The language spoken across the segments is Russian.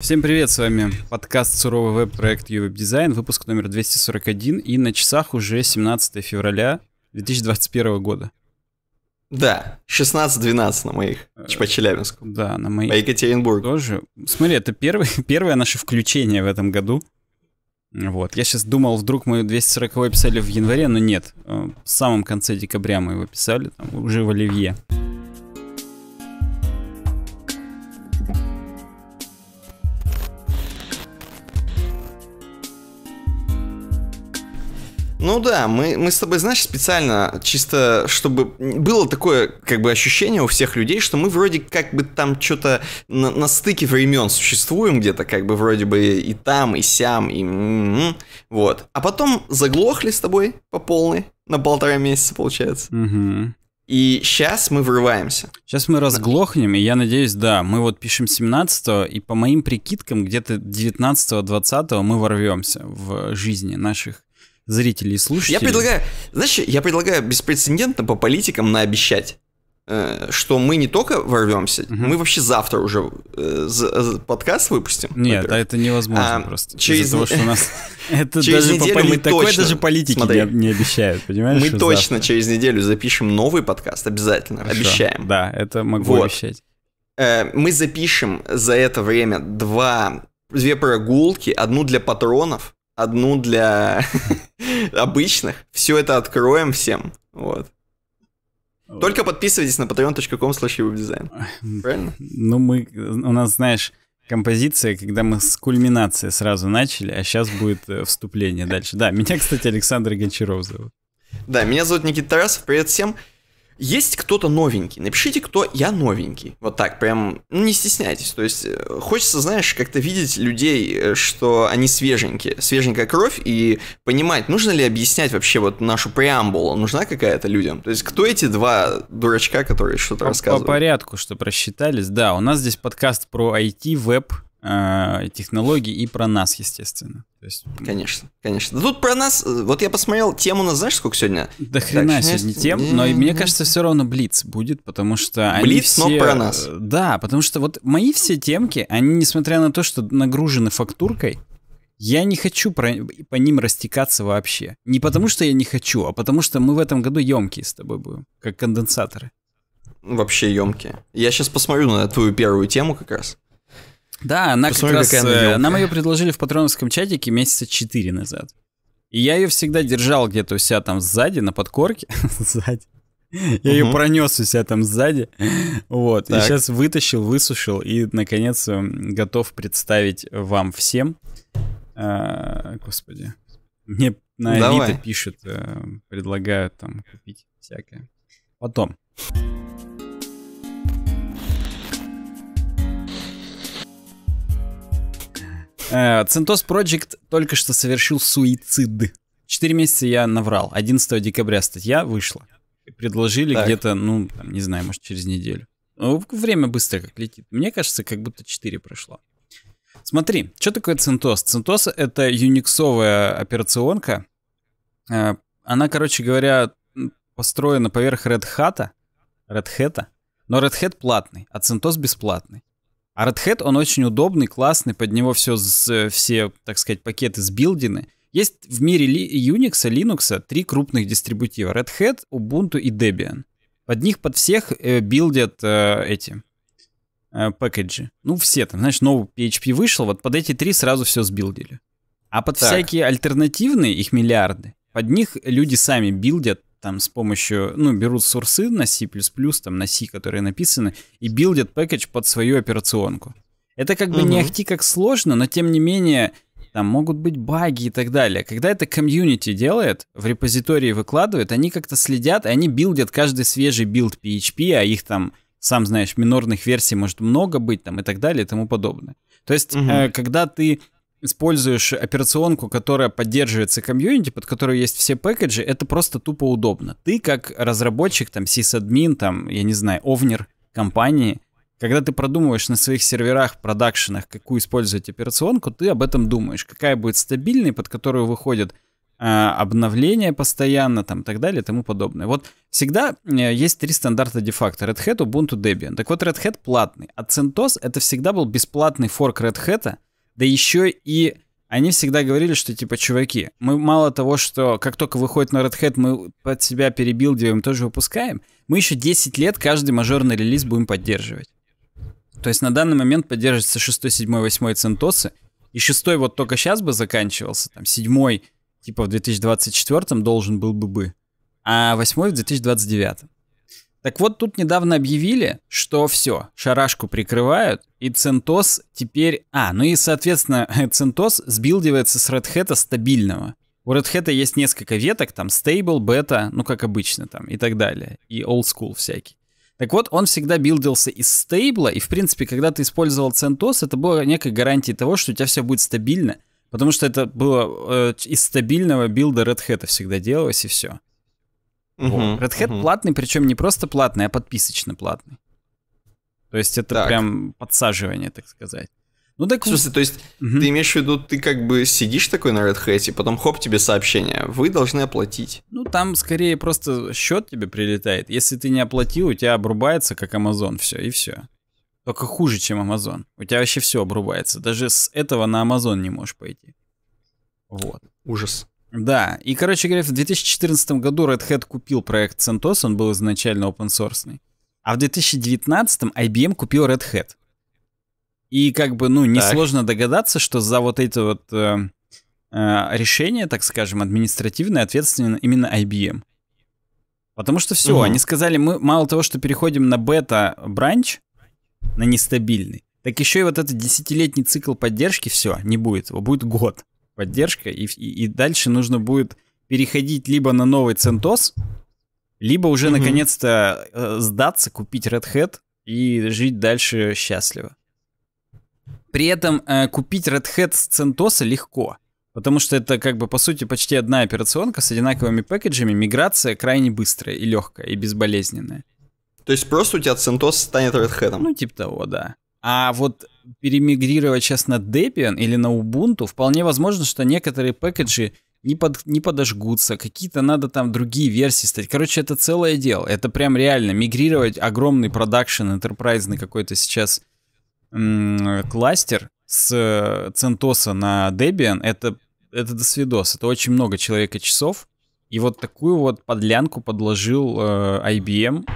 Всем привет, с вами подкаст «Суровый веб», проект «Ювеб Дизайн», выпуск номер 241, и на часах уже 17 февраля 2021 года. Да, 16-12 на моих, э, по Челябинску. Да, на моих. По Екатеринбургу. Тоже. Смотри, это первый, первое наше включение в этом году. Вот, я сейчас думал, вдруг мы 240 писали в январе, но нет. Э, в самом конце декабря мы его писали, там, уже в Оливье. Ну да, мы, мы с тобой, знаешь, специально, чисто чтобы было такое, как бы, ощущение у всех людей, что мы вроде как бы там что-то на, на стыке времен существуем где-то, как бы вроде бы и там, и сям, и... М-м-м, вот. А потом заглохли с тобой по полной, на полтора месяца, получается. Угу. И сейчас мы вырываемся. Сейчас мы разглохнем, и я надеюсь, да, мы вот пишем 17 и по моим прикидкам где-то 19-20 мы ворвемся в жизни наших зрителей и слушателей. Я предлагаю, знаешь, я предлагаю беспрецедентно по политикам наобещать э, что мы не только ворвемся, угу. мы вообще завтра уже э, э подкаст выпустим. Нет, а это невозможно а, просто. Через того, что у нас это через даже неделю по поли... мы такое точно... даже политики не, не обещают, понимаешь? Мы точно завтра. через неделю запишем новый подкаст, обязательно, Хорошо. обещаем. Да, это могу вот. обещать. Э, мы запишем за это время два две прогулки, одну для патронов, одну для обычных. Все это откроем всем. Вот. Только подписывайтесь на patreon.com slash Правильно? Ну, мы, у нас, знаешь, композиция, когда мы с кульминации сразу начали, а сейчас будет э, вступление дальше. Да, меня, кстати, Александр Гончаров зовут. Да, меня зовут Никита Тарасов. Привет всем есть кто-то новенький, напишите, кто я новенький. Вот так, прям, ну не стесняйтесь. То есть э, хочется, знаешь, как-то видеть людей, э, что они свеженькие, свеженькая кровь, и понимать, нужно ли объяснять вообще вот нашу преамбулу, нужна какая-то людям. То есть кто эти два дурачка, которые что-то рассказывают? По порядку, что просчитались. Да, у нас здесь подкаст про IT, веб, э, технологий и про нас, естественно. То есть... Конечно, конечно. Тут про нас, э, вот я посмотрел тему нас, знаешь, сколько сегодня? Да хрена так, сегодня есть... тем, но мне кажется, все равно Блиц будет, потому что они Блиц, все... но про нас. Э, да, потому что вот мои все темки, они, несмотря на то, что нагружены фактуркой, я не хочу про, по ним растекаться вообще. Не потому, что я не хочу, а потому, что мы в этом году емкие с тобой будем, как конденсаторы. Вообще емкие. Я сейчас посмотрю на твою первую тему как раз. Да, она как раз... она, э, нам ее предложили в патроновском чатике месяца 4 назад. И я ее всегда держал где-то у себя там сзади, на подкорке. сзади. Я ее пронес у себя там сзади. Вот. Так. И сейчас вытащил, высушил и, наконец, э, готов представить вам всем. А, господи. Мне на Давай. Авито пишут, э, предлагают там купить всякое. Потом. Центос э, Project только что совершил суицид. Четыре месяца я наврал. 11 декабря статья вышла. Предложили где-то, ну, там, не знаю, может, через неделю. Ну, время быстро как летит. Мне кажется, как будто 4 прошло. Смотри, что такое Центос. Центос это юниксовая операционка. Э, она, короче говоря, построена поверх Red Hat. Red Hat. Но Red Hat платный, а Центос бесплатный. А Red Hat, он очень удобный, классный, под него все, все так сказать, пакеты сбилдены. Есть в мире Unix, Linux три крупных дистрибутива. Red Hat, Ubuntu и Debian. Под них, под всех э, билдят э, эти э, пэкэджи. Ну, все там, знаешь, новый PHP вышел, вот под эти три сразу все сбилдили. А под так. всякие альтернативные, их миллиарды, под них люди сами билдят там с помощью, ну, берут сурсы на C++, там на C, которые написаны, и билдят пэкэдж под свою операционку. Это как бы угу. не ахти как сложно, но тем не менее там могут быть баги и так далее. Когда это комьюнити делает, в репозитории выкладывает, они как-то следят, и они билдят каждый свежий билд PHP, а их там, сам знаешь, минорных версий может много быть там и так далее и тому подобное. То есть, угу. э, когда ты используешь операционку, которая поддерживается комьюнити, под которую есть все пэкэджи, это просто тупо удобно. Ты как разработчик, там, сисадмин, там, я не знаю, овнер компании, когда ты продумываешь на своих серверах, продакшенах, какую использовать операционку, ты об этом думаешь. Какая будет стабильная, под которую выходит а, обновления постоянно, там, и так далее, и тому подобное. Вот всегда э, есть три стандарта дефакта. Red Hat, Ubuntu, Debian. Так вот, Red Hat платный, а CentOS это всегда был бесплатный форк Red Hat, да еще и они всегда говорили, что типа, чуваки, мы мало того, что как только выходит на Red Hat, мы под себя перебилдиваем, тоже выпускаем, мы еще 10 лет каждый мажорный релиз будем поддерживать. То есть на данный момент поддерживается 6, 7, 8 центосы, и 6 вот только сейчас бы заканчивался, там 7 типа в 2024 должен был бы бы, а 8 в 2029. Так вот, тут недавно объявили, что все, шарашку прикрывают, и Центос теперь... А, ну и, соответственно, Центос сбилдивается с Red Hat стабильного. У Red Hat есть несколько веток, там, стейбл, бета, ну, как обычно, там, и так далее. И old school всякий. Так вот, он всегда билдился из стейбла, и, в принципе, когда ты использовал CentOS, это было некой гарантией того, что у тебя все будет стабильно, потому что это было э, из стабильного билда Red Hat всегда делалось, и все. Uh-huh, Red Hat uh-huh. платный, причем не просто платный, а подписочно платный. То есть это так. прям подсаживание, так сказать. Ну так... В то есть uh-huh. ты имеешь в виду, ты как бы сидишь такой на Red Hat, и потом хоп, тебе сообщение, вы должны оплатить. Ну там скорее просто счет тебе прилетает. Если ты не оплатил, у тебя обрубается как Amazon все, и все. Только хуже, чем Amazon. У тебя вообще все обрубается. Даже с этого на Amazon не можешь пойти. Вот. Ужас. Да, и, короче говоря, в 2014 году Red Hat купил проект CentOS, он был изначально open source. А в 2019 IBM купил Red Hat. И как бы, ну, несложно так. догадаться, что за вот это вот э, э, решения, так скажем, административные, ответственны именно IBM. Потому что все, угу. они сказали, мы мало того, что переходим на бета-бранч, на нестабильный, так еще и вот этот десятилетний цикл поддержки, все, не будет его, будет год поддержка, и, и, и дальше нужно будет переходить либо на новый Центос, либо уже mm-hmm. наконец-то э, сдаться, купить Red Hat и жить дальше счастливо. При этом э, купить Red Hat с Центоса легко, потому что это как бы по сути почти одна операционка с одинаковыми пэкэджами, миграция крайне быстрая и легкая, и безболезненная. То есть просто у тебя Центос станет Red Hat? Ну, типа того, да. А вот перемигрировать сейчас на Debian или на Ubuntu, вполне возможно, что некоторые пэкэджи не, под, не подожгутся, какие-то надо там другие версии стать. Короче, это целое дело. Это прям реально. Мигрировать огромный продакшн, энтерпрайзный какой-то сейчас кластер с Центоса э, на Debian, это, это до досвидос. Это очень много человека часов. И вот такую вот подлянку подложил э, IBM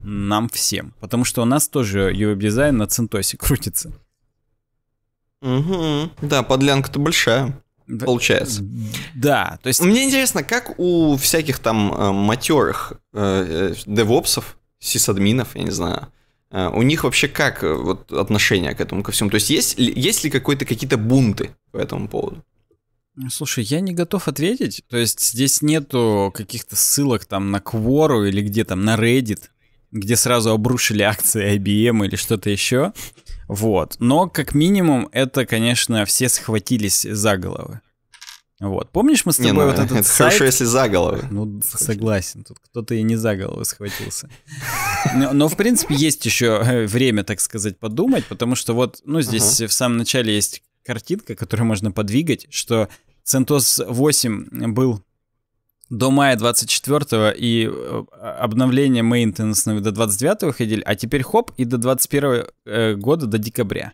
нам всем. Потому что у нас тоже UI дизайн на Центосе крутится. Угу. Да, подлянка-то большая. Получается. Да, то есть... Мне интересно, как у всяких там э, матерых э, э девопсов, сисадминов, я не знаю, э, у них вообще как э, вот, отношение к этому ко всему? То есть есть, есть ли какой-то какие-то бунты по этому поводу? Слушай, я не готов ответить. То есть здесь нету каких-то ссылок там на Квору или где там на Reddit, где сразу обрушили акции IBM или что-то еще. Вот. Но, как минимум, это, конечно, все схватились за головы. Вот. Помнишь, мы с тобой не, ну, вот этот это сайт... хорошо, если за головы. Ну, согласен. Тут кто-то и не за головы схватился. Но, но, в принципе, есть еще э, время, так сказать, подумать, потому что вот, ну, здесь uh-huh. в самом начале есть картинка, которую можно подвигать, что CentOS 8 был до мая 24 и э, обновление мейнтенсного до 29 выходили, а теперь хоп, и до 21 э, года, до декабря.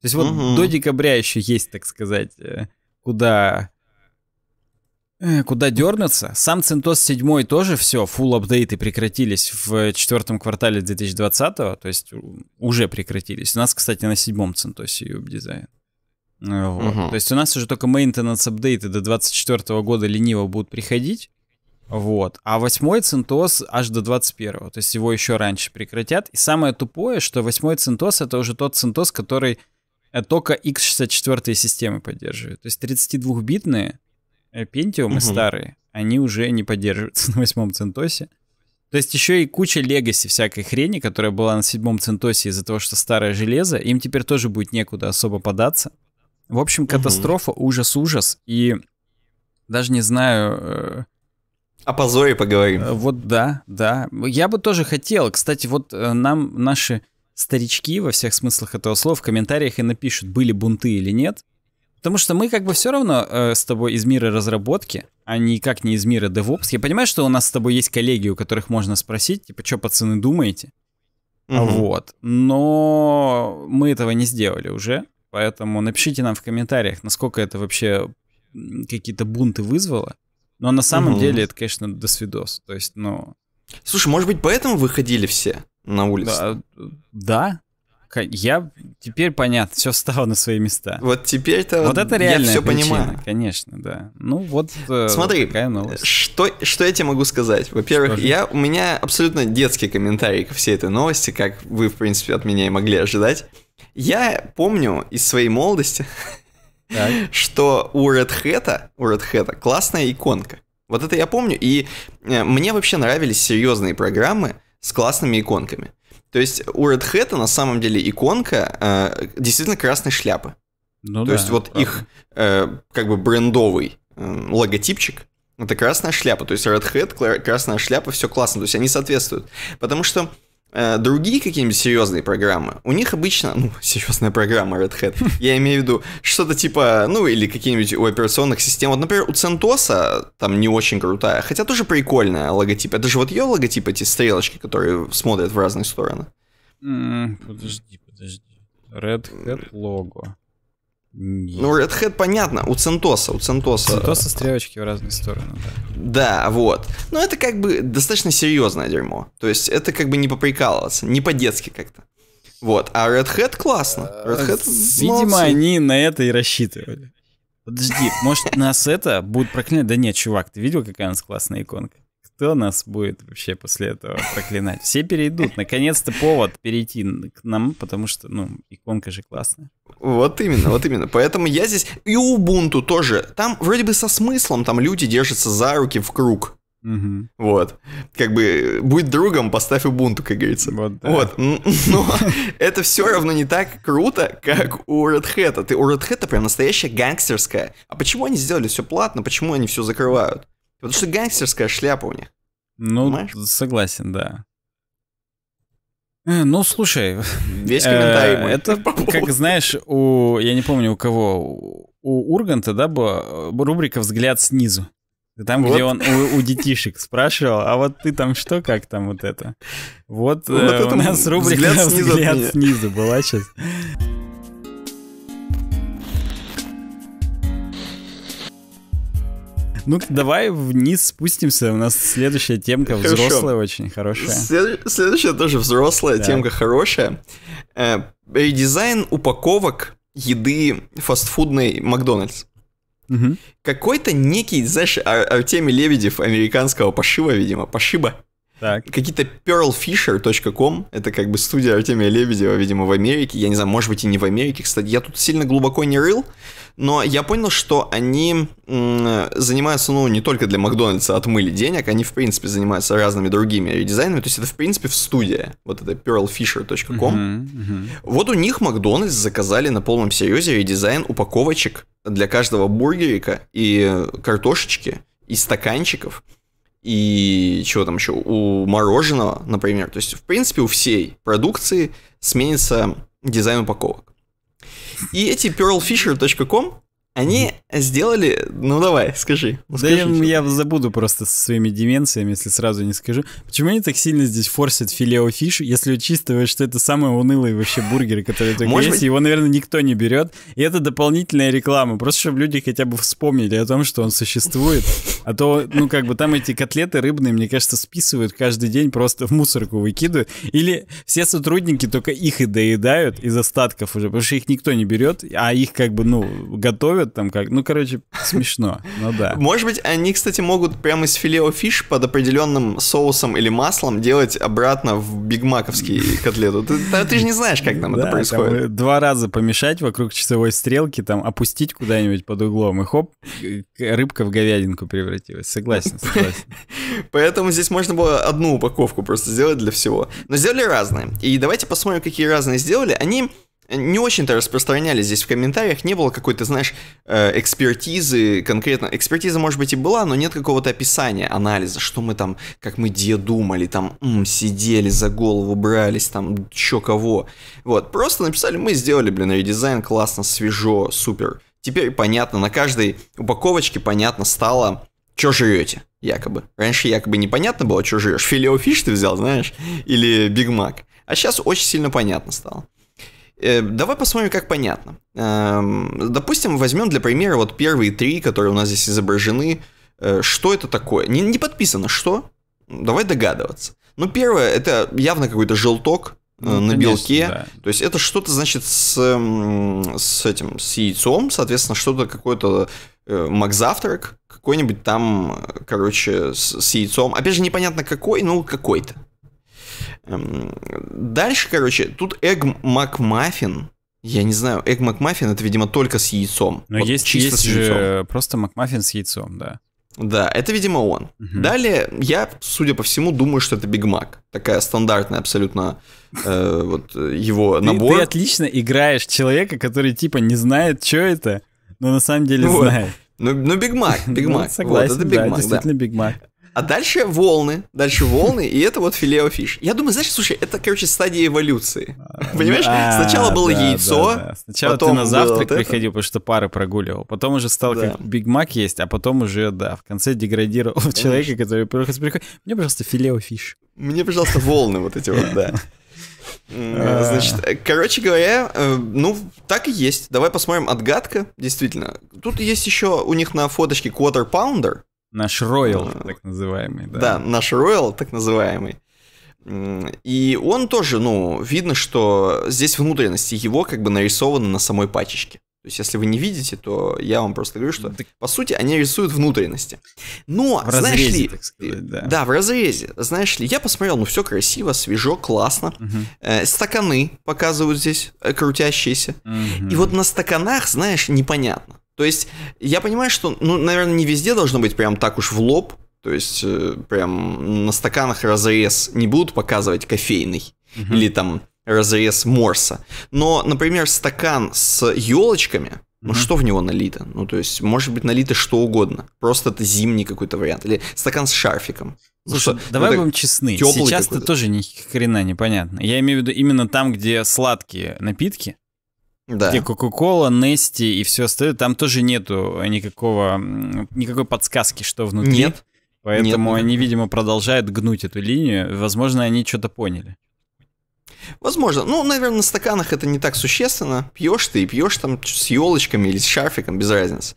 То есть вот угу. до декабря еще есть, так сказать, э, куда э, куда дернуться. Сам Центос 7 тоже все, full апдейты прекратились в четвертом квартале 2020, то есть уже прекратились. У нас, кстати, на седьмом Центосе и дизайн. Э, вот. Угу. То есть у нас уже только maintenance апдейты до 24 года лениво будут приходить. Вот. А восьмой Центос аж до 21-го, то есть его еще раньше прекратят. И самое тупое, что восьмой Центос это уже тот Центос, который э, только x64 системы поддерживает. То есть 32-битные пентиумы угу. старые, они уже не поддерживаются на восьмом Центосе. То есть еще и куча легаси всякой хрени, которая была на седьмом Центосе из-за того, что старое железо, им теперь тоже будет некуда особо податься. В общем, катастрофа, ужас-ужас. И даже не знаю... Э, О позоре поговорим. Э, вот да, да. Я бы тоже хотел. Кстати, вот э, нам наши старички во всех смыслах этого слова в комментариях и напишут, были бунты или нет. Потому что мы как бы все равно э, с тобой из мира разработки, а никак не из мира DevOps. Я понимаю, что у нас с тобой есть коллеги, у которых можно спросить, типа, что, пацаны, думаете? Угу. Вот. Но мы этого не сделали уже. Поэтому напишите нам в комментариях, насколько это вообще какие-то бунты вызвало. Но на самом угу. деле это, конечно, досвидос. То есть, ну... Слушай, может быть, поэтому выходили все на улицу? Да. да. Я теперь понятно, все встало на свои места. Вот теперь-то вот это реально Я все причина, понимаю. Конечно, да. Ну э, вот. Смотри, такая новость. Что, что я тебе могу сказать? Во-первых, я у меня абсолютно детский комментарий ко всей этой новости, как вы в принципе от меня и могли ожидать. Я помню из своей молодости, что у Red Hat, у Red Hat классная иконка. Вот это я помню. И э, мне вообще нравились серьезные программы с классными иконками. То есть у Red Hat на самом деле иконка э, действительно красной шляпы. Ну, То да, есть вот правда. их э, как бы брендовый э, логотипчик, это красная шляпа, то есть Red Hat, красная шляпа, все классно, то есть они соответствуют. Потому что Э, другие какие-нибудь серьезные программы, у них обычно, ну, серьезная программа Red Hat, я имею в виду что-то типа, ну, или какие-нибудь у операционных систем. Вот, например, у CentOS там не очень крутая, хотя тоже прикольная логотип. Это же вот ее логотип, эти стрелочки, которые смотрят в разные стороны. Подожди, подожди. Red Hat лого. Ну, Red Hat понятно, у Центоса, у Центоса. Центоса стрелочки в разные стороны. Да. да, вот. Но это как бы достаточно серьезное дерьмо. То есть это как бы не поприкалываться, не по-детски как-то. Вот, а Red Hat классно. А, Red Hat Видимо, они на это и рассчитывали. Подожди, может нас это будут проклинать? Да нет, чувак, ты видел, какая у нас классная иконка? Кто нас будет вообще после этого проклинать? Все перейдут. Наконец-то повод перейти к нам, потому что, ну, иконка же классная. Вот именно, вот именно. Поэтому я здесь... И Ubuntu тоже. Там вроде бы со смыслом, там люди держатся за руки в круг. Угу. Вот. Как бы будь другом, поставь Ubuntu, как говорится. Вот. Да. вот. Но это все равно не так круто, как у Red Hat. Ты у Red Hat прям настоящая гангстерская. А почему они сделали все платно? Почему они все закрывают? Потому что гангстерская шляпа у них. Ну, понимаешь? согласен, да. Э, ну, слушай, весь э, комментарий мой. Это, как знаешь, у, я не помню у кого, у Урганта, да, была э, рубрика «Взгляд снизу». Там, вот. где он у, у детишек спрашивал, а вот ты там что, как там вот это? Вот, вот э, у нас рубрика взгляд снизу, взгляд снизу была сейчас. Ну, давай вниз спустимся. У нас следующая темка Хорошо. взрослая, очень хорошая. След... Следующая тоже взрослая, да. темка хорошая. Э, редизайн упаковок еды фастфудной Макдональдс. Угу. Какой-то некий, знаешь, Ар- Артемий Лебедев американского пошива, видимо, пошиба. Так. Какие-то pearlfisher.com, это как бы студия Артемия Лебедева, видимо, в Америке, я не знаю, может быть и не в Америке, кстати, я тут сильно глубоко не рыл, но я понял, что они занимаются, ну, не только для Макдональдса отмыли денег, они, в принципе, занимаются разными другими редизайнами, то есть это, в принципе, в студия, вот это pearlfisher.com. Uh-huh, uh-huh. Вот у них Макдональдс заказали на полном серьезе редизайн упаковочек для каждого бургерика и картошечки, и стаканчиков, и чего там еще, у мороженого, например. То есть, в принципе, у всей продукции сменится дизайн упаковок. И эти pearlfisher.com они сделали... Ну давай, скажи. Ну, да я, я забуду просто со своими деменциями, если сразу не скажу. Почему они так сильно здесь форсят филео фиш, если учитывая, что это самые унылые вообще бургеры, которые только Может есть, быть... его, наверное, никто не берет. И это дополнительная реклама, просто чтобы люди хотя бы вспомнили о том, что он существует. А то, ну как бы там эти котлеты рыбные, мне кажется, списывают каждый день, просто в мусорку выкидывают. Или все сотрудники только их и доедают из остатков уже, потому что их никто не берет, а их как бы, ну, готовят готовят там как... Ну, короче, смешно, ну да. Может быть, они, кстати, могут прямо из филео фиш под определенным соусом или маслом делать обратно в бигмаковский котлету. Ты, ты же не знаешь, как там да, это происходит. Там э, два раза помешать вокруг часовой стрелки, там опустить куда-нибудь под углом, и хоп, э, рыбка в говядинку превратилась. Согласен, согласен. Поэтому здесь можно было одну упаковку просто сделать для всего. Но сделали разные. И давайте посмотрим, какие разные сделали. Они не очень-то распространялись здесь в комментариях, не было какой-то, знаешь, э, экспертизы конкретно. Экспертиза, может быть, и была, но нет какого-то описания, анализа, что мы там, как мы где думали, там, м, сидели, за голову брались, там, чё кого. Вот, просто написали, мы сделали, блин, редизайн, классно, свежо, супер. Теперь понятно, на каждой упаковочке понятно стало, что жрете, якобы. Раньше якобы непонятно было, что жрешь. Филео фиш ты взял, знаешь, или бигмак. А сейчас очень сильно понятно стало. Э, давай посмотрим, как понятно. Эм, допустим, возьмем для примера вот первые три, которые у нас здесь изображены. Э, что это такое? Не, не подписано, что? Давай догадываться. Ну, первое, это явно какой-то желток э, ну, на конечно, белке. Да. То есть это что-то, значит, с, с этим, с яйцом, соответственно, что-то какое-то макзавтрак, какой-нибудь там, короче, с, с яйцом. Опять же, непонятно какой, ну, какой-то. Эм, дальше, короче, тут Эгг Макмаффин. Я не знаю, Эгг Макмаффин это, видимо, только с яйцом. Но вот есть, чисто есть с яйцом. же просто Макмаффин с яйцом, да. Да, это, видимо, он. Угу. Далее, я, судя по всему, думаю, что это Биг Мак. Такая стандартная абсолютно э, вот его набор. Ты, ты отлично играешь человека, который типа не знает, что это, но на самом деле ну вот. знает. Ну, ну Биг Мак, Биг ну, Мак. Согласен, вот, это Big да, Mac, действительно Биг да. Мак. А дальше волны, дальше волны, и это вот филео фиш. Я думаю, знаешь, слушай, это, короче, стадия эволюции. А, Понимаешь? Сначала было яйцо, Сначала ты на завтрак приходил, потому что пары прогуливал. Потом уже стал как Биг Мак есть, а потом уже, да, в конце деградировал человека, который приходит. Мне, пожалуйста, филео фиш. Мне, пожалуйста, волны вот эти вот, да. Э, значит, э, короче говоря, э, ну, так и есть. Давай посмотрим отгадка, действительно. Тут есть еще у них на фоточке quarter pounder, Наш роял, э, так называемый. Да, да наш роял, так называемый. И он тоже, ну, видно, что здесь внутренности его как бы нарисованы на самой пачечке. То есть, если вы не видите, то я вам просто говорю, что так... по сути они рисуют внутренности. Но, в знаешь разрезе, ли, так сказать, да. да, в разрезе, знаешь ли, я посмотрел, ну все красиво, свежо, классно. Угу. Э, стаканы показывают здесь э, крутящиеся. Угу. И вот на стаканах, знаешь, непонятно. То есть я понимаю, что, ну, наверное, не везде должно быть прям так уж в лоб, то есть э, прям на стаканах разрез не будут показывать кофейный угу. или там разрез морса. Но, например, стакан с елочками, ну mm-hmm. что в него налито? Ну то есть может быть налито что угодно. Просто это зимний какой-то вариант. Или стакан с шарфиком. Ну, Слушай, ну, что, давай ну, будем честны. Сейчас-то какой-то. тоже ни хрена непонятно. Я имею в виду именно там, где сладкие напитки. Да. Где Кока-Кола, Нести и все остальное, там тоже нету никакого, никакой подсказки, что внутри. Нет. Поэтому Нет, они, видимо, продолжают гнуть эту линию. Возможно, они что-то поняли. Возможно. Ну, наверное, на стаканах это не так существенно. Пьешь ты и пьешь там с елочками или с шарфиком, без разницы.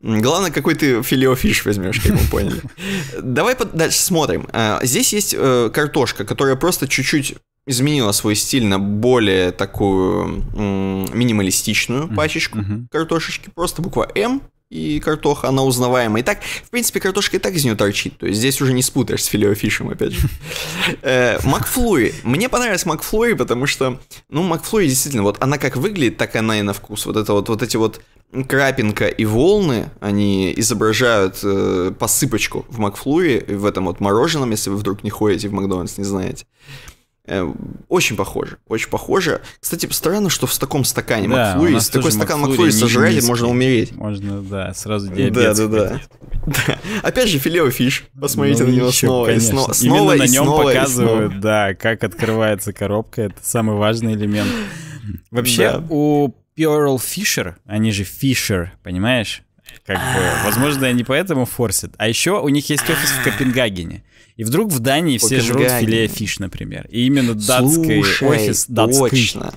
Главное, какой ты филеофиш возьмешь, как мы поняли. Давай дальше смотрим. А, здесь есть э, картошка, которая просто чуть-чуть изменила свой стиль на более такую минималистичную пачечку mm-hmm. картошечки, просто буква М и картоха, она узнаваемая. И так, в принципе, картошка и так из нее торчит. То есть здесь уже не спутаешь с филеофишем, опять же. Э, Макфлуи. Мне понравилась Макфлуи, потому что, ну, Макфлуи действительно, вот она как выглядит, так она и на вкус. Вот это вот, вот эти вот крапинка и волны, они изображают э, посыпочку в Макфлуи, в этом вот мороженом, если вы вдруг не ходите в Макдональдс, не знаете. Э, очень похоже, очень похоже. Кстати, странно, что в таком стакане да, Макфлури, такой стакан Макфлури сожрали, можно умереть. Можно, да, сразу диабет. Да, да, да. Опять же, филео фиш, посмотрите ну, на него еще, снова, конечно. и сно, снова. Именно и на нем снова, показывают, снова. да, как открывается коробка, это самый важный элемент. Вообще, да. у Pearl Фишер, они же Фишер, понимаешь? Как бы, а. возможно, они поэтому форсят. А еще у них есть офис в Копенгагене. И вдруг в Дании все жрут филе фиш, например. И именно датский Слушай, офис, датский точно.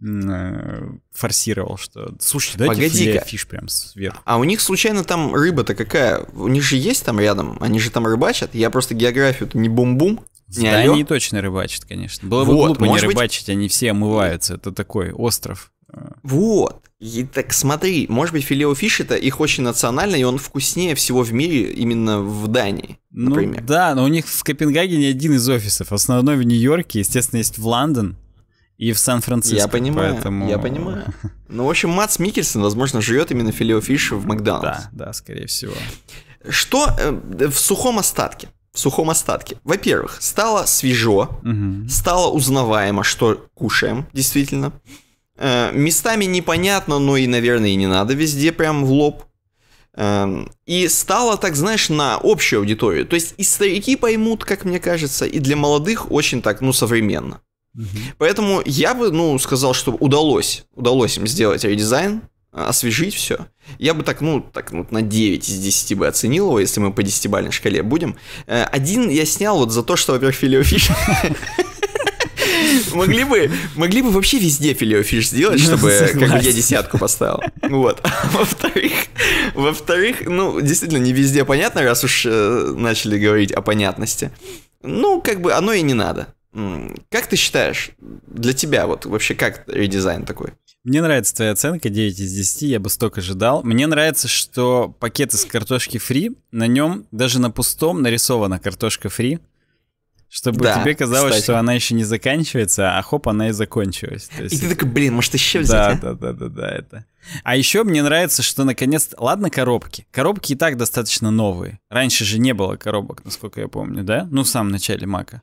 Э, форсировал, что слушай, дайте Погоди филе фиш прям сверху. А у них случайно там рыба-то какая? У них же есть там рядом? Они же там рыбачат? Я просто географию-то не бум-бум. В не Дании алё. точно рыбачат, конечно. Было вот, бы глупо не рыбачить, быть... они все омываются. Это такой остров. Вот. И, так смотри, может быть, филео фиш это их очень национально, и он вкуснее всего в мире именно в Дании, ну например. ну, Да, но у них в Копенгагене один из офисов. Основной в Нью-Йорке, естественно, есть в Лондон и в Сан-Франциско. Я понимаю, поэтому... я понимаю. Ну, в общем, Мац Микельсон, возможно, живет именно филео фиш в Макдональдс. Да, да, скорее всего. Что э, в сухом остатке? В сухом остатке. Во-первых, стало свежо, угу. стало узнаваемо, что кушаем, действительно. Угу. Э, местами непонятно, но и, наверное, и не надо везде прям в лоб. Эм, и стало так, знаешь, на общую аудиторию. То есть и старики поймут, как мне кажется, и для молодых очень так, ну, современно. Угу. Поэтому я бы, ну, сказал, что удалось, удалось им сделать редизайн, а, освежить все. Я бы так, ну, так, ну, на 9 из 10 бы оценил его, если мы по 10-бальной шкале будем. Э, один я снял вот за то, что, во-первых, Филио Фиш Могли бы, могли бы вообще везде филеофиш сделать, ну, чтобы как бы я десятку поставил. Вот. Во-вторых, во-вторых, ну, действительно, не везде понятно, раз уж э, начали говорить о понятности. Ну, как бы оно и не надо. Как ты считаешь, для тебя вот вообще как редизайн такой? Мне нравится твоя оценка 9 из 10, я бы столько ожидал. Мне нравится, что пакет из картошки фри, на нем даже на пустом нарисована картошка фри. Чтобы да, тебе казалось, кстати. что она еще не заканчивается, а хоп, она и закончилась. То есть... И ты такой, блин, может, еще взять? Да, а? да, да, да, да, это. А еще мне нравится, что наконец-то. Ладно, коробки. Коробки и так достаточно новые. Раньше же не было коробок, насколько я помню, да? Ну, в самом начале мака.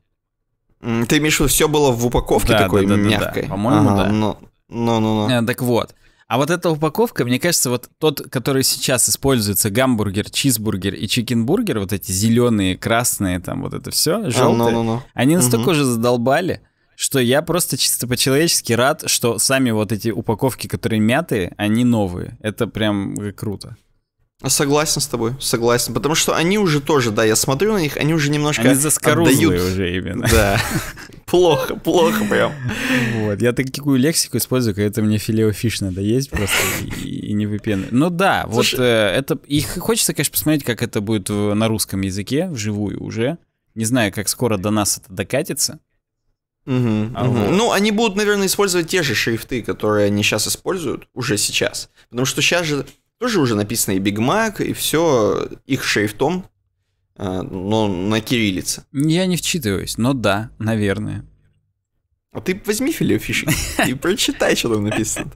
Ты имеешь все было в упаковке да, такой да, да, мягкой. Да, да. По-моему, ага, да. ну, ну, ну. ну. Э, так вот. А вот эта упаковка, мне кажется, вот тот, который сейчас используется, гамбургер, чизбургер и чикенбургер, вот эти зеленые, красные, там вот это все, желтые, а, ну, ну, ну. они настолько угу. уже задолбали, что я просто чисто по-человечески рад, что сами вот эти упаковки, которые мятые, они новые. Это прям э, круто. Согласен с тобой, согласен. Потому что они уже тоже, да, я смотрю на них, они уже немножко они отдают. уже именно. Да. Плохо, плохо прям. Вот, я такую лексику использую, когда мне филеофиш надо есть просто и не выпены. Ну да, вот э, это... И хочется, конечно, посмотреть, как это будет на русском языке, вживую уже. Не знаю, как скоро до нас это докатится. А ну, они будут, наверное, использовать те же шрифты, которые они сейчас используют, уже сейчас. Потому что сейчас же тоже уже написано и Big Mac и все их шрифтом, э, но на кириллице. Я не вчитываюсь, но да, наверное. А ты возьми филе фишек и прочитай, что там написано.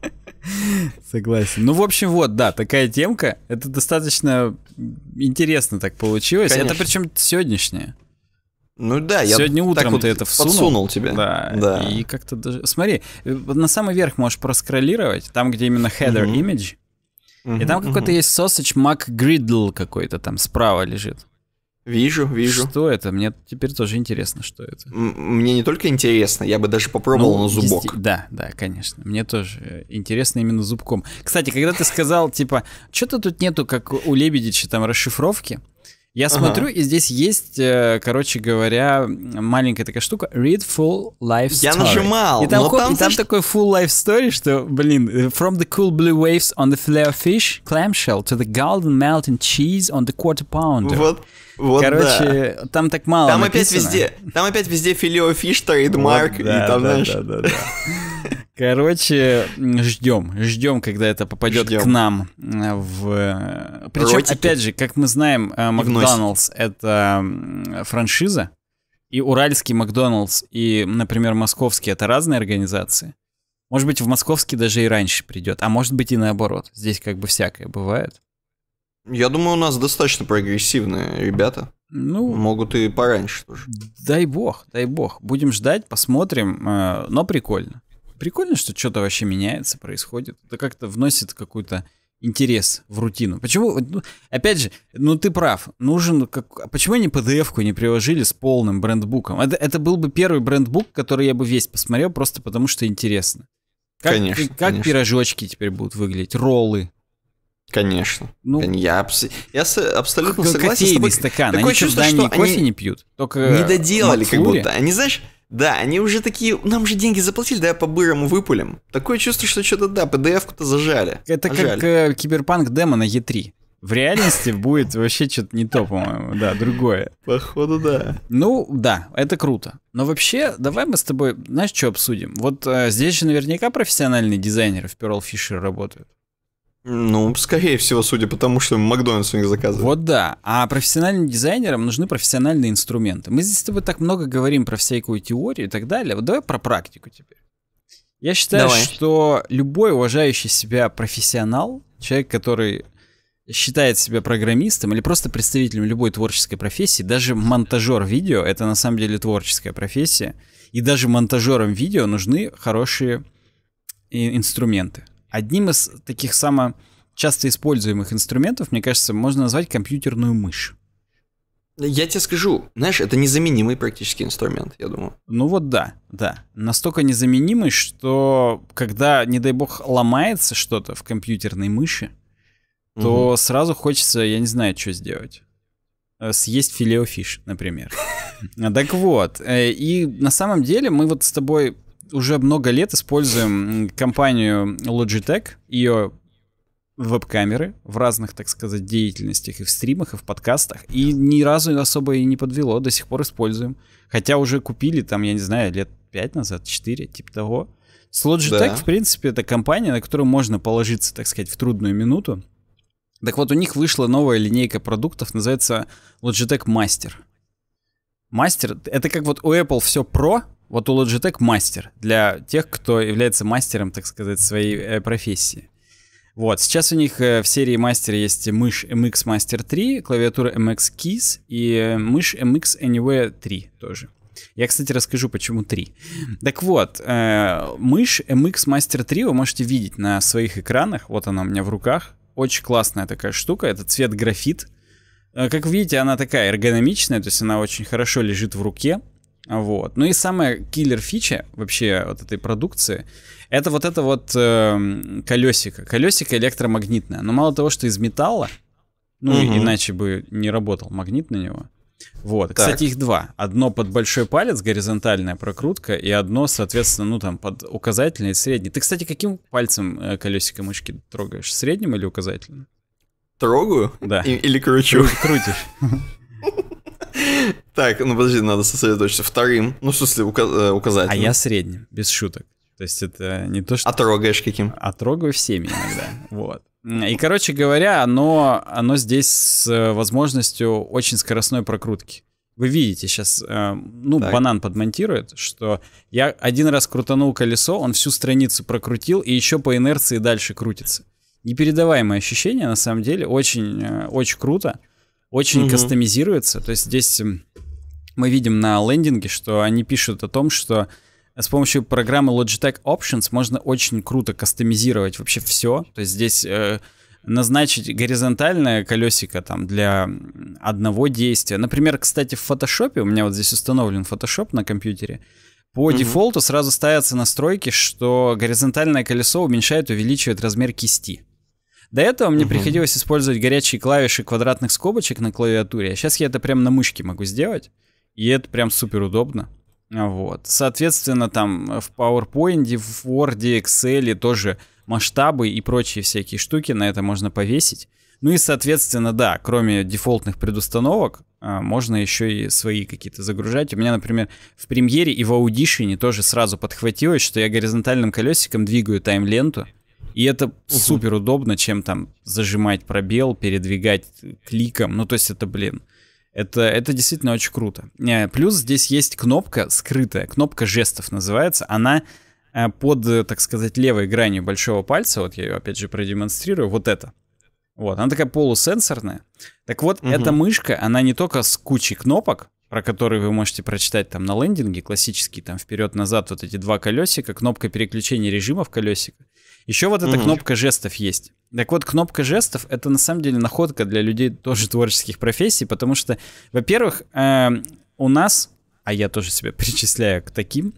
Согласен. Ну, в общем, вот, да, такая темка. Это достаточно интересно так получилось. Конечно. Это причем сегодняшнее? Ну да, я сегодня утром вот ты это всунул. Подсунул тебе. Да. да. И как-то даже. Смотри, на самый верх можешь проскроллировать, там, где именно header угу. image. Угу, и там какой-то есть сосач Макгридл какой-то там справа лежит. Вижу, вижу. Что это? Мне теперь тоже интересно, что это. Мне не только интересно, я бы даже попробовал ну, на зубок. Везде, да, да, конечно. Мне тоже э, интересно именно зубком. Кстати, когда ты сказал, типа, что-то тут нету, как у Лебедича, там расшифровки, я ага. смотрю, и здесь есть, короче говоря, маленькая такая штука Read Full Life Story. Я нажимал, и там, но хоп, там... И там такой Full Life Story, что, блин, From the cool blue waves on the filet of fish, clamshell, to the golden melting cheese on the quarter pounder. Вот. Вот Короче, да. там так мало Там написано. опять везде, там опять везде филио фиш, трейдмарк, вот, да, и там, да, знаешь... Да, да, да, Короче, ждем, ждем, когда это попадет ждем. к нам э, в. Э, Причем, Ротики. опять же, как мы знаем, э, Макдоналдс это франшиза, и Уральский Макдоналдс и, например, Московский это разные организации. Может быть, в Московский даже и раньше придет, а может быть и наоборот. Здесь как бы всякое бывает. Я думаю, у нас достаточно прогрессивные ребята. Ну, могут и пораньше тоже. Дай бог, дай бог. Будем ждать, посмотрим, э, но прикольно. Прикольно, что что-то вообще меняется, происходит. Это как-то вносит какую-то интерес в рутину. Почему, ну, опять же, ну ты прав, нужен, как, а почему они PDF-ку не приложили с полным брендбуком? Это, это был бы первый брендбук, который я бы весь посмотрел, просто потому что интересно. Как, конечно. Как конечно. пирожочки теперь будут выглядеть, роллы, Конечно. Ну, я, абс... я с... абсолютно согласен с тобой. стакан, Такое они чувство, что, что они кофе не пьют, только Не доделали как будто. Они, знаешь, да, они уже такие, нам же деньги заплатили, да, по-бырому выпулем. Такое чувство, что что-то, да, PDF-ку-то зажали. Это зажали. как э, Киберпанк демо на E3. В реальности будет вообще что-то не то, по-моему, да, другое. Походу, да. Ну, да, это круто. Но вообще, давай мы с тобой, знаешь, что обсудим? Вот э, здесь же наверняка профессиональные дизайнеры в Pearl Fisher работают. Ну, скорее всего, судя по тому, что Макдональдс у них заказывает. Вот да. А профессиональным дизайнерам нужны профессиональные инструменты. Мы здесь с тобой так много говорим про всякую теорию и так далее. Вот давай про практику теперь. Я считаю, давай. что любой уважающий себя профессионал, человек, который считает себя программистом или просто представителем любой творческой профессии, даже монтажер видео, это на самом деле творческая профессия, и даже монтажерам видео нужны хорошие инструменты. Одним из таких самых часто используемых инструментов, мне кажется, можно назвать компьютерную мышь. Я тебе скажу, знаешь, это незаменимый практически инструмент, я думаю. Ну вот да, да. Настолько незаменимый, что когда, не дай бог, ломается что-то в компьютерной мыши, то угу. сразу хочется, я не знаю, что сделать. Э, съесть филеофиш, например. Так вот, э, и на самом деле мы вот с тобой уже много лет используем компанию Logitech, ее веб-камеры в разных, так сказать, деятельностях, и в стримах, и в подкастах, и ни разу особо и не подвело, до сих пор используем. Хотя уже купили там, я не знаю, лет 5 назад, 4, типа того. С Logitech, да. в принципе, это компания, на которую можно положиться, так сказать, в трудную минуту. Так вот, у них вышла новая линейка продуктов, называется Logitech Master. Мастер — это как вот у Apple все Pro, вот у Logitech мастер для тех, кто является мастером, так сказать, своей э, профессии. Вот, сейчас у них э, в серии мастер есть мышь MX Master 3, клавиатура MX Keys и э, мышь MX Anywhere 3 тоже. Я, кстати, расскажу, почему 3. Так вот, э, мышь MX Master 3 вы можете видеть на своих экранах. Вот она у меня в руках. Очень классная такая штука. Это цвет графит. Как видите, она такая эргономичная, то есть она очень хорошо лежит в руке. Вот. Ну и самая киллер фича вообще вот этой продукции, это вот это вот э, колесико. Колесико электромагнитное. Но мало того, что из металла, ну угу. иначе бы не работал магнит на него. Вот. Так. Кстати, их два. Одно под большой палец, горизонтальная прокрутка, и одно, соответственно, ну там под указательный и средний. Ты, кстати, каким пальцем э, колесико мышки трогаешь? Средним или указательным? Трогаю? Да. И- или кручу? Крутишь. Так, ну подожди, надо сосредоточиться. Вторым, ну в смысле ука- э, указать. А я средним, без шуток. То есть это не то, что... А трогаешь каким? А трогаю всеми иногда, вот. И, короче говоря, оно, оно здесь с э, возможностью очень скоростной прокрутки. Вы видите сейчас, э, ну, так. банан подмонтирует, что я один раз крутанул колесо, он всю страницу прокрутил и еще по инерции дальше крутится. Непередаваемое ощущение, на самом деле, очень, очень круто, очень угу. кастомизируется. То есть здесь мы видим на лендинге, что они пишут о том, что с помощью программы Logitech Options можно очень круто кастомизировать вообще все. То есть здесь э, назначить горизонтальное колесико там для одного действия. Например, кстати, в Photoshop, у меня вот здесь установлен Photoshop на компьютере, по mm-hmm. дефолту сразу ставятся настройки, что горизонтальное колесо уменьшает, увеличивает размер кисти. До этого мне mm-hmm. приходилось использовать горячие клавиши квадратных скобочек на клавиатуре, а сейчас я это прямо на мышке могу сделать. И это прям супер удобно. Вот. Соответственно, там в PowerPoint, в Word, Excel тоже масштабы и прочие всякие штуки на это можно повесить. Ну и, соответственно, да, кроме дефолтных предустановок, а, можно еще и свои какие-то загружать. У меня, например, в премьере и в аудишине тоже сразу подхватилось, что я горизонтальным колесиком двигаю тайм-ленту. И это угу. супер удобно, чем там зажимать пробел, передвигать кликом. Ну, то есть это, блин, это, это действительно очень круто. Э, плюс здесь есть кнопка скрытая, кнопка жестов называется. Она э, под, э, так сказать, левой гранью большого пальца, вот я ее опять же продемонстрирую, вот это. Вот, она такая полусенсорная. Так вот, угу. эта мышка, она не только с кучей кнопок, про которые вы можете прочитать там на лендинге, классические, там вперед-назад вот эти два колесика, кнопка переключения режимов колесика. Еще вот эта угу. кнопка жестов есть. Так вот, кнопка жестов — это на самом деле находка для людей тоже творческих профессий, потому что, во-первых, э, у нас, а я тоже себя причисляю к таким,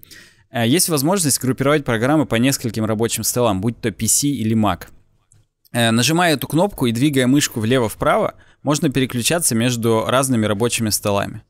э, есть возможность группировать программы по нескольким рабочим столам, будь то PC или Mac. Э, нажимая эту кнопку и двигая мышку влево-вправо, можно переключаться между разными рабочими столами.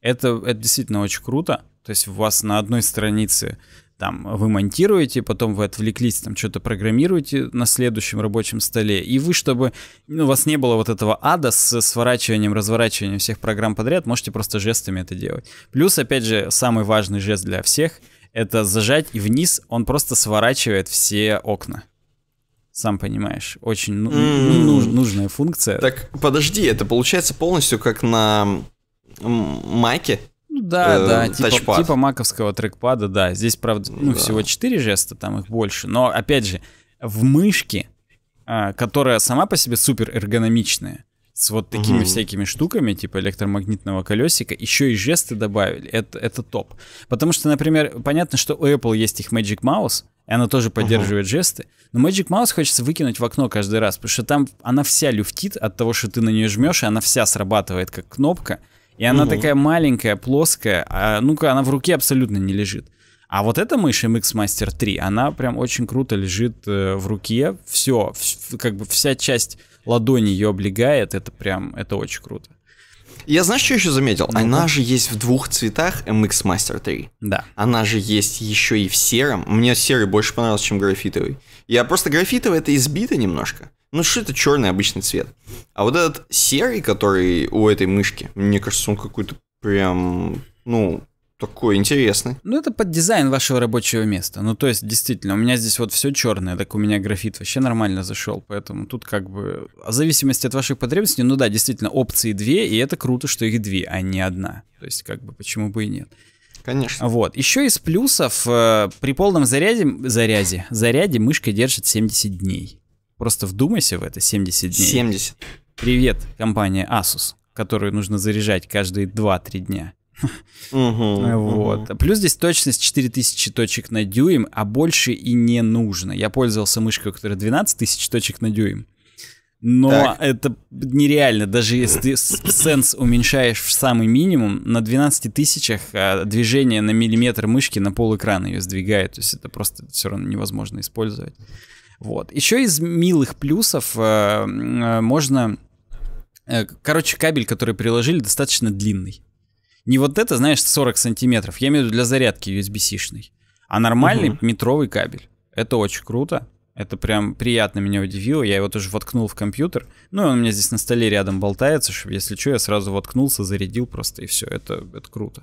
Это, это действительно очень круто. То есть у вас на одной странице там вы монтируете, потом вы отвлеклись, там что-то программируете на следующем рабочем столе, и вы, чтобы ну, у вас не было вот этого ада с сворачиванием, разворачиванием всех программ подряд, можете просто жестами это делать. Плюс, опять же, самый важный жест для всех — это зажать и вниз, он просто сворачивает все окна. Сам понимаешь, очень ну, mm. нуж, нужная функция. Так, подожди, это получается полностью как на Маке, да, э, да, э, типа, типа маковского трекпада, да. Здесь, правда, ну, да. всего 4 жеста, там их больше. Но, опять же, в мышке, а, которая сама по себе супер эргономичная, с вот такими угу. всякими штуками, типа электромагнитного колесика, еще и жесты добавили. Это, это топ. Потому что, например, понятно, что у Apple есть их Magic Mouse, и она тоже поддерживает угу. жесты. Но Magic Mouse хочется выкинуть в окно каждый раз, потому что там она вся люфтит от того, что ты на нее жмешь, и она вся срабатывает как кнопка. И она угу. такая маленькая, плоская, а, ну-ка, она в руке абсолютно не лежит. А вот эта мышь MX Master 3, она прям очень круто лежит э, в руке. Все, в, как бы вся часть ладони ее облегает. Это прям, это очень круто. Я знаешь, что еще заметил? Ну Она же есть в двух цветах MX Master 3. Да. Она же есть еще и в сером. Мне серый больше понравился, чем графитовый. Я просто графитовый это избито немножко ну что это черный обычный цвет. А вот этот серый, который у этой мышки, мне кажется, он какой-то прям, ну, такой интересный. Ну, это под дизайн вашего рабочего места. Ну, то есть, действительно, у меня здесь вот все черное, так у меня графит вообще нормально зашел, поэтому тут как бы... В зависимости от ваших потребностей, ну да, действительно, опции две, и это круто, что их две, а не одна. То есть, как бы, почему бы и нет. Конечно. Вот. Еще из плюсов, э, при полном заряде, заряде, заряде мышка держит 70 дней. Просто вдумайся в это 70 дней. 70. Привет, компания Asus, которую нужно заряжать каждые 2-3 дня. Угу, вот. Угу. Плюс здесь точность 4000 точек на дюйм, а больше и не нужно. Я пользовался мышкой, которая 12 тысяч точек на дюйм. Но так. это нереально, даже если ты сенс уменьшаешь в самый минимум, на 12 тысячах а, движение на миллиметр мышки на пол экрана ее сдвигает. То есть это просто все равно невозможно использовать. Вот. Еще из милых плюсов э, можно... Э, короче, кабель, который приложили, достаточно длинный. Не вот это, знаешь, 40 сантиметров. Я имею в виду для зарядки usb шный, А нормальный угу. метровый кабель. Это очень круто. Это прям приятно меня удивило. Я его тоже воткнул в компьютер. Ну, он у меня здесь на столе рядом болтается, чтобы, если что, я сразу воткнулся, зарядил просто, и все. Это, это круто.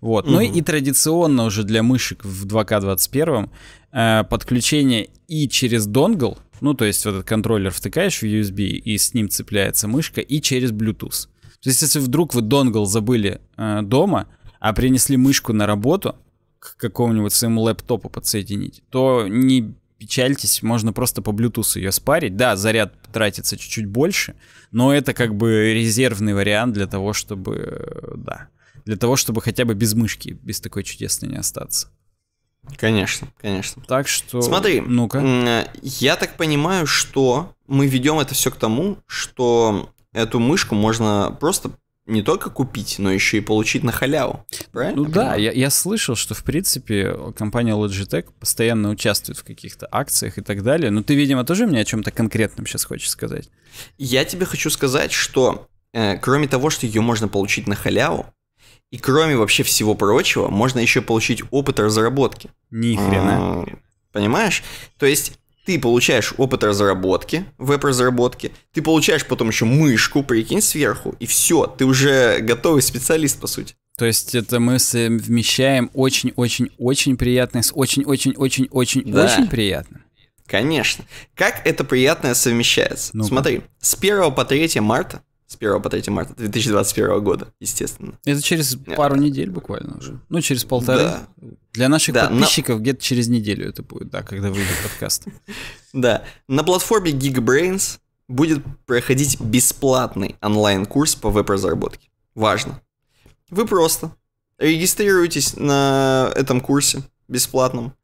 Вот. Mm-hmm. Ну и традиционно уже для мышек в 2К21 э, подключение и через донгл, ну то есть вот этот контроллер втыкаешь в USB и с ним цепляется мышка, и через Bluetooth. То есть если вдруг вы донгл забыли э, дома, а принесли мышку на работу к какому-нибудь своему лэптопу подсоединить, то не печальтесь, можно просто по Bluetooth ее спарить. Да, заряд тратится чуть-чуть больше, но это как бы резервный вариант для того, чтобы, э, да, для того, чтобы хотя бы без мышки, без такой чудесной не остаться. Конечно, конечно. Так что... Смотри, ну-ка. я так понимаю, что мы ведем это все к тому, что эту мышку можно просто не только купить, но еще и получить на халяву. Правильно? Ну да, я, я слышал, что в принципе компания Logitech постоянно участвует в каких-то акциях и так далее. Но ты, видимо, тоже мне о чем-то конкретном сейчас хочешь сказать. Я тебе хочу сказать, что э, кроме того, что ее можно получить на халяву, и кроме вообще всего прочего, можно еще получить опыт разработки. Ни хрена. А, понимаешь? То есть ты получаешь опыт разработки, веб-разработки, ты получаешь потом еще мышку, прикинь, сверху, и все, ты уже готовый специалист, по сути. То есть это мы совмещаем очень-очень-очень приятное с очень-очень-очень-очень-очень да. приятным. Конечно. Как это приятное совмещается? ну -ка. Смотри, с 1 по 3 марта с 1 по 3 марта 2021 года, естественно. Это через Нет. пару недель буквально уже. Ну, через полтора. Да. Для наших да, подписчиков на... где-то через неделю это будет, да, когда выйдет подкаст. Да. На платформе Geekbrains будет проходить бесплатный онлайн-курс по веб-разработке. Важно. Вы просто регистрируетесь на этом курсе бесплатном.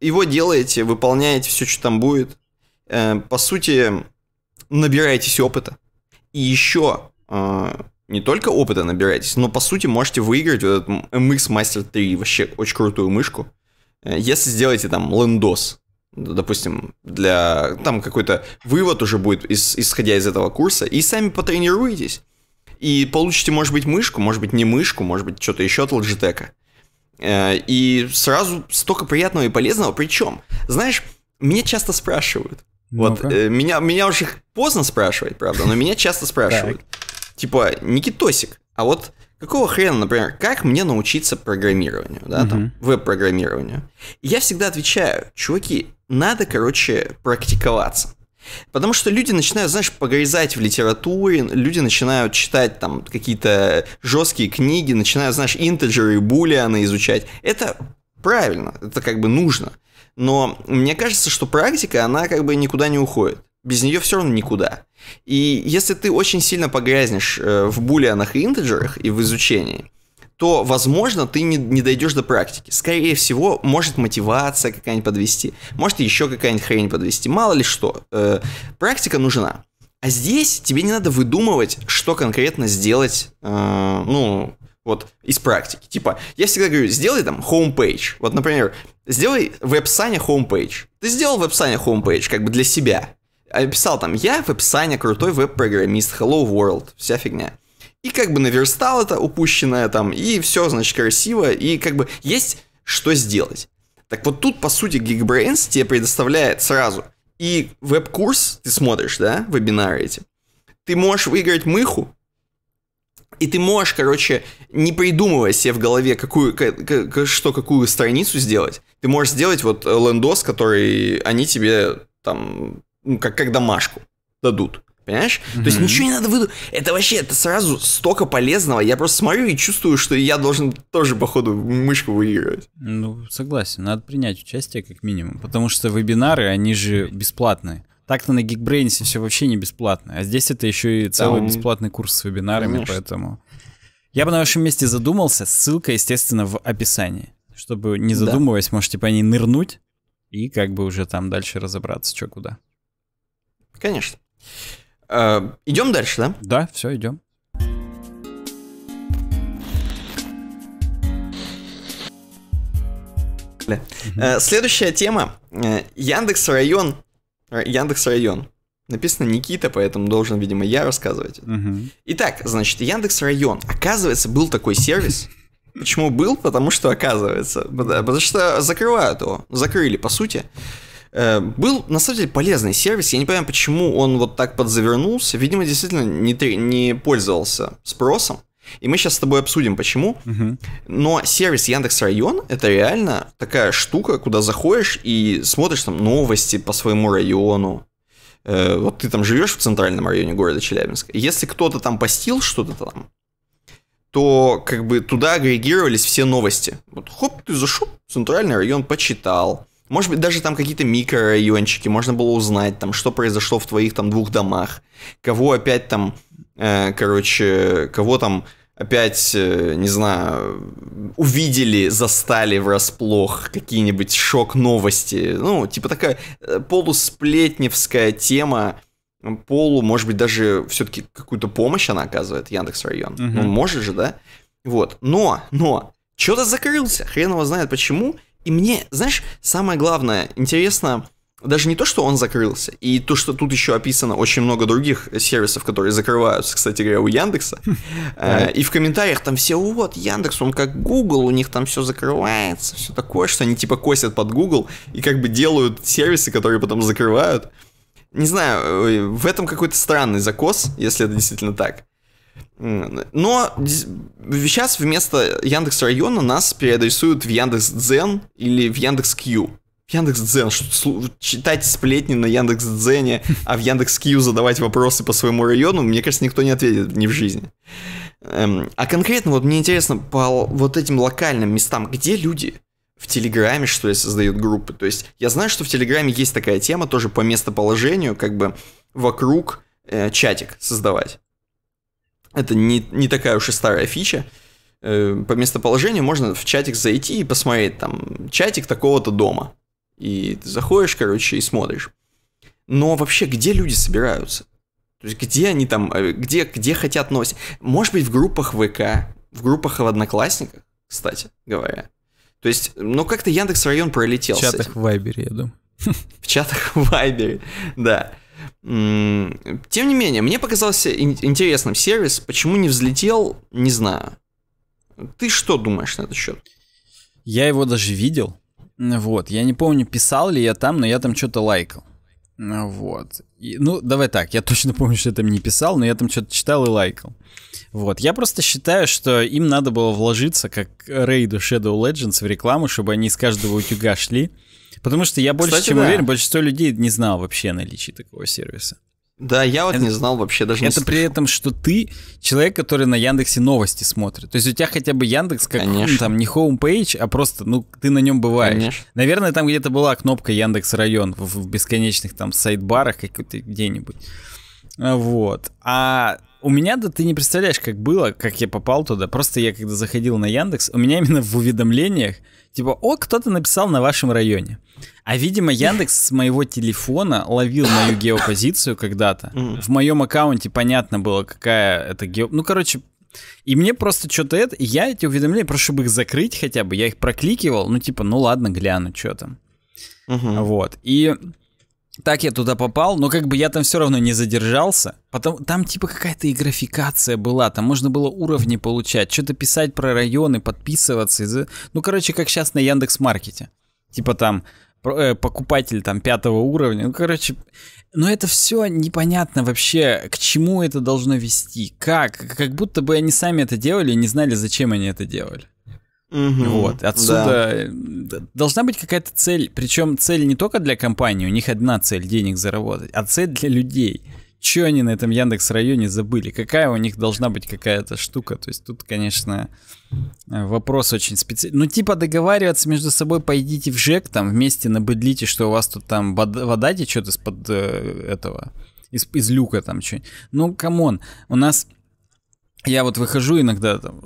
Его делаете, выполняете все, что там будет. Э, по сути, набираетесь опыта и еще а, не только опыта набираетесь, но по сути можете выиграть вот этот MX Master 3, вообще очень крутую мышку. Э, если сделаете там лендос, допустим, для там какой-то вывод уже будет, ис, исходя из этого курса, и сами потренируетесь. И получите, может быть, мышку, может быть, не мышку, может быть, что-то еще от Logitech. Э, и сразу столько приятного и полезного. Причем, знаешь, меня часто спрашивают, вот, э, меня, меня уже поздно спрашивать, правда, но меня часто спрашивают. Типа, Никитосик, а вот какого хрена, например, как мне научиться программированию, да, там, веб-программированию? я всегда отвечаю, чуваки, надо, короче, практиковаться. Потому что люди начинают, знаешь, погрязать в литературе, люди начинают читать там какие-то жесткие книги, начинают, знаешь, интеджеры и булианы изучать. Это правильно, это как бы нужно но мне кажется, что практика, она как бы никуда не уходит. Без нее все равно никуда. И если ты очень сильно погрязнешь э, в булианах и интеджерах и в изучении, то, возможно, ты не, не дойдешь до практики. Скорее всего, может мотивация какая-нибудь подвести, может еще какая-нибудь хрень подвести, мало ли что. Э, практика нужна. А здесь тебе не надо выдумывать, что конкретно сделать, э, ну, вот, из практики. Типа, я всегда говорю, сделай там homepage. Вот, например, сделай веб-саня homepage. Ты сделал веб-саня homepage как бы для себя. Описал а, там, я веб-саня, крутой веб-программист, hello world, вся фигня. И как бы наверстал это упущенное там, и все, значит, красиво, и как бы есть что сделать. Так вот тут, по сути, Geekbrains тебе предоставляет сразу и веб-курс, ты смотришь, да, вебинары эти, ты можешь выиграть мыху, и ты можешь, короче, не придумывая себе в голове, какую, как, что, какую страницу сделать, ты можешь сделать вот э, лендос, который они тебе там, ну, как, как домашку дадут. Понимаешь? Mm-hmm. То есть ничего не надо выдумать. Это вообще, это сразу столько полезного. Я просто смотрю и чувствую, что я должен тоже, походу, мышку выигрывать. Ну, согласен. Надо принять участие как минимум. Потому что вебинары, они же бесплатные. Так-то на Geekbrains все вообще не бесплатно, а здесь это еще и целый Там... бесплатный курс с вебинарами, Конечно. поэтому... Я бы на вашем месте задумался, ссылка, естественно, в описании. Чтобы, не задумываясь, да. можете по ней нырнуть и как бы уже там дальше разобраться, что куда. Конечно. Э, а, идем дальше, да? Да, все, идем. Э, следующая тема. Э, Яндекс район Э, Яндекс Район. Написано Никита, поэтому должен, видимо, я рассказывать. Угу. Итак, значит, Яндекс Район. Оказывается, был такой сервис. Почему был? Потому что оказывается. Потому что закрывают его. Закрыли, по сути. Э, был, на самом деле, полезный сервис. Я не понимаю, почему он вот так подзавернулся. Видимо, действительно не, не пользовался спросом. И мы сейчас с тобой обсудим, почему. Угу. Но сервис Яндекс.Район это реально такая штука, куда заходишь и смотришь там новости по своему району. Э, вот ты там живешь в центральном районе города Челябинска. Если кто-то там постил что-то там, то как бы туда агрегировались все новости. Вот хоп, ты зашел центральный район, почитал. Может быть, даже там какие-то микрорайончики, можно было узнать, там, что произошло в твоих там двух домах, кого опять там Э, короче, кого там опять, э, не знаю, увидели, застали врасплох какие-нибудь шок-новости. Ну, типа такая э, полусплетневская тема, полу, может быть, даже все-таки какую-то помощь она оказывает, Яндекс Район. Угу. Ну, может же, да? Вот. Но, но, что-то закрылся, хрен его знает почему. И мне, знаешь, самое главное, интересно, даже не то, что он закрылся, и то, что тут еще описано очень много других сервисов, которые закрываются, кстати говоря, у Яндекса. Хм. Э, и в комментариях там все, вот, Яндекс, он как Google, у них там все закрывается, все такое, что они типа косят под Google и как бы делают сервисы, которые потом закрывают. Не знаю, э, в этом какой-то странный закос, если это действительно так. Но сейчас вместо Яндекс района нас переадресуют в Яндекс Дзен или в Яндекс Кью. Яндекс Дзен, читать сплетни на Яндекс Дзене, а в Яндекс Кью задавать вопросы по своему району, мне кажется, никто не ответит ни в жизни. Эм, а конкретно вот мне интересно по вот этим локальным местам, где люди в Телеграме, что ли, создают группы. То есть я знаю, что в Телеграме есть такая тема, тоже по местоположению, как бы вокруг э, чатик создавать. Это не, не такая уж и старая фича э, по местоположению можно в чатик зайти и посмотреть там чатик такого-то дома. И ты заходишь, короче, и смотришь. Но вообще, где люди собираются? То есть, где они там, э, где, где хотят носить? Может быть, в группах ВК, в группах в Одноклассниках, кстати говоря. То есть, ну как-то Яндекс район пролетел. В чатах в Вайбере, я думаю. В чатах в Вайбере, да. Тем не менее, мне показался интересным сервис. Почему не взлетел, не знаю. Ты что думаешь на этот счет? Я его даже видел. Вот, я не помню, писал ли я там, но я там что-то лайкал. Ну вот. И, ну, давай так, я точно помню, что я там не писал, но я там что-то читал и лайкал. Вот. Я просто считаю, что им надо было вложиться, как рейду Shadow Legends, в рекламу, чтобы они из каждого утюга шли. Потому что я больше Кстати, чем да. уверен, большинство людей не знал вообще о наличии такого сервиса. Да, я вот это, не знал вообще даже. Это при этом, что ты человек, который на Яндексе новости смотрит. То есть у тебя хотя бы Яндекс как ну, Конечно. там не homepage, а просто ну ты на нем бываешь. Конечно. Наверное, там где-то была кнопка Яндекс район в, в бесконечных там сайт-барах какой-то где-нибудь. А, вот. А у меня, да ты не представляешь, как было, как я попал туда. Просто я когда заходил на Яндекс, у меня именно в уведомлениях Типа, о, кто-то написал на вашем районе. А, видимо, Яндекс с моего телефона ловил мою геопозицию когда-то. В моем аккаунте понятно было, какая это гео... Ну, короче, и мне просто что-то это... Я эти уведомления, прошу бы их закрыть хотя бы. Я их прокликивал, ну, типа, ну ладно, гляну, что там. Угу. Вот. И так я туда попал, но как бы я там все равно не задержался. Потом там типа какая-то и графикация была, там можно было уровни получать, что-то писать про районы, подписываться. Ну, короче, как сейчас на Яндекс Маркете. Типа там э, покупатель там пятого уровня. Ну, короче, но это все непонятно вообще, к чему это должно вести, как, как будто бы они сами это делали и не знали, зачем они это делали. Угу, вот, отсюда да. Э, должна быть какая-то цель, причем цель не только для компании, у них одна цель денег заработать, а цель для людей. Че они на этом Яндекс районе забыли? Какая у них должна быть какая-то штука? То есть тут, конечно, э, вопрос очень специальный. Ну, типа договариваться между собой, пойдите в ЖЭК, там вместе набыдлите, что у вас тут там вода, вода течет из-под э, этого, из, из люка там что-нибудь. Ну, камон, у нас я вот выхожу иногда там,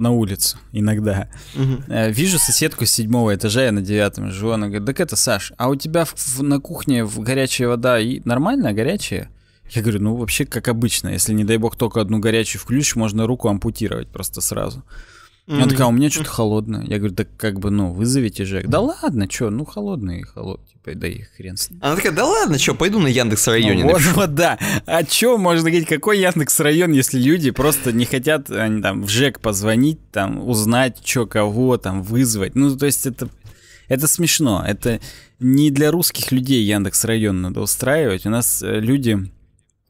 на улицу, иногда, угу. вижу соседку с седьмого этажа, я на девятом живу, она говорит, так это, Саш, а у тебя в, в, на кухне в горячая вода и нормальная горячая? Я говорю, ну вообще как обычно, если не дай бог только одну горячую включишь, можно руку ампутировать просто сразу. Mm-hmm. Она такая, «А у меня что-то холодно. Я говорю, да как бы, ну, вызовите же. Да ладно, что, ну, холодный, холод, типа, да и хрен с ним. Она такая, да ладно, что, пойду на Яндекс районе. Ну, вот, вот, да. А что можно говорить, какой Яндекс район, если люди просто не хотят, они там, в ЖЭК позвонить, там, узнать, что, кого, там, вызвать. Ну, то есть это, это смешно. Это не для русских людей Яндекс район надо устраивать. У нас э, люди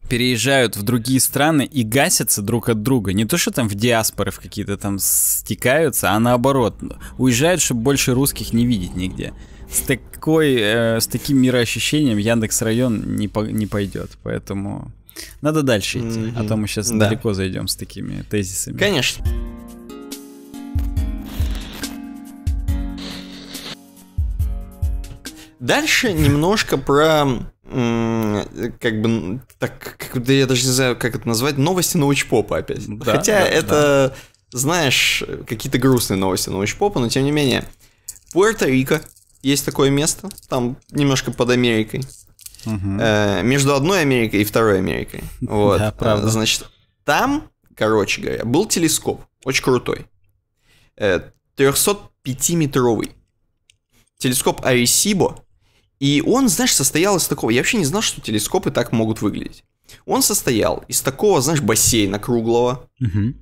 переезжают в другие страны и гасятся друг от друга. Не то, что там в диаспоры в какие-то там стекаются, а наоборот. Уезжают, чтобы больше русских не видеть нигде. С, такой, э, с таким мироощущением Яндекс район не, по, не пойдет. Поэтому надо дальше идти, mm-hmm. а то мы сейчас да. далеко зайдем с такими тезисами. Конечно. Дальше немножко про как бы, так, как, да я даже не знаю, как это назвать, новости научпопа опять. Да, Хотя да, это, да. знаешь, какие-то грустные новости научпопа, но тем не менее. Пуэрто-Рико, есть такое место, там немножко под Америкой. Угу. Э, между одной Америкой и второй Америкой. Вот. Да, правда. Значит, там, короче говоря, был телескоп, очень крутой. Э, 305-метровый. Телескоп Аресибо и он, знаешь, состоял из такого... Я вообще не знал, что телескопы так могут выглядеть. Он состоял из такого, знаешь, бассейна круглого, угу.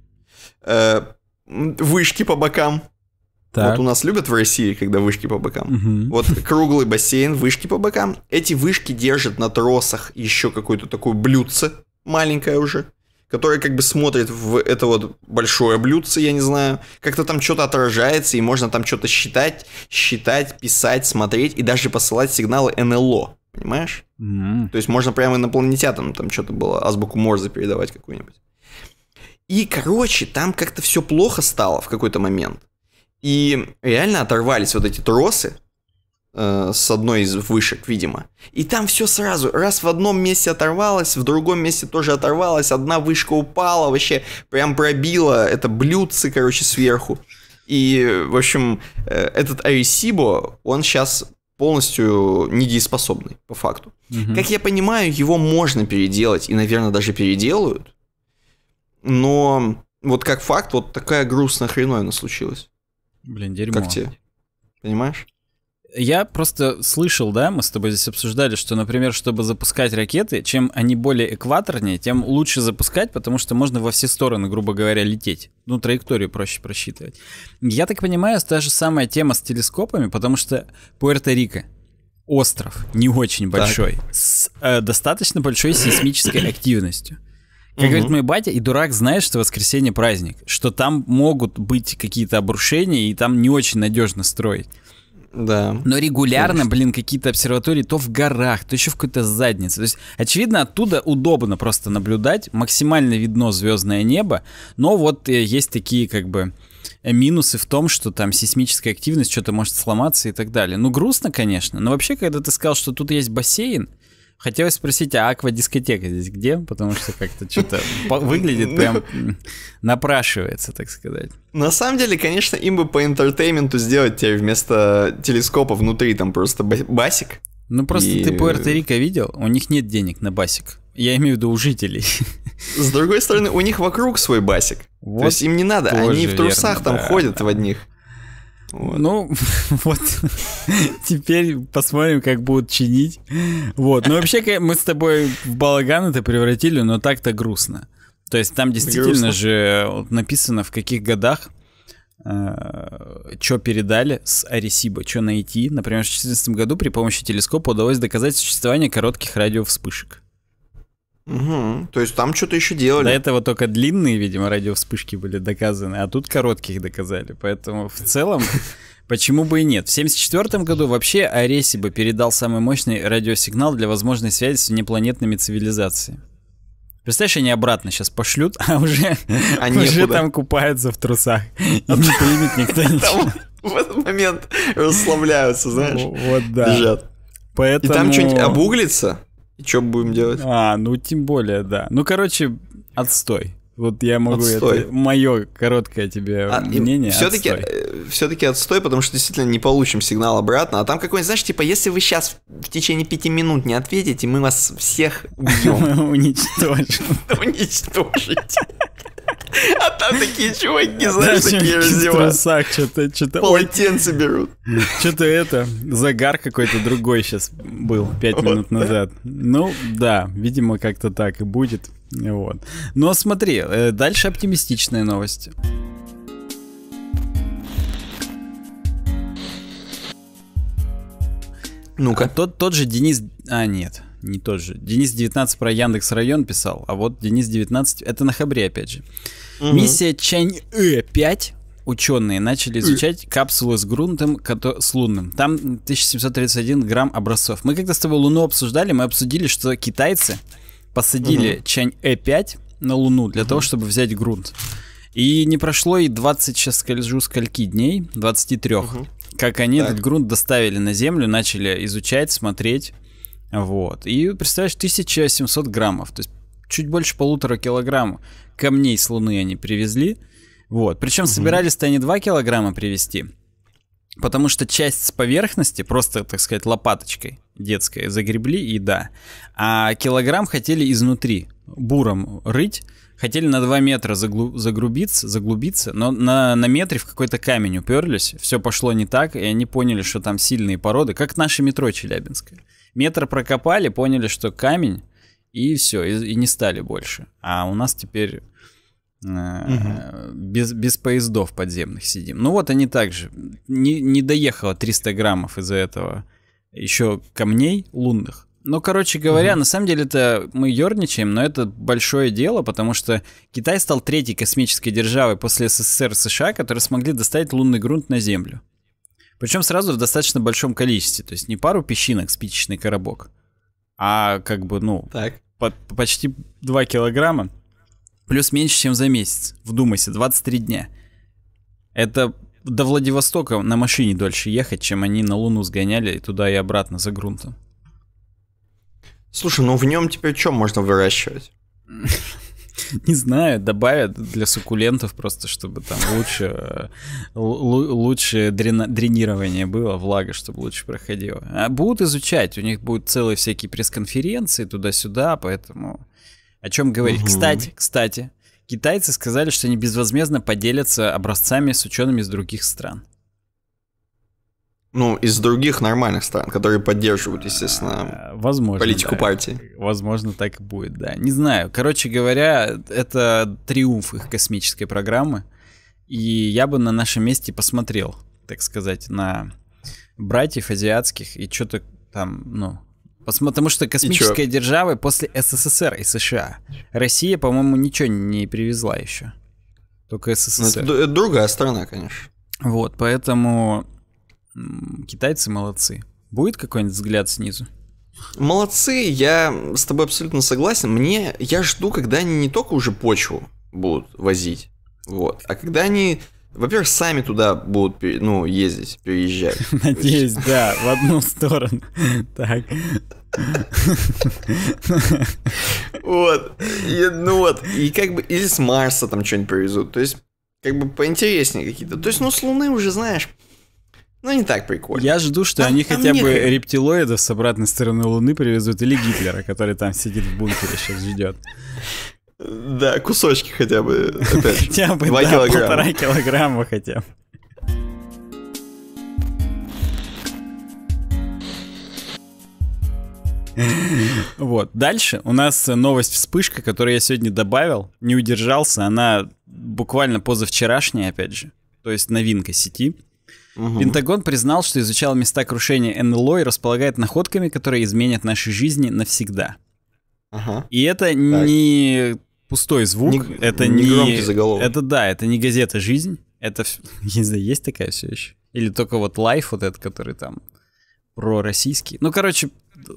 э, вышки по бокам. Так. Вот у нас любят в России, когда вышки по бокам. Угу. Вот круглый бассейн, вышки по бокам. Эти вышки держат на тросах еще какую-то такую блюдце маленькое уже который как бы смотрит в это вот большое блюдце, я не знаю, как-то там что-то отражается, и можно там что-то считать, считать, писать, смотреть и даже посылать сигналы НЛО, понимаешь? Mm. То есть можно прямо инопланетянам там что-то было, азбуку Морзе передавать какую-нибудь. И, короче, там как-то все плохо стало в какой-то момент. И реально оторвались вот эти тросы, Э, с одной из вышек, видимо. И там все сразу, раз в одном месте оторвалось, в другом месте тоже оторвалось, одна вышка упала, вообще прям пробила, это блюдцы, короче, сверху. И, в общем, э, этот Арисибо, он сейчас полностью недееспособный, по факту. Угу. Как я понимаю, его можно переделать, и, наверное, даже переделают. Но вот как факт, вот такая грустная хреновина случилась. Блин, дерьмо. Как тебе? Понимаешь? я просто слышал, да, мы с тобой здесь обсуждали, что, например, чтобы запускать ракеты, чем они более экваторнее, тем лучше запускать, потому что можно во все стороны, грубо говоря, лететь. Ну, траекторию проще просчитывать. Я так понимаю, та же самая тема с телескопами, потому что Пуэрто-Рико остров не очень большой, так. с э, достаточно большой сейсмической активностью. Как угу. говорит мой батя, и дурак знает, что воскресенье праздник, что там могут быть какие-то обрушения, и там не очень надежно строить. Да. Но регулярно, Конечно. блин, какие-то обсерватории то в горах, то еще в какой-то заднице. То есть, очевидно, оттуда удобно просто наблюдать. Максимально видно звездное небо. Но вот э, есть такие как бы э, минусы в том, что там сейсмическая активность, что-то может сломаться и так далее. Ну, грустно, конечно. Но вообще, когда ты сказал, что тут есть бассейн, Хотелось спросить, а аквадискотека здесь где? Потому что как-то что-то выглядит прям напрашивается, так сказать. На самом деле, конечно, им бы по интертейменту сделать тебе вместо телескопа внутри там просто басик. Ну просто ты Пуэрто-Рико видел? У них нет денег на басик. Я имею в виду у жителей. С другой стороны, у них вокруг свой басик. Вот То есть им не надо, они в трусах верно, там да. ходят в одних. Вот. Ну, вот теперь посмотрим, как будут чинить. Вот. Ну, вообще, мы с тобой в балаган это превратили, но так-то грустно. То есть там действительно грустно. же э, вот, написано, в каких годах э, что передали с Аресиба, что найти. Например, в 2014 году при помощи телескопа удалось доказать существование коротких радиовспышек. Угу. То есть там что-то еще делали. До этого только длинные, видимо, радиовспышки были доказаны, а тут коротких доказали. Поэтому в целом, почему бы и нет. В 1974 году вообще Аресиба бы передал самый мощный радиосигнал для возможной связи с внепланетными цивилизациями. Представляешь, они обратно сейчас пошлют, а уже, а уже там купаются в трусах. И не примет никто ничего. В этот момент расслабляются, знаешь. Вот, да. Бежат. Поэтому... И там что-нибудь обуглится, и что будем делать? А, ну тем более, да. Ну, короче, отстой. Вот я могу отстой. это мое короткое тебе а, мнение. Все-таки э, все-таки отстой, потому что действительно не получим сигнал обратно. А там какой-нибудь, знаешь, типа, если вы сейчас в течение пяти минут не ответите, мы вас всех убьем. Уничтожим. Уничтожить. А там такие чуваки, знаешь, да, такие раздевают. что-то, что-то. Полотенце берут. Что-то это, загар какой-то другой сейчас был пять минут назад. Ну, да, видимо, как-то так и будет. Вот. Но смотри, э, дальше оптимистичная новость. Ну-ка. А тот, тот же Денис... А, нет не тот же. Денис 19 про Яндекс район писал, а вот Денис 19 это на Хабре опять же. Угу. Миссия Чань э 5 ученые начали изучать капсулы с грунтом, с лунным. Там 1731 грамм образцов. Мы когда с тобой Луну обсуждали, мы обсудили, что китайцы посадили угу. Чань-Э-5 на Луну для угу. того, чтобы взять грунт. И не прошло и 20 сейчас скольжу скольки дней, 23, угу. как они так. этот грунт доставили на Землю, начали изучать, смотреть. Вот. И представляешь, 1700 граммов. То есть чуть больше полутора килограмм камней с Луны они привезли. Вот. Причем угу. собирались-то они 2 килограмма привезти. Потому что часть с поверхности, просто, так сказать, лопаточкой детской загребли и да. А килограмм хотели изнутри, буром рыть. Хотели на 2 метра заглу- загрубиться, заглубиться, но на, на метре в какой-то камень уперлись. Все пошло не так, и они поняли, что там сильные породы, как наше метро Челябинское. Метр прокопали, поняли, что камень и все, и, и не стали больше. А у нас теперь угу. без, без поездов подземных сидим. Ну вот они также. Не, не доехало 300 граммов из-за этого еще камней лунных. Ну, короче говоря, угу. на самом деле это мы ерничаем, но это большое дело, потому что Китай стал третьей космической державой после СССР и США, которые смогли доставить лунный грунт на Землю. Причем сразу в достаточно большом количестве, то есть не пару песчинок спичечный коробок, а как бы, ну, так по почти 2 килограмма, плюс меньше, чем за месяц. Вдумайся, 23 дня. Это до Владивостока на машине дольше ехать, чем они на Луну сгоняли и туда и обратно за грунтом. Слушай, ну в нем теперь что можно выращивать? Не знаю, добавят для суккулентов просто, чтобы там лучше, э, лучше дрена, дренирование было, влага, чтобы лучше проходила. А будут изучать, у них будут целые всякие пресс-конференции туда-сюда, поэтому о чем говорить. Угу. Кстати, кстати, китайцы сказали, что они безвозмездно поделятся образцами с учеными из других стран. Ну, из других нормальных стран, которые поддерживают, естественно, э, Возможно, политику да. партии. Возможно, так и будет, да. Не знаю. Короче говоря, это триумф их космической программы. И я бы на нашем месте посмотрел, так сказать, на братьев азиатских и что-то там, ну, Потому что космическая держава после СССР и США. Россия, по-моему, ничего не привезла еще. Только ну, СССР. Ну, это другая страна, конечно. Вот, поэтому китайцы молодцы. Будет какой-нибудь взгляд снизу? Молодцы, я с тобой абсолютно согласен. Мне, я жду, когда они не только уже почву будут возить, вот, а когда они во-первых, сами туда будут, ну, ездить, переезжать. Надеюсь, да, в одну сторону. Так. Вот. Ну вот. И как бы, или с Марса там что-нибудь привезут. То есть, как бы поинтереснее какие-то. То есть, ну, с Луны уже, знаешь, ну, не так прикольно. Я жду, что а, они а хотя мне... бы рептилоидов с обратной стороны Луны привезут, или Гитлера, который там сидит в бункере, сейчас ждет. Да, кусочки хотя бы. Хотя бы, килограмма, полтора килограмма хотя бы. Вот. Дальше у нас новость вспышка, которую я сегодня добавил. Не удержался. Она буквально позавчерашняя, опять же. То есть новинка сети. Угу. Пентагон признал, что изучал места крушения НЛО и располагает находками, которые изменят наши жизни навсегда. Ага. И это так. не пустой звук, не, это не, не громкий заголовок. Это да, это не газета «Жизнь», это не знаю, есть такая все еще. Или только вот Life вот этот, который там про российский. Ну, короче,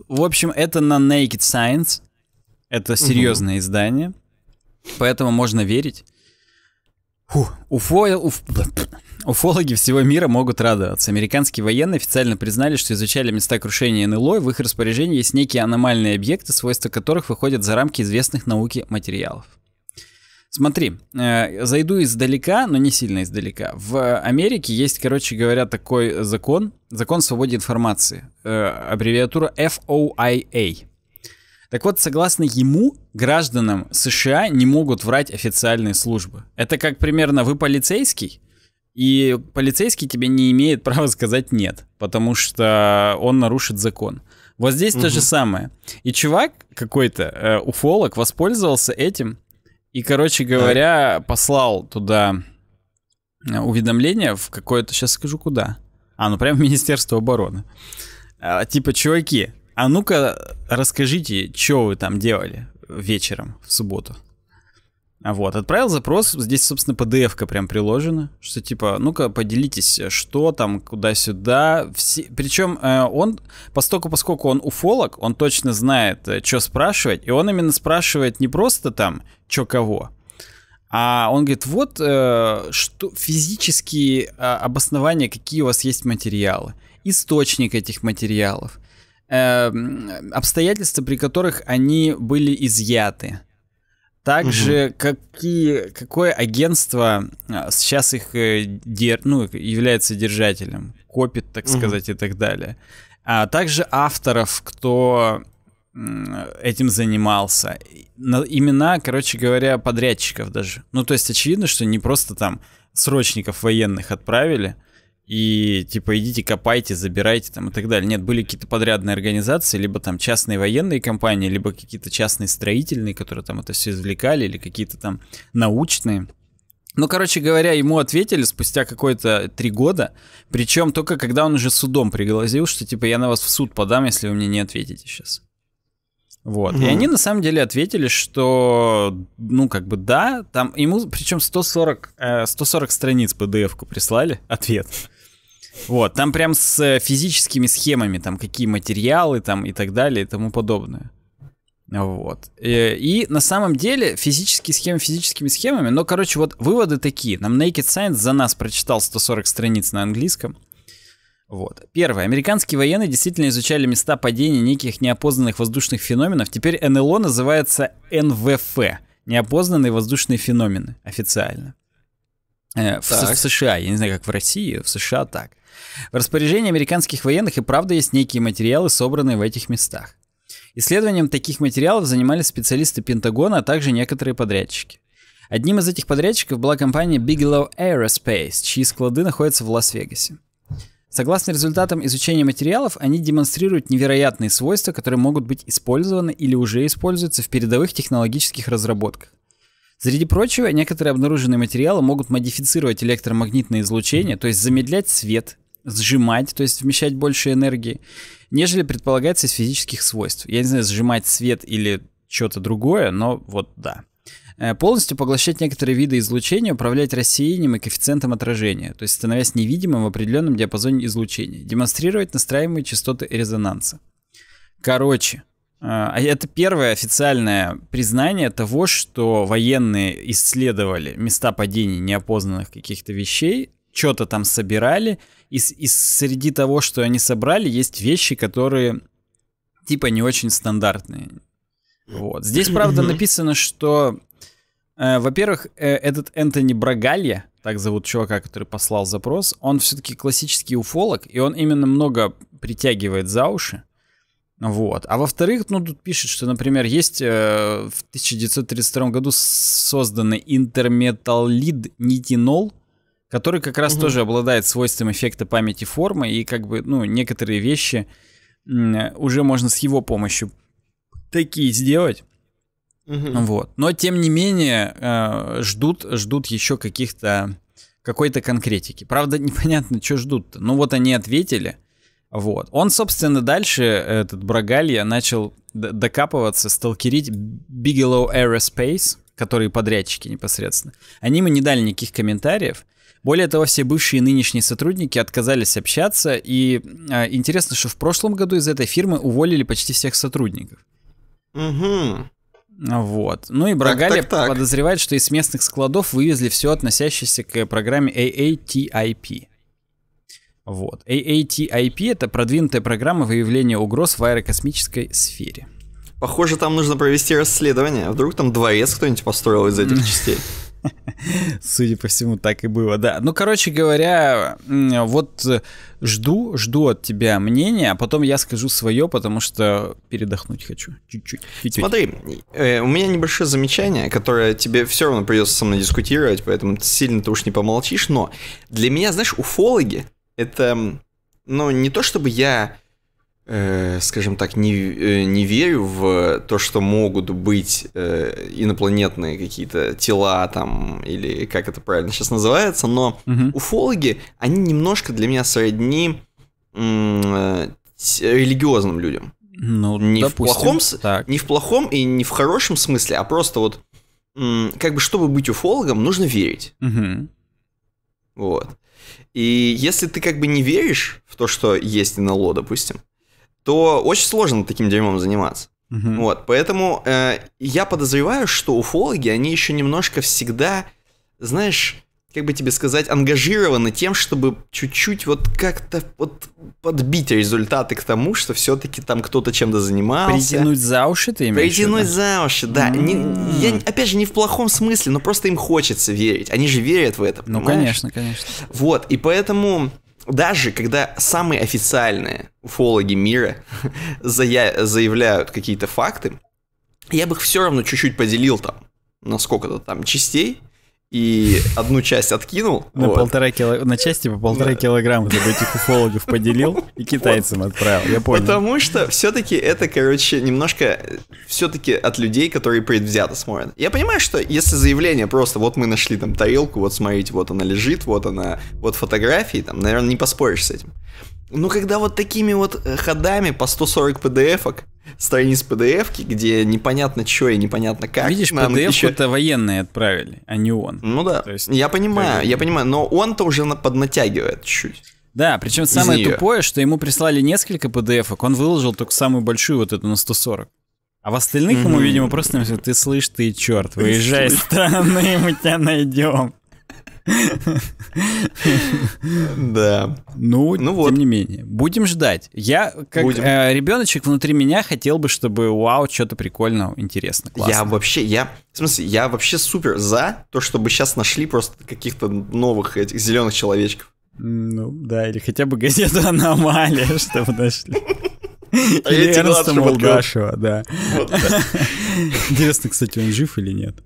в общем, это на Naked Science. Это серьезное угу. издание. Поэтому можно верить. Фу, Уфо, уф, Уфологи всего мира могут радоваться. Американские военные официально признали, что изучали места крушения НЛО, и в их распоряжении есть некие аномальные объекты, свойства которых выходят за рамки известных науки материалов. Смотри, э, зайду издалека, но не сильно издалека. В Америке есть, короче говоря, такой закон, закон свободы информации, э, аббревиатура FOIA. Так вот, согласно ему, гражданам США не могут врать официальные службы. Это как примерно вы полицейский, и полицейский тебе не имеет права сказать нет, потому что он нарушит закон. Вот здесь угу. то же самое. И чувак какой-то, э, уфолог, воспользовался этим и, короче говоря, да. послал туда э, уведомление в какое-то, сейчас скажу куда. А, ну прям в Министерство обороны. А, типа, чуваки, а ну-ка расскажите, что вы там делали вечером в субботу. А вот, отправил запрос, здесь, собственно, PDF-ка прям приложена, что типа, ну-ка, поделитесь, что там, куда-сюда. Все... Причем э, он, постоку, поскольку он уфолог, он точно знает, э, что спрашивать, и он именно спрашивает не просто там, что кого, а он говорит, вот э, что физические э, обоснования, какие у вас есть материалы, источник этих материалов, э, обстоятельства, при которых они были изъяты также угу. какие, какое агентство э, сейчас их э, дер, ну, является держателем, копит, так угу. сказать, и так далее. А также авторов, кто этим занимался. Имена, короче говоря, подрядчиков даже. Ну, то есть очевидно, что не просто там срочников военных отправили, и типа идите копайте, забирайте там и так далее. Нет, были какие-то подрядные организации, либо там частные военные компании, либо какие-то частные строительные, которые там это все извлекали, или какие-то там научные. Ну, короче говоря, ему ответили спустя какое-то три года, причем только когда он уже судом пригласил, что типа я на вас в суд подам, если вы мне не ответите сейчас. Вот. Mm-hmm. И они на самом деле ответили, что, ну, как бы да, там ему, причем 140, э, 140 страниц PDF-ку прислали ответ. Вот, там прям с э, физическими схемами, там какие материалы там и так далее и тому подобное. Вот. И, э, и на самом деле физические схемы физическими схемами, но, короче, вот выводы такие. Нам Naked Science за нас прочитал 140 страниц на английском. Вот. Первое. Американские военные действительно изучали места падения неких неопознанных воздушных феноменов. Теперь НЛО называется НВФ. Неопознанные воздушные феномены официально. Э, в, в США, я не знаю, как в России, в США так. В распоряжении американских военных и правда есть некие материалы, собранные в этих местах. Исследованием таких материалов занимались специалисты Пентагона, а также некоторые подрядчики. Одним из этих подрядчиков была компания Bigelow Aerospace, чьи склады находятся в Лас-Вегасе. Согласно результатам изучения материалов, они демонстрируют невероятные свойства, которые могут быть использованы или уже используются в передовых технологических разработках. Среди прочего, некоторые обнаруженные материалы могут модифицировать электромагнитное излучение, то есть замедлять свет, сжимать, то есть вмещать больше энергии, нежели предполагается из физических свойств. Я не знаю, сжимать свет или что-то другое, но вот да. Э, полностью поглощать некоторые виды излучения, управлять рассеянием и коэффициентом отражения, то есть становясь невидимым в определенном диапазоне излучения, демонстрировать настраиваемые частоты резонанса. Короче, э, а это первое официальное признание того, что военные исследовали места падений неопознанных каких-то вещей что-то там собирали, и, и среди того, что они собрали, есть вещи, которые типа не очень стандартные. Вот. Здесь, правда, написано, что, э, во-первых, э, этот Энтони Брагалья, так зовут чувака, который послал запрос, он все-таки классический уфолог, и он именно много притягивает за уши. Вот. А во-вторых, ну тут пишет, что, например, есть э, в 1932 году созданный интерметаллид нитинол, который как раз угу. тоже обладает свойством эффекта памяти формы, и как бы, ну, некоторые вещи уже можно с его помощью такие сделать. Угу. Вот. Но тем не менее, э, ждут, ждут еще каких-то какой-то конкретики. Правда, непонятно, что ждут-то. Ну вот они ответили. Вот. Он, собственно, дальше, этот Брагалья, начал докапываться, сталкерить Bigelow Aerospace, которые подрядчики непосредственно. Они ему не дали никаких комментариев. Более того, все бывшие и нынешние сотрудники отказались общаться, и а, интересно, что в прошлом году из этой фирмы уволили почти всех сотрудников. Угу. Вот. Ну и Брагали так, подозревает, что из местных складов вывезли все относящееся к программе AATIP. Вот. AATIP — это продвинутая программа выявления угроз в аэрокосмической сфере. Похоже, там нужно провести расследование. А вдруг там дворец кто-нибудь построил из этих частей. Судя по всему, так и было, да. Ну, короче говоря, вот э, жду, жду от тебя мнения, а потом я скажу свое, потому что передохнуть хочу. Чуть-чуть. Смотри, э, у меня небольшое замечание, которое тебе все равно придется со мной дискутировать, поэтому сильно ты уж не помолчишь, но для меня, знаешь, уфологи это, ну, не то чтобы я Э, скажем так, не, э, не верю в то, что могут быть э, инопланетные какие-то тела там, или как это правильно сейчас называется, но угу. уфологи, они немножко для меня сродни религиозным людям. Ну, не, допустим, в плохом, так. не в плохом и не в хорошем смысле, а просто вот, как бы, чтобы быть уфологом, нужно верить. Угу. Вот. И если ты как бы не веришь в то, что есть НЛО, допустим, то очень сложно таким дерьмом заниматься. Угу. Вот, поэтому э, я подозреваю, что уфологи, они еще немножко всегда, знаешь, как бы тебе сказать, ангажированы тем, чтобы чуть-чуть вот как-то вот подбить результаты к тому, что все-таки там кто-то чем-то занимался. Притянуть за уши ты имеешь Притянуть это? за уши, да. Mm-hmm. Не, я, опять же, не в плохом смысле, но просто им хочется верить. Они же верят в это, ну, понимаешь? Ну, конечно, конечно. Вот, и поэтому даже когда самые официальные уфологи мира зая заявляют какие-то факты, я бы их все равно чуть-чуть поделил там на сколько-то там частей, и одну часть откинул. На вот. полтора кило... на части по полтора да. килограмма чтобы этих уфологов поделил и китайцам отправил. Я понял. Потому что все-таки это, короче, немножко все-таки от людей, которые предвзято смотрят. Я понимаю, что если заявление просто вот мы нашли там тарелку, вот смотрите, вот она лежит, вот она, вот фотографии, там, наверное, не поспоришь с этим. Ну, когда вот такими вот э, ходами по 140 PDF-ок, страниц PDF, где непонятно что и непонятно как. Видишь, нам PDF еще... это военные отправили, а не он. Ну да. То есть, я понимаю, военные. я понимаю, но он-то уже поднатягивает чуть-чуть. Да, причем самое нее. тупое, что ему прислали несколько PDF, он выложил только самую большую вот эту на 140. А в остальных mm-hmm. ему, видимо, просто написали, ты слышь, ты черт, выезжай из страны, мы тебя найдем. Да. Ну, ну вот. тем не менее. Будем ждать. Я, как э, ребеночек внутри меня, хотел бы, чтобы вау, что-то прикольно, интересно, классно. Я вообще, я, в смысле, я вообще супер за то, чтобы сейчас нашли просто каких-то новых этих зеленых человечков. Ну, да, или хотя бы газету «Аномалия», чтобы нашли. А или Эрнста Молдашева, да. Интересно, кстати, он жив или нет?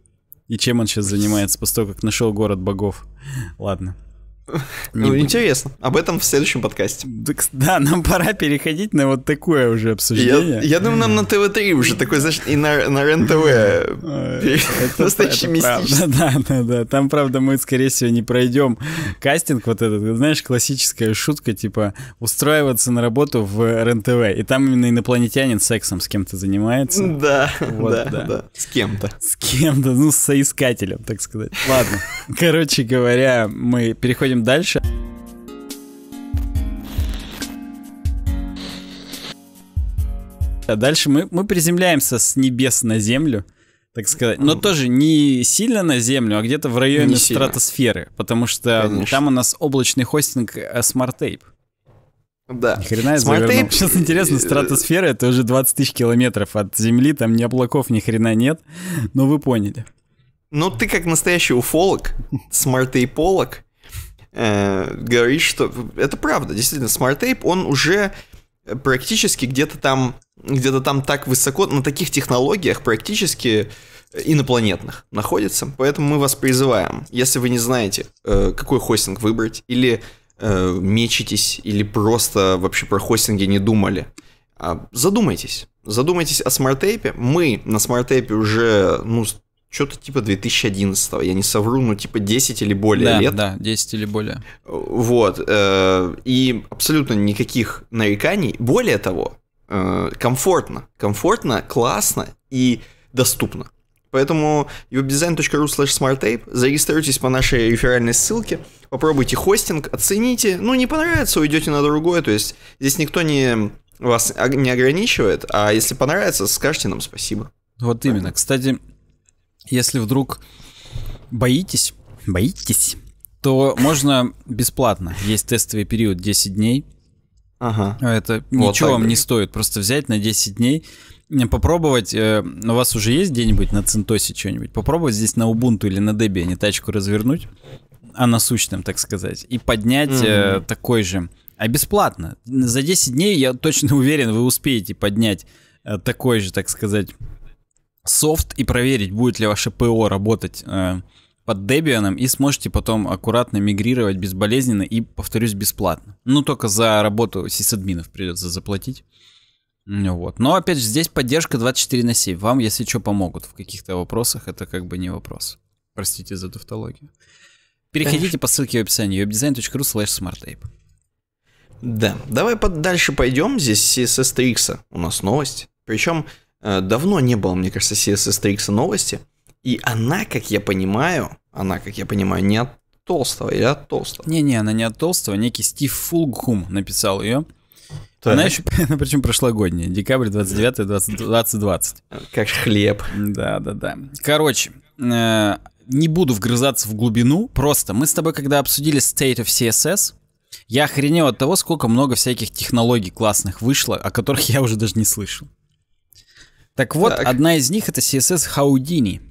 И чем он сейчас занимается после того, как нашел город богов? Ладно. Не ну, интересно. Об этом в следующем подкасте. да, нам пора переходить на вот такое уже обсуждение. Я, я думаю, нам на ТВ-3 уже такой, знаешь, и на, на РЕН-ТВ. Настоящий мистический. Да, да, да. Там, правда, мы, скорее всего, не пройдем кастинг вот этот. Знаешь, классическая шутка, типа, устраиваться на работу в РЕН-ТВ. И там именно инопланетянин сексом с кем-то занимается. Да, вот, да, да, да. С кем-то. С кем-то, ну, с соискателем, так сказать. Ладно. Короче говоря, мы переходим Переходим дальше. А дальше мы, мы приземляемся с небес на землю, так сказать. Но тоже не сильно на землю, а где-то в районе стратосферы. Потому что Конечно. там у нас облачный хостинг э, смарт-тейп. Да. Ни хрена я завернул. Сейчас интересно, э, стратосфера это уже 20 тысяч километров от Земли, там ни облаков, ни хрена нет. Но вы поняли. Ну, ты как настоящий уфолог, смартейполог, э, говорит, что это правда, действительно, Smart тейп он уже практически где-то там, где-то там так высоко, на таких технологиях практически инопланетных находится. Поэтому мы вас призываем, если вы не знаете, э, какой хостинг выбрать, или э, мечетесь, или просто вообще про хостинги не думали, а задумайтесь. Задумайтесь о смарт-тейпе. Мы на смарт-тейпе уже ну, что-то типа 2011, я не совру, но типа 10 или более да, лет. Да, 10 или более. Вот, э, и абсолютно никаких нареканий. Более того, э, комфортно, комфортно, классно и доступно. Поэтому webdesign.ru slash smarttape, зарегистрируйтесь по нашей реферальной ссылке, попробуйте хостинг, оцените, ну не понравится, уйдете на другое, то есть здесь никто не вас не ограничивает, а если понравится, скажите нам спасибо. Вот именно. Кстати, если вдруг боитесь, боитесь, то можно бесплатно. Есть тестовый период 10 дней. Ага. Это вот ничего вам не стоит. Просто взять на 10 дней, попробовать. Э, у вас уже есть где-нибудь на Центосе что-нибудь? Попробовать здесь на Ubuntu или на Debian а тачку развернуть, а насущным, так сказать, и поднять mm-hmm. э, такой же. А бесплатно. За 10 дней, я точно уверен, вы успеете поднять э, такой же, так сказать, софт и проверить, будет ли ваше ПО работать э, под Debian, и сможете потом аккуратно мигрировать безболезненно и, повторюсь, бесплатно. Ну, только за работу сисадминов придется заплатить. Ну вот. Но опять же, здесь поддержка 24 на 7. Вам, если что, помогут в каких-то вопросах, это как бы не вопрос. Простите за тавтологию. Переходите по ссылке в описании webdesign.ru slash smarttape. Да, давай под дальше пойдем. Здесь с STX у нас новость. Причем Э, давно не было, мне кажется, CSS3 новости. И она, как я понимаю, она, как я понимаю, не от Толстого или от Толстого? Не-не, она не от Толстого, некий Стив Фулгхум написал ее. Так. Она еще, ну, причем прошлогодняя, декабрь 29-2020. Как хлеб. Да-да-да. Короче, э, не буду вгрызаться в глубину, просто мы с тобой, когда обсудили State of CSS, я охренел от того, сколько много всяких технологий классных вышло, о которых я уже даже не слышал. Так вот, так. одна из них это CSS Houdini.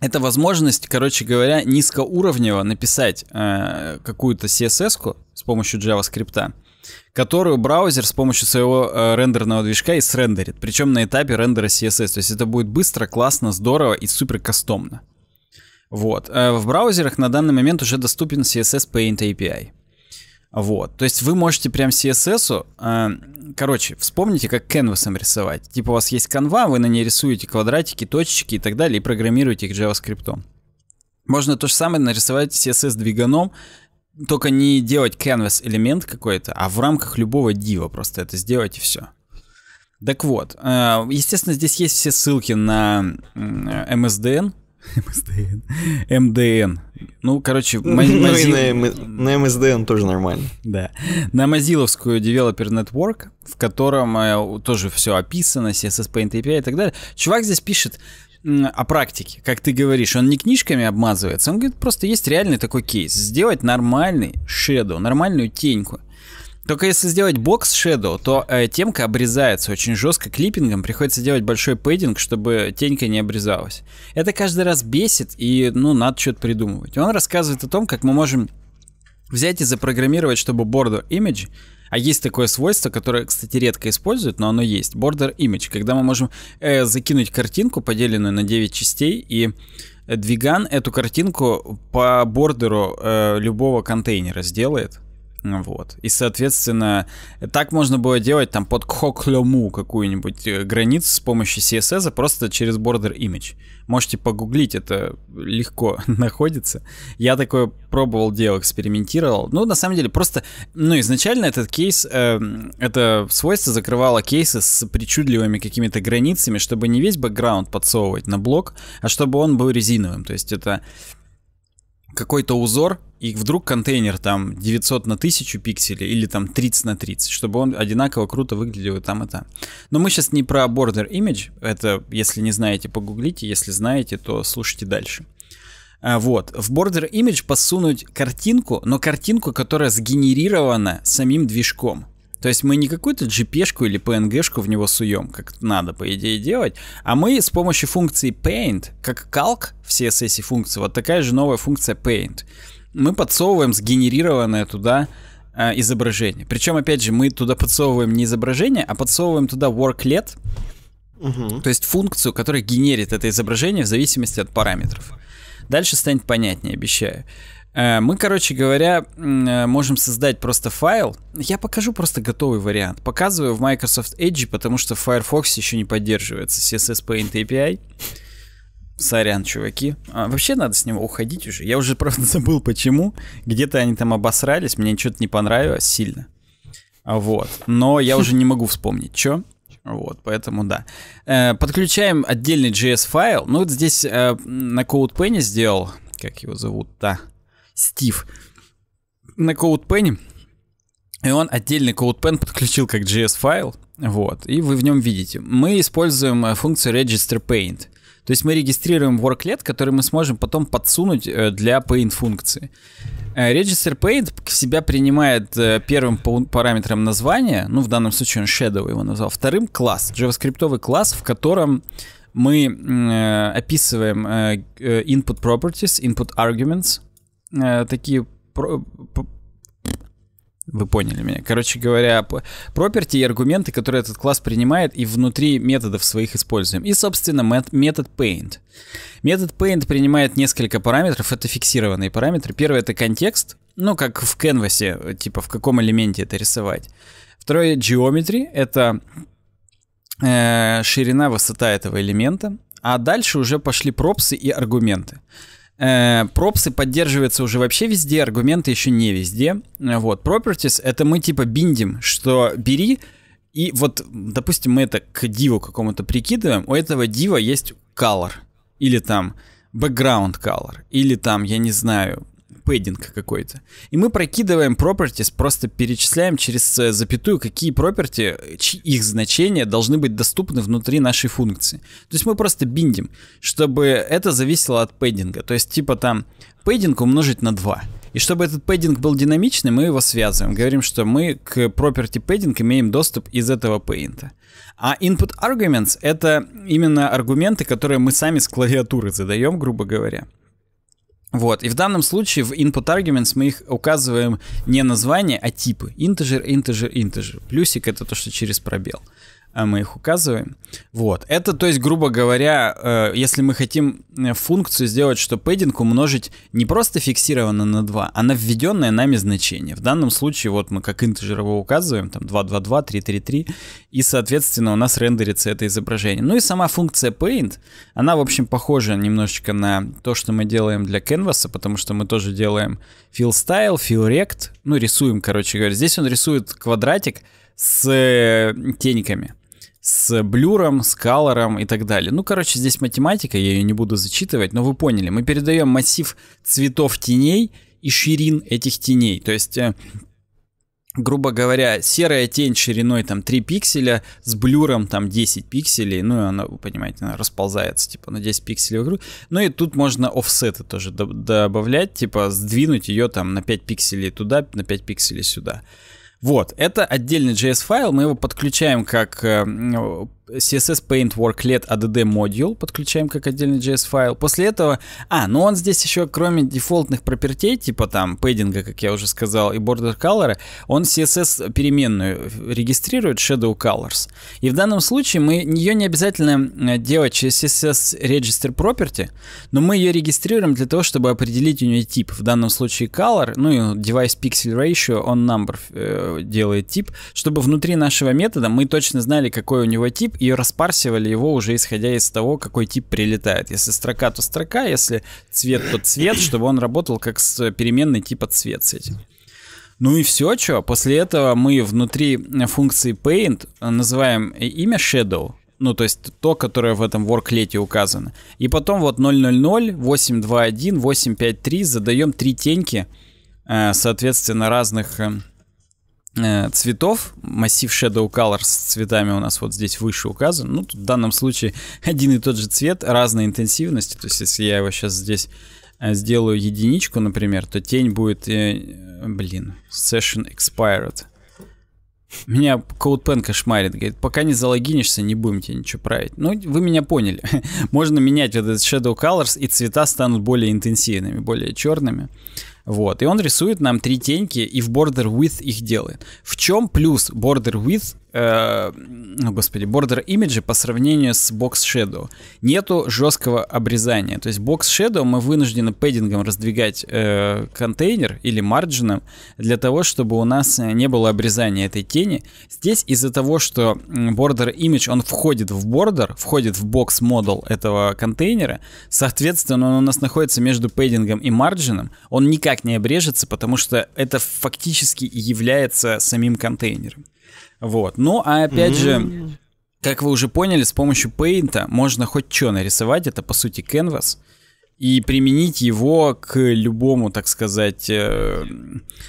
Это возможность, короче говоря, низкоуровнево написать э, какую-то CSS с помощью JavaScript, которую браузер с помощью своего э, рендерного движка и срендерит. Причем на этапе рендера CSS. То есть это будет быстро, классно, здорово и супер кастомно. Вот. Э, в браузерах на данный момент уже доступен CSS Paint API. Вот. То есть вы можете прям CSS, э, а, короче, вспомните, как canvas рисовать. Типа у вас есть канва, вы на ней рисуете квадратики, точечки и так далее, и программируете их JavaScript. Можно то же самое нарисовать CSS двиганом, только не делать canvas элемент какой-то, а в рамках любого дива просто это сделать и все. Так вот, э, естественно, здесь есть все ссылки на э, MSDN, МСДН. МДН. Ну, короче, ну, ну на, МСДН тоже нормально. Да. На Мазиловскую Developer Network, в котором э, тоже все описано, CSS Paint API и так далее. Чувак здесь пишет, о практике, как ты говоришь, он не книжками обмазывается, он говорит, просто есть реальный такой кейс. Сделать нормальный шедоу, нормальную теньку. Только если сделать бокс Shadow, то э, темка обрезается очень жестко клиппингом, приходится делать большой пейдинг, чтобы тенька не обрезалась. Это каждый раз бесит, и ну надо что-то придумывать. Он рассказывает о том, как мы можем взять и запрограммировать, чтобы border image а есть такое свойство, которое, кстати, редко используют, но оно есть. Border Image, когда мы можем э, закинуть картинку, поделенную на 9 частей, и э, двиган эту картинку по бордеру э, любого контейнера сделает. Вот. И, соответственно, так можно было делать там под кхоклему какую-нибудь э, границу с помощью CSS, а просто через border image. Можете погуглить, это легко находится. Я такое пробовал, делал, экспериментировал. Ну, на самом деле, просто, ну, изначально этот кейс, э, это свойство закрывало кейсы с причудливыми какими-то границами, чтобы не весь бэкграунд подсовывать на блок, а чтобы он был резиновым. То есть это какой-то узор, и вдруг контейнер там 900 на 1000 пикселей или там 30 на 30, чтобы он одинаково круто выглядел и там, и там. Но мы сейчас не про border image, это если не знаете, погуглите, если знаете, то слушайте дальше. А, вот. В Border Image посунуть картинку, но картинку, которая сгенерирована самим движком. То есть мы не какую-то GP-шку или PNG-шку в него суем, как надо, по идее, делать, а мы с помощью функции Paint, как Calc в CSS функции, вот такая же новая функция Paint, мы подсовываем сгенерированное туда э, изображение. Причем, опять же, мы туда подсовываем не изображение, а подсовываем туда worklet, угу. то есть функцию, которая генерит это изображение в зависимости от параметров. Дальше станет понятнее, обещаю. Э, мы, короче говоря, э, можем создать просто файл. Я покажу просто готовый вариант. Показываю в Microsoft Edge, потому что Firefox еще не поддерживается CSS Paint API. Сорян, чуваки. А, вообще надо с него уходить уже. Я уже просто забыл, почему. Где-то они там обосрались, мне что-то не понравилось сильно. А вот. Но я уже не могу вспомнить, что. Вот, поэтому да. Э, подключаем отдельный JS-файл. Ну, вот здесь на CodePen сделал, как его зовут, да, Стив на CodePen, и он отдельный CodePen подключил как JS-файл, вот, и вы в нем видите. Мы используем э, функцию registerPaint, То есть мы регистрируем worklet, который мы сможем потом подсунуть э, для paint функции. Э, register paint в себя принимает первым параметром название, ну в данном случае он shadow его назвал, вторым класс, JavaScript класс, в котором мы описываем input properties, input arguments, э, такие про... Вы поняли меня. Короче говоря, проперти и аргументы, которые этот класс принимает и внутри методов своих используем. И, собственно, метод paint. Метод paint принимает несколько параметров, это фиксированные параметры. Первый — это контекст, ну, как в Canvas, типа в каком элементе это рисовать. Второе — geometry, это э, ширина, высота этого элемента. А дальше уже пошли пропсы и аргументы. Э, пропсы поддерживаются уже вообще везде, аргументы еще не везде. Э, вот, properties — это мы типа биндим, что бери, и вот, допустим, мы это к диву какому-то прикидываем, у этого дива есть color, или там background color, или там, я не знаю, пейдинг какой-то. И мы прокидываем properties, просто перечисляем через э, запятую, какие property, их значения должны быть доступны внутри нашей функции. То есть мы просто биндим, чтобы это зависело от пейдинга. То есть типа там пейдинг умножить на 2. И чтобы этот пейдинг был динамичный, мы его связываем. Говорим, что мы к property padding имеем доступ из этого пейнта. А input arguments — это именно аргументы, которые мы сами с клавиатуры задаем, грубо говоря. Вот, и в данном случае в input arguments мы их указываем не название, а типы. Integer, integer, integer. Плюсик это то, что через пробел. Uh, а мы их указываем. Вот. Это, то есть, грубо говоря, э, если мы хотим э, функцию сделать, что пейдинг умножить не просто фиксированно на 2, а на введенное нами значение. В данном случае вот мы как интеджер его указываем, там 222, 333, и, соответственно, у нас рендерится это изображение. Ну и сама функция paint, она, в общем, похожа немножечко на то, что мы делаем для canvas, потому что мы тоже делаем fill style, fill rect, ну, рисуем, короче говоря. Здесь он рисует квадратик с э, теньками с блюром, с колором и так далее. Ну, короче, здесь математика, я ее не буду зачитывать, но вы поняли. Мы передаем массив цветов теней и ширин этих теней. То есть э, грубо говоря, серая тень шириной там 3 пикселя с блюром там 10 пикселей, ну и она, вы понимаете, она расползается типа на 10 пикселей вокруг. Ну и тут можно офсеты тоже добавлять, типа сдвинуть ее там на 5 пикселей туда, на 5 пикселей сюда. Вот, это отдельный JS-файл, мы его подключаем как э, CSS Paint Worklet ADD Module, подключаем как отдельный JS файл. После этого, а, ну он здесь еще кроме дефолтных пропертей, типа там пейдинга, как я уже сказал, и border color, он CSS переменную регистрирует shadow colors. И в данном случае мы ее не обязательно э, делать через CSS Register Property, но мы ее регистрируем для того, чтобы определить у нее тип. В данном случае color, ну и device pixel ratio, он number э, делает тип, чтобы внутри нашего метода мы точно знали, какой у него тип, и распарсивали его уже исходя из того, какой тип прилетает. Если строка, то строка, если цвет, то цвет, чтобы он работал как с переменной типа цвет с этим. Ну и все, что. После этого мы внутри э, функции paint называем э, имя shadow, ну, то есть то, которое в этом worklете указано. И потом вот 000, 821, 853 задаем три теньки, э, соответственно, разных Э, цветов. Массив Shadow colors с цветами у нас вот здесь выше указан. Ну, тут в данном случае один и тот же цвет, разной интенсивности. То есть, если я его сейчас здесь э, сделаю единичку, например, то тень будет... Э, блин, Session Expired. Меня CodePen кошмарит, говорит, пока не залогинишься, не будем тебе ничего править. Ну, вы меня поняли. Можно менять вот этот Shadow Colors, и цвета станут более интенсивными, более черными. Uh, вот, и он рисует нам три теньки и в Border with их делает. В чем плюс Border with? э, ну, господи, border-image по сравнению с Box Shadow. Нету жесткого обрезания. То есть Box Shadow мы вынуждены пэддингом раздвигать э, контейнер или марджином для того, чтобы у нас э, не было обрезания этой тени. Здесь из-за того, что border image, он входит в border, входит в box-model этого контейнера, соответственно, он у нас находится между пэддингом и марджином, он никак не обрежется, потому что это фактически является самим контейнером. Вот. Ну, а опять mm-hmm. же, как вы уже поняли, с помощью Paint можно хоть что нарисовать, это по сути Canvas, и применить его к любому, так сказать, э,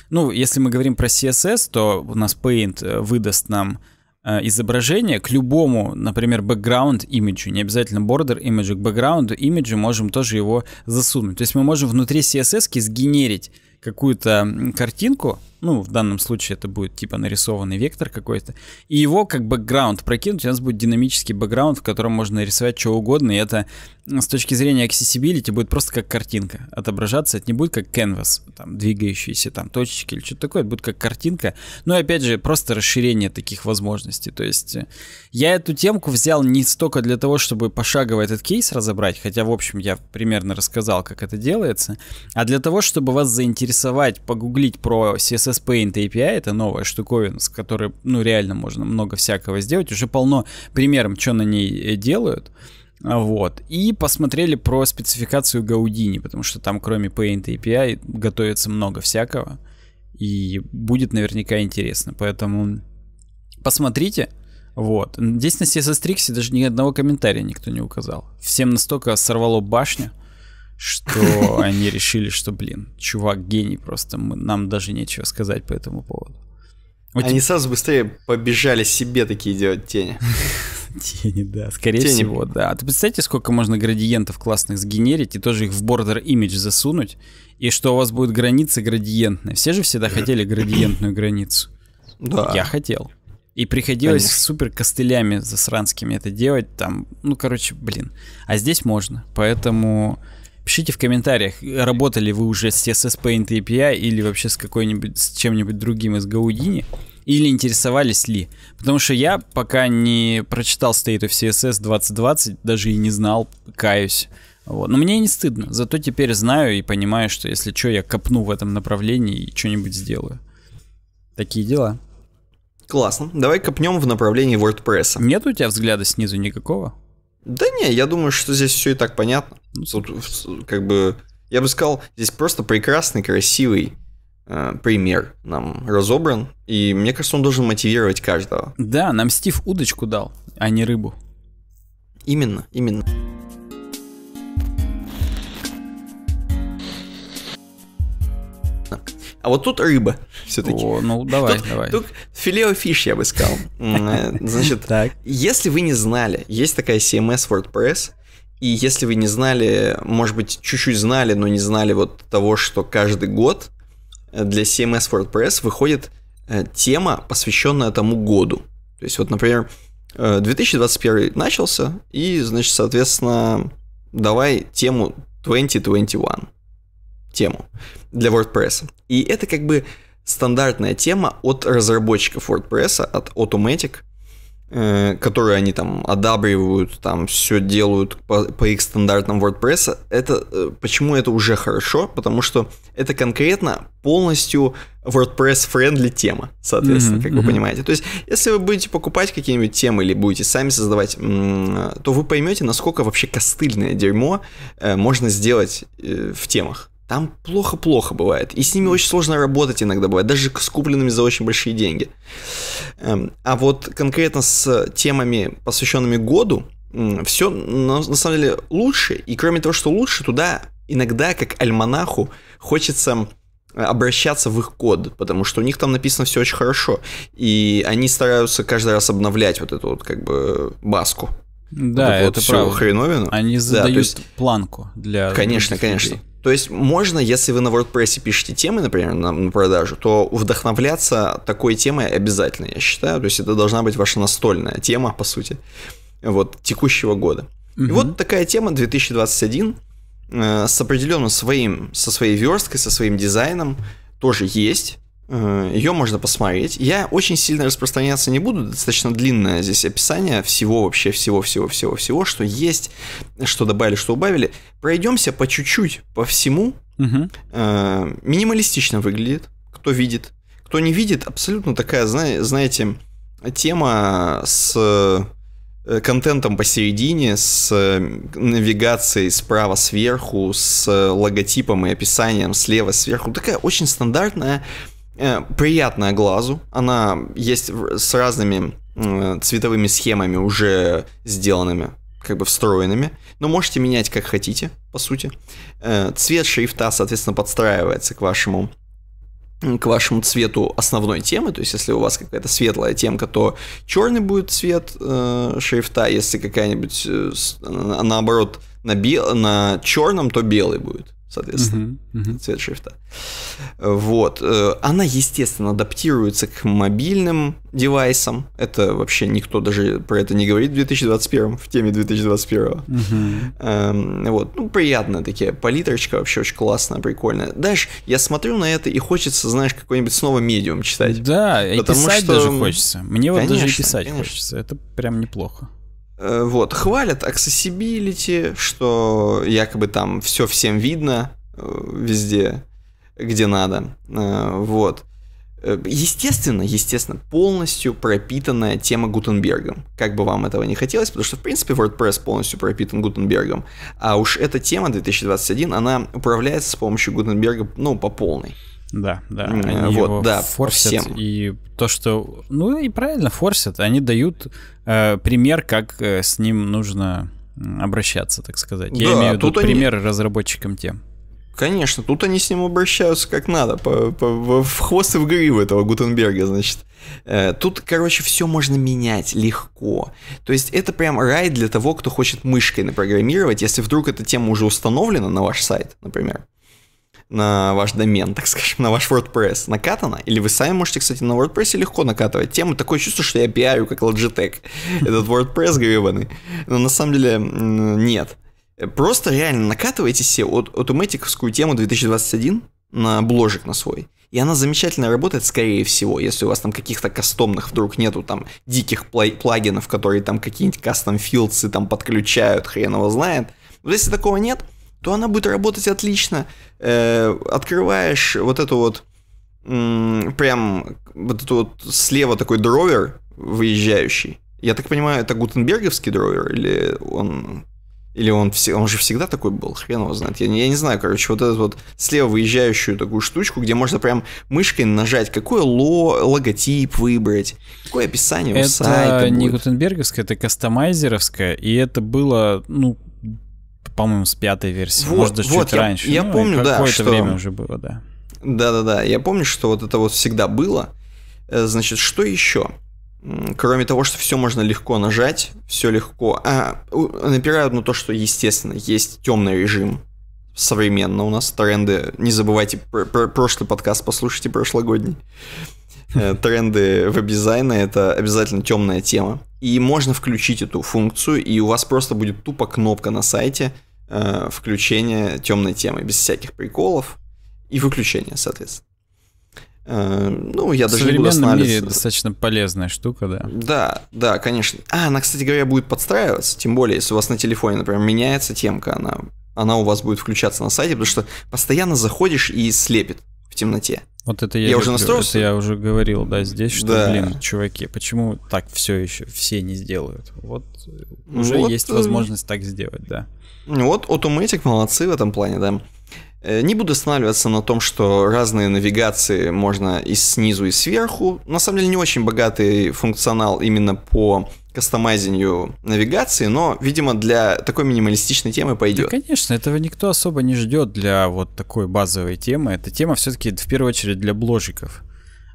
ну, если мы говорим про CSS, то у нас Paint э, выдаст нам э, изображение к любому, например, background имиджу, не обязательно border имиджу, к background имиджу можем тоже его засунуть. То есть мы можем внутри CSS сгенерить какую-то картинку, ну, в данном случае это будет типа нарисованный вектор какой-то, и его как бэкграунд прокинуть, у нас будет динамический бэкграунд, в котором можно нарисовать что угодно, и это с точки зрения accessibility будет просто как картинка отображаться, это не будет как canvas, там, двигающиеся там точечки или что-то такое, это будет как картинка, но ну, опять же, просто расширение таких возможностей, то есть э, я эту темку взял не столько для того, чтобы пошагово этот кейс разобрать, хотя, в общем, я примерно рассказал, как это делается, а для того, чтобы вас заинтересовать, погуглить про CSS CSS Paint API, это новая штуковина, с которой, ну, реально можно много всякого сделать. Уже полно примеров, что на ней э, делают. Вот. И посмотрели про спецификацию Гаудини, потому что там кроме Paint API готовится много всякого. И будет наверняка интересно. Поэтому посмотрите. Вот. Здесь на CSS Tricks даже ни одного комментария никто не указал. Всем настолько сорвало башню что они решили, что, блин, чувак гений просто, мы, нам даже нечего сказать по этому поводу. Вот они сразу быстрее побежали себе такие делать тени. Тени, да, скорее тени. всего, да. А ты представьте, сколько можно градиентов классных сгенерить и тоже их в border image засунуть, и что у вас будет граница градиентная. Все же всегда хотели градиентную границу. Да. Я хотел. И приходилось Конечно. супер костылями засранскими это делать, там, ну, короче, блин. А здесь можно, поэтому Пишите в комментариях, работали вы уже с CSS Paint API или вообще с какой-нибудь, с чем-нибудь другим из Gaudini, или интересовались ли. Потому что я пока не прочитал State of CSS 2020, даже и не знал, каюсь. Вот. Но мне не стыдно, зато теперь знаю и понимаю, что если что, я копну в этом направлении и что-нибудь сделаю. Такие дела. Классно. Давай копнем в направлении WordPress. Нет у тебя взгляда снизу никакого? Да не, я думаю, что здесь все и так понятно. Тут как бы, я бы сказал, здесь просто прекрасный, красивый э, пример нам разобран, и мне кажется, он должен мотивировать каждого. Да, нам Стив удочку дал, а не рыбу. Именно, именно. А вот тут рыба все-таки. О, ну давай, тут, давай. Тут филео фиш, я бы сказал. Э, значит, так. если вы не знали, есть такая CMS эм WordPress, и если вы не знали, может быть, чуть-чуть знали, но не знали вот того, что каждый год э, для CMS WordPress выходит э, тема, посвященная тому году. То есть вот, например, 2021 э, начался, и, значит, соответственно, давай тему 2021. Тему для WordPress. И это как бы стандартная тема от разработчиков WordPress, от Automatic – Э, которые они там одабривают, там все делают по, по их стандартам WordPress, это э, почему это уже хорошо? Потому что это конкретно полностью WordPress-френдли тема, соответственно, mm-hmm, как mm-hmm. вы понимаете. То есть, если вы будете покупать какие-нибудь темы или будете сами создавать, то вы поймете, насколько вообще костыльное дерьмо э, можно сделать в темах. Там плохо-плохо бывает. И с ними очень сложно работать иногда бывает, даже с купленными за очень большие деньги. Эм, а вот конкретно с темами, посвященными году, все на самом деле лучше. И кроме того, что лучше, туда иногда, как альманаху, хочется обращаться в их код, потому что у них там написано все очень хорошо, и они стараются каждый раз обновлять вот эту вот как бы баску. Да, вот это, вот все правда. хреновину. Они задают да, есть... планку для... Конечно, конечно. Людей. То есть можно, если вы на WordPress пишете темы, например, на, на продажу, то вдохновляться такой темой обязательно, я считаю. То есть это должна быть ваша настольная тема, по сути, вот текущего года. Угу. И вот такая тема 2021 э, с определенным своим, со своей версткой, со своим дизайном тоже есть. Э, Ее можно посмотреть. Я очень сильно распространяться не буду, достаточно длинное здесь описание всего вообще, всего-всего-всего-всего, что есть, что добавили, что убавили. Пройдемся по чуть-чуть, по всему. Угу. Минималистично выглядит, кто видит. Кто не видит, абсолютно такая, знаете, тема с э, контентом посередине, с навигацией справа сверху, с логотипом и описанием слева сверху. Такая очень стандартная э, приятная глазу. Она есть с разными э, цветовыми схемами уже сделанными, как бы встроенными. Но можете менять как хотите, по сути. Э, цвет шрифта, соответственно, подстраивается к вашему к вашему цвету основной темы, то есть если у вас какая-то светлая темка, то черный будет цвет э, шрифта, если какая-нибудь э, э наоборот на, бел... на черном, то белый будет соответственно, uh-huh, uh-huh. цвет шрифта. Вот. Э, она, естественно, адаптируется к мобильным девайсам. Это вообще никто даже про это не говорит в 2021, в теме 2021. Uh-huh. Эм, вот. Ну, приятная такие палитрочка вообще очень классная, прикольная. Дальше я смотрю на это и хочется, знаешь, какой-нибудь снова медиум читать. Да, и писать что... даже хочется. Мне вот даже и писать конечно. хочется. Это прям неплохо. Э, вот, хвалят accessibility, что якобы там все всем видно э, везде, где надо. Э, вот. Естественно, естественно, полностью пропитанная тема Гутенбергом. Как бы вам этого не хотелось, потому что, в принципе, WordPress полностью пропитан Гутенбергом. А уж эта тема 2021, она управляется с помощью Гутенберга, ну, по полной. Да, да. Они вот, его да, форсят. Всем. И то, что... Ну и правильно, форсят. Они дают э, пример, как э, с ним нужно обращаться, так сказать. Да, Я имею в виду они... пример разработчикам тем. Конечно, тут они с ним обращаются как надо, по, по, в хвост и в гриву этого Гутенберга, значит. Э, тут, короче, все можно менять легко. То есть это прям рай для того, кто хочет мышкой напрограммировать, если вдруг эта тема уже установлена на ваш сайт, например на ваш домен, так скажем, на ваш WordPress накатано, или вы сами можете, кстати, на WordPress легко накатывать тему, такое чувство, что я пиарю как Logitech, этот WordPress гребаный, но на самом деле нет. Просто реально накатывайте себе от, автоматиковскую тему 2021 на бложек на свой, и она замечательно работает, скорее всего, если у вас там каких-то кастомных вдруг нету там диких плай- плагинов, которые там какие-нибудь кастом филдсы там подключают, хрен его знает. Вот если такого нет, то она будет работать отлично э, открываешь вот эту вот м, прям вот эту вот слева такой дровер выезжающий. Я так понимаю, это гутенберговский дровер или он или он, все, он же всегда такой был, хрен его знает. Я не, я не знаю, короче, вот эту вот слева выезжающую такую штучку, где можно прям мышкой нажать, какой ло, логотип выбрать, какое описание это у сайта Это не будет. гутенберговская, это кастомайзеровская, и это было, ну, по-моему, с пятой версии. Вот, Может, даже вот, чуть я, раньше. Я ну, помню, да. Какое-то что... время уже было, да. Да-да-да, я помню, что вот это вот всегда было. Э, значит, что еще? Кроме того, что все можно легко нажать, все легко. А, напирают на то, что, естественно, есть темный режим современно у нас тренды. Не забывайте про, про прошлый подкаст, послушайте прошлогодний. Э, тренды веб-дизайна это обязательно темная тема. И можно включить эту функцию, и у вас просто будет тупо кнопка на сайте, э, включение темной темы, без всяких приколов и выключение, соответственно. Э, ну, я даже не буду останавливаться. мире достаточно полезная штука, да. Да, да, конечно. А, она, кстати говоря, будет подстраиваться, тем более, если у вас на телефоне, например, меняется темка, она, она у вас будет включаться на сайте, потому что постоянно заходишь и слепит в темноте. Вот это я, я уже настроился. Это я уже говорил, да, здесь, что, да. блин, чуваки, почему так все еще все не сделают? Вот э, уже вот, есть э, возможность так сделать, да. Вот Automatic молодцы в этом плане, да. Э, не буду останавливаться на том, что разные навигации можно и снизу, и сверху. На самом деле не очень богатый функционал именно по кастомайзинью навигации, но, видимо, для такой минималистичной темы пойдет. Да, конечно, этого никто особо не ждет для вот такой базовой темы. Эта тема все-таки в первую очередь для бложиков.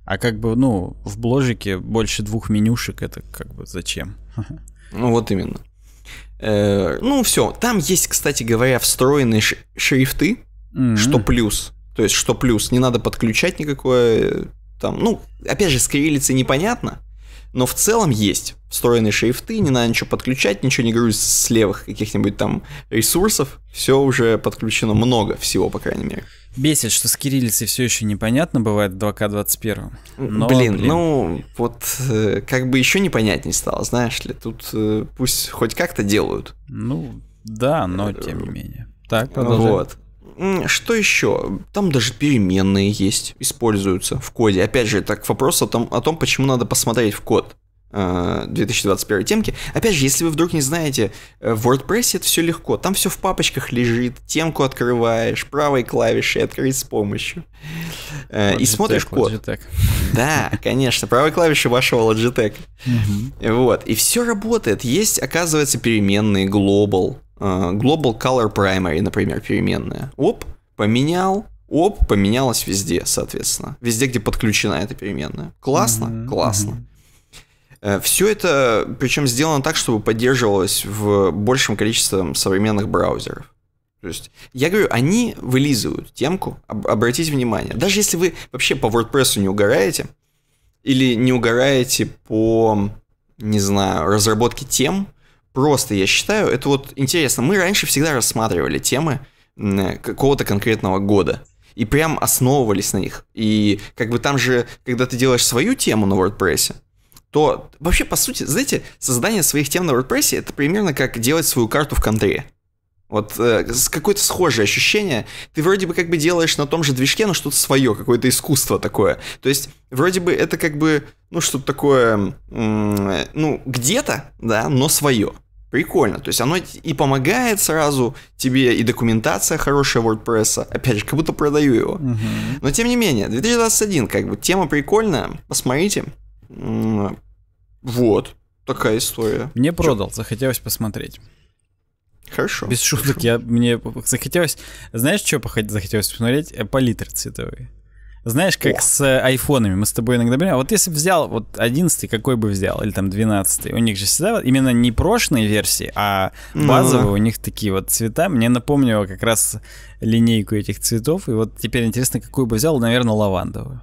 А как бы, ну, в бложике больше двух менюшек, это как бы зачем? Ну вот именно. Э, ну все, там есть, кстати говоря, встроенные шрифты, mm-hmm. что плюс. То есть, что плюс, не надо подключать никакое там, ну, опять же, с кириллицей непонятно, но в целом есть встроенные шрифты, не надо ничего подключать, ничего не грузить с левых каких-нибудь там ресурсов, все уже подключено много всего, по крайней мере. Бесит, что с кириллицей все еще непонятно бывает 2К21. Но, блин, блин, ну вот э, как бы еще непонятнее стало, знаешь ли, тут э, пусть хоть как-то делают. Ну да, но тем не э, менее. Так, продолжаем Вот. Что еще? Там даже переменные есть, используются в коде. Опять же, так вопрос о том, о том почему надо посмотреть в код. 2021 э, темки. Опять же, если вы вдруг не знаете, э, в WordPress это все легко. Там все в папочках лежит, темку открываешь, правой клавишей открыть с помощью. Logitech, э, и смотришь код. Logitech. Да, конечно, правой клавишей вашего Logitech. Mm-hmm. Вот. И все работает. Есть, оказывается, переменные global, Э, Global Color Primary, например, переменная. Оп, поменял, оп, поменялось везде, соответственно. Везде, где подключена эта переменная. Классно? Mm-hmm. Классно. Э, Все это, причем сделано так, чтобы поддерживалось в большем количестве современных браузеров. То есть, я говорю, они вылизывают темку, об, обратите внимание. Даже если вы вообще по WordPress не угораете, или не угораете по, не знаю, разработке тем, просто, я считаю, это вот интересно. Мы раньше всегда рассматривали темы какого-то конкретного года. И прям основывались на них. И как бы там же, когда ты делаешь свою тему на WordPress, то вообще, по сути, знаете, создание своих тем на WordPress это примерно как делать свою карту в контре. Вот э, какое-то схожее ощущение. Ты вроде бы как бы делаешь на том же движке, но что-то свое, какое-то искусство такое. То есть вроде бы это как бы, ну, что-то такое, ну, где-то, да, но свое. Прикольно. То есть оно и помогает сразу тебе, и документация хорошая WordPress. Опять же, как будто продаю его. Угу. Но тем не менее, 2021, как бы, тема прикольная. Посмотрите. Вот. Такая история. Мне Чё? продал, захотелось посмотреть. Хорошо. Без шуток, хорошо. я мне захотелось. Знаешь, что захотелось посмотреть? Э, палитры цветовые. Знаешь, как О. с э, айфонами, мы с тобой иногда берем. А вот если взял, вот 11 какой бы взял, или там 12 у них же всегда именно не прошлые версии, а ну базовые, ну, у них такие вот цвета. Мне напомнило как раз линейку этих цветов, и вот теперь интересно, какую бы взял, наверное, лавандовую.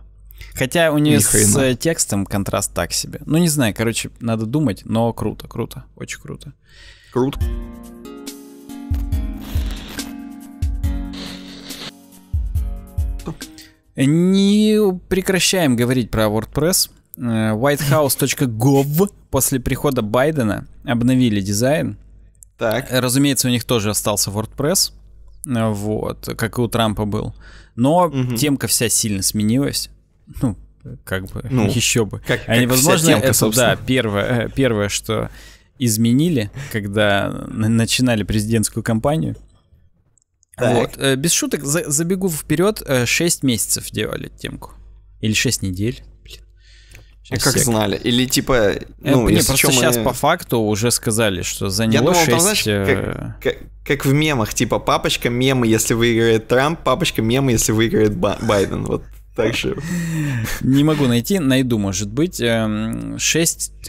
Хотя у нее с текстом контраст так себе. Ну, не знаю, короче, надо думать, но круто, круто, очень круто. Круто. Не прекращаем говорить про WordPress. Э, Whitehouse.gov после прихода Байдена обновили дизайн. Так. Э, разумеется, у них тоже остался WordPress. Э, вот, как и у Трампа был. Но угу. темка вся сильно сменилась. Ну, как бы, ну, еще бы. Как, а как невозможно, темка, это, да, первое, первое, что изменили, когда начинали президентскую кампанию. Так. Вот, э, без шуток, за, забегу вперед, 6 э, месяцев делали темку. Или 6 недель. а как всяк. знали? Или типа... Э, ну, не, просто мы... сейчас по факту уже сказали, что за него Я думал, 6... там, знаешь, как, как, как в мемах, типа папочка мемы, если выиграет Трамп, папочка мемы, если выиграет Байден. Вот так же. Не могу найти, найду, может быть. 6... Эм,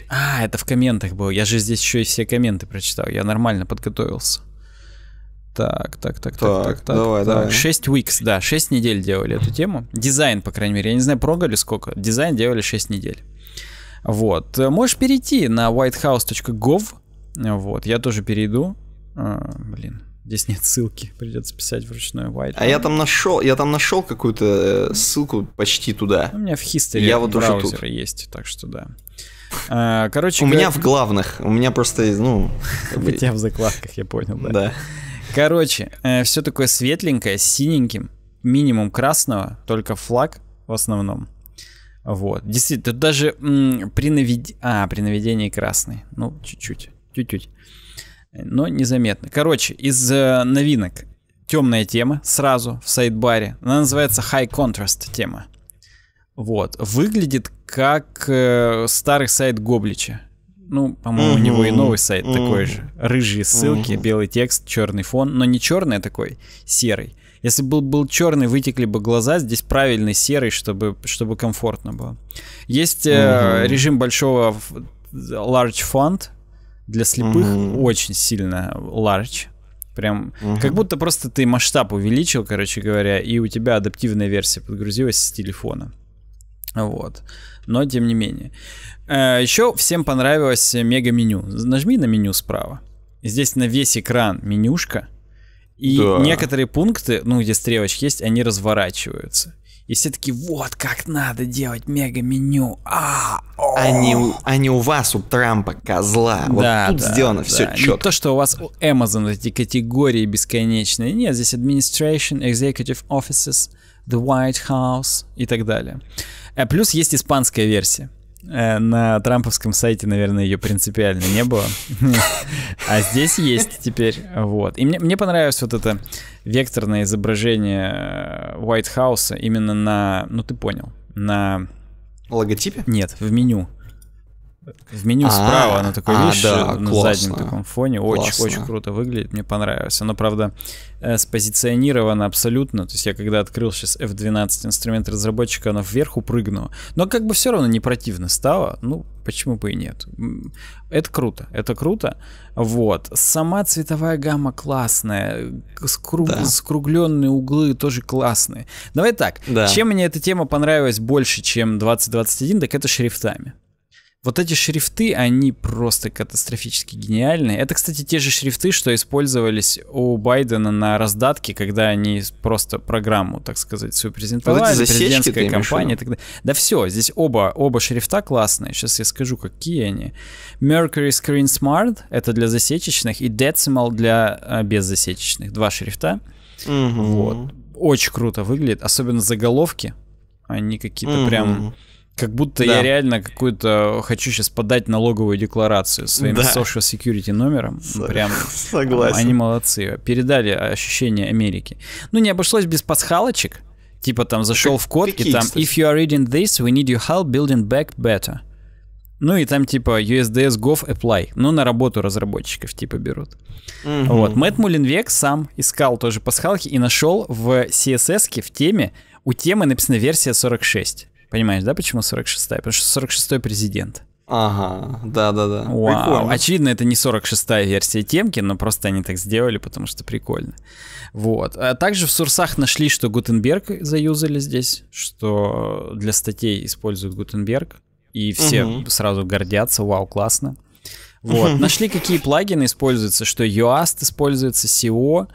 а, это в комментах было. Я же здесь еще и все комменты прочитал. Я нормально подготовился. Так, так, так, так, так, Давай, так. давай. 6 weeks, да, 6 недель делали эту тему. Дизайн, по крайней мере, я не знаю, прогали сколько. Дизайн делали 6 недель. Вот. Можешь перейти на whitehouse.gov. Вот, я тоже перейду. А, блин, здесь нет ссылки, придется писать вручную white. А я там нашел, я там нашел какую-то э, ссылку почти туда. У меня в history я вот уже тут. есть, так что да. А, короче, у меня в главных, у меня просто, ну, у тебя в закладках, я понял, да. Да. Короче, э, все такое светленькое, синеньким, минимум красного, только флаг в основном. Вот, действительно, тут даже м, при, навед... а, при наведении красный, ну, чуть-чуть, чуть-чуть, но незаметно. Короче, из э, новинок темная тема сразу в сайдбаре. Она называется High Contrast тема. Вот. Выглядит как э, старый сайт Гоблича. Ну, по-моему, угу. у него и новый сайт угу. такой же. Рыжие ссылки, угу. белый текст, черный фон, но не черный а такой, серый. Если был, был черный, вытекли бы глаза, здесь правильный серый, чтобы, чтобы комфортно было. Есть угу. э, режим большого large font для слепых, угу. очень сильно large. Прям угу. как будто просто ты масштаб увеличил, короче говоря, и у тебя адаптивная версия подгрузилась с телефона. Вот но тем не менее. Э, еще всем понравилось мега-меню. Нажми на меню справа. Здесь на весь экран менюшка, и да. некоторые пункты, ну, где стрелочки есть, они разворачиваются. И все таки вот как надо делать мега-меню. А, о. они, а они а у вас, у Трампа, козла. Вот да, тут да, сделано да. все четко. Не то, что у вас у Amazon эти категории бесконечные. Нет, здесь administration, executive offices, the White House и так далее. А плюс есть испанская версия. Э, на трамповском сайте, наверное, ее принципиально не было. А здесь есть теперь. Вот. И мне, мне понравилось вот это векторное изображение э, White House именно на... Ну, ты понял. На... Логотипе? Нет, в меню. В меню а, справа она такое, а, на заднем таком фоне. Очень-очень круто выглядит, мне понравилось. Оно, правда, э, спозиционировано абсолютно. То есть я когда открыл сейчас F12 инструмент разработчика, оно вверх упрыгнуло. Но как бы все равно не противно стало. Ну, почему бы и нет. Это круто, это круто. Вот. Сама цветовая гамма классная. Э, скруг... Да. Скругленные углы тоже классные. Давай так. Да. Чем мне эта тема понравилась больше, чем 2021, так это шрифтами. Вот эти шрифты, они просто катастрофически гениальные. Это, кстати, те же шрифты, что использовались у Байдена на раздатке, когда они просто программу, так сказать, свою презентовали, вот президентская компания. Тогда... Да все, здесь оба, оба шрифта классные. Сейчас я скажу, какие они. Mercury Screen Smart — это для засечечных, и Decimal для а, беззасечечных. Два шрифта. Угу. Вот. Очень круто выглядит, особенно заголовки. Они какие-то угу. прям как будто да. я реально какую-то хочу сейчас подать налоговую декларацию своим да. social security номером. С... Прям Согласен. Они молодцы. Передали ощущение Америки. Ну, не обошлось без пасхалочек. Типа там зашел в код, Какие, и там кстати? If you are reading this, we need your help building back better. Ну и там типа USDS Gov Apply. Ну, на работу разработчиков типа берут. Угу. Вот. Мэтт Мулинвек сам искал тоже пасхалки и нашел в CSS в теме у темы написана версия 46. Понимаешь, да, почему 46-я? Потому что 46-й президент. Ага, да-да-да. Вау, очевидно, это не 46-я версия темки, но просто они так сделали, потому что прикольно. Вот. А также в сурсах нашли, что Гутенберг заюзали здесь, что для статей используют Гутенберг, и все угу. сразу гордятся, вау, классно. Вот. Нашли, какие плагины используются, что Yoast используется, SEO,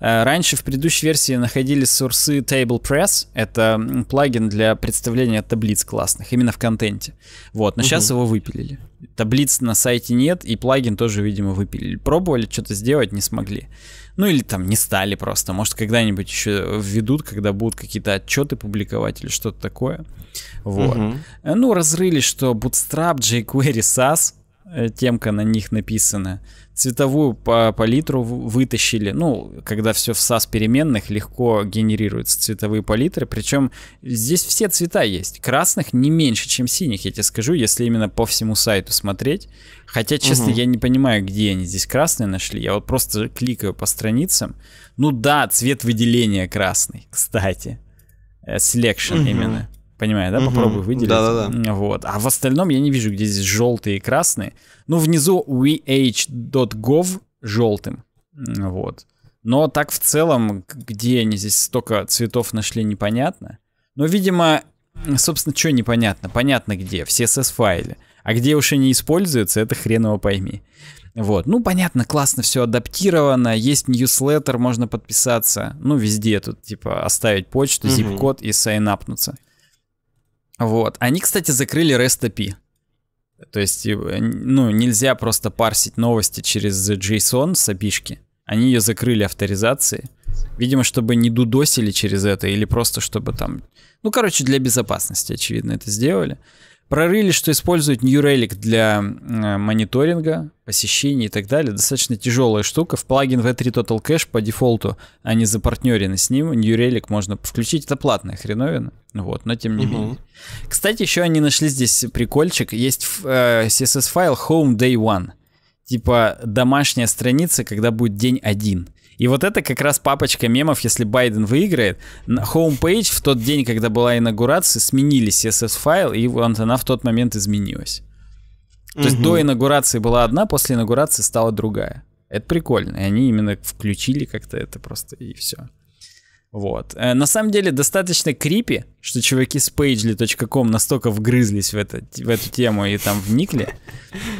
Э, раньше в предыдущей версии находили сурсы TablePress, это плагин для представления таблиц классных, именно в контенте. Вот, но угу. сейчас его выпилили. Таблиц на сайте нет, и плагин тоже, видимо, выпилили. Пробовали что-то сделать, не смогли. Ну или там не стали просто. Может, когда-нибудь еще введут, когда будут какие-то отчеты публиковать или что-то такое. Вот. Угу. Ну, разрыли, что Bootstrap, jQuery, SAS, э, темка на них написана цветовую палитру вытащили. Ну, когда все в SAS переменных, легко генерируются цветовые палитры. Причем здесь все цвета есть. Красных не меньше, чем синих, я тебе скажу, если именно по всему сайту смотреть. Хотя, честно, угу. я не понимаю, где они здесь красные нашли. Я вот просто кликаю по страницам. Ну да, цвет выделения красный, кстати. Э, selection угу. именно. Понимаю, да? Угу. Попробуй выделить. Да-да-да. Вот. А в остальном я не вижу, где здесь желтые и красные. Ну, внизу weh.gov желтым. Вот. Но так в целом, где они здесь столько цветов нашли, непонятно. Но, видимо, собственно, что непонятно? Понятно где, все css файлы. А где уж они используются, это хреново пойми. Вот, ну понятно, классно все адаптировано, есть ньюслеттер, можно подписаться, ну везде тут, типа, оставить почту, zip код и сайнапнуться. Вот. Они, кстати, закрыли REST API. То есть, э, ну, нельзя просто парсить новости через JSON с API. Они ее закрыли авторизацией. Видимо, чтобы не дудосили через это, или просто чтобы там... Ну, короче, для безопасности, очевидно, это сделали. Прорыли, что используют New Relic для э, мониторинга, посещений и так далее. Достаточно тяжелая штука. В плагин V3 Total Cache по дефолту они запартнерены с ним. New Relic можно включить. Это платная хреновина. Вот, но тем не угу. менее. Кстати, еще они нашли здесь прикольчик. Есть э, CSS-файл home day one. Типа домашняя страница, когда будет день один. И вот это как раз папочка мемов, если Байден выиграет. На homepage в тот день, когда была инаугурация, сменили CSS-файл, и вот она в тот момент изменилась. То угу. есть до инаугурации была одна, после инаугурации стала другая. Это прикольно. И они именно включили как-то это просто и все. Вот. На самом деле достаточно крипи, что чуваки с pagely.com настолько вгрызлись в, это, в эту тему и там вникли.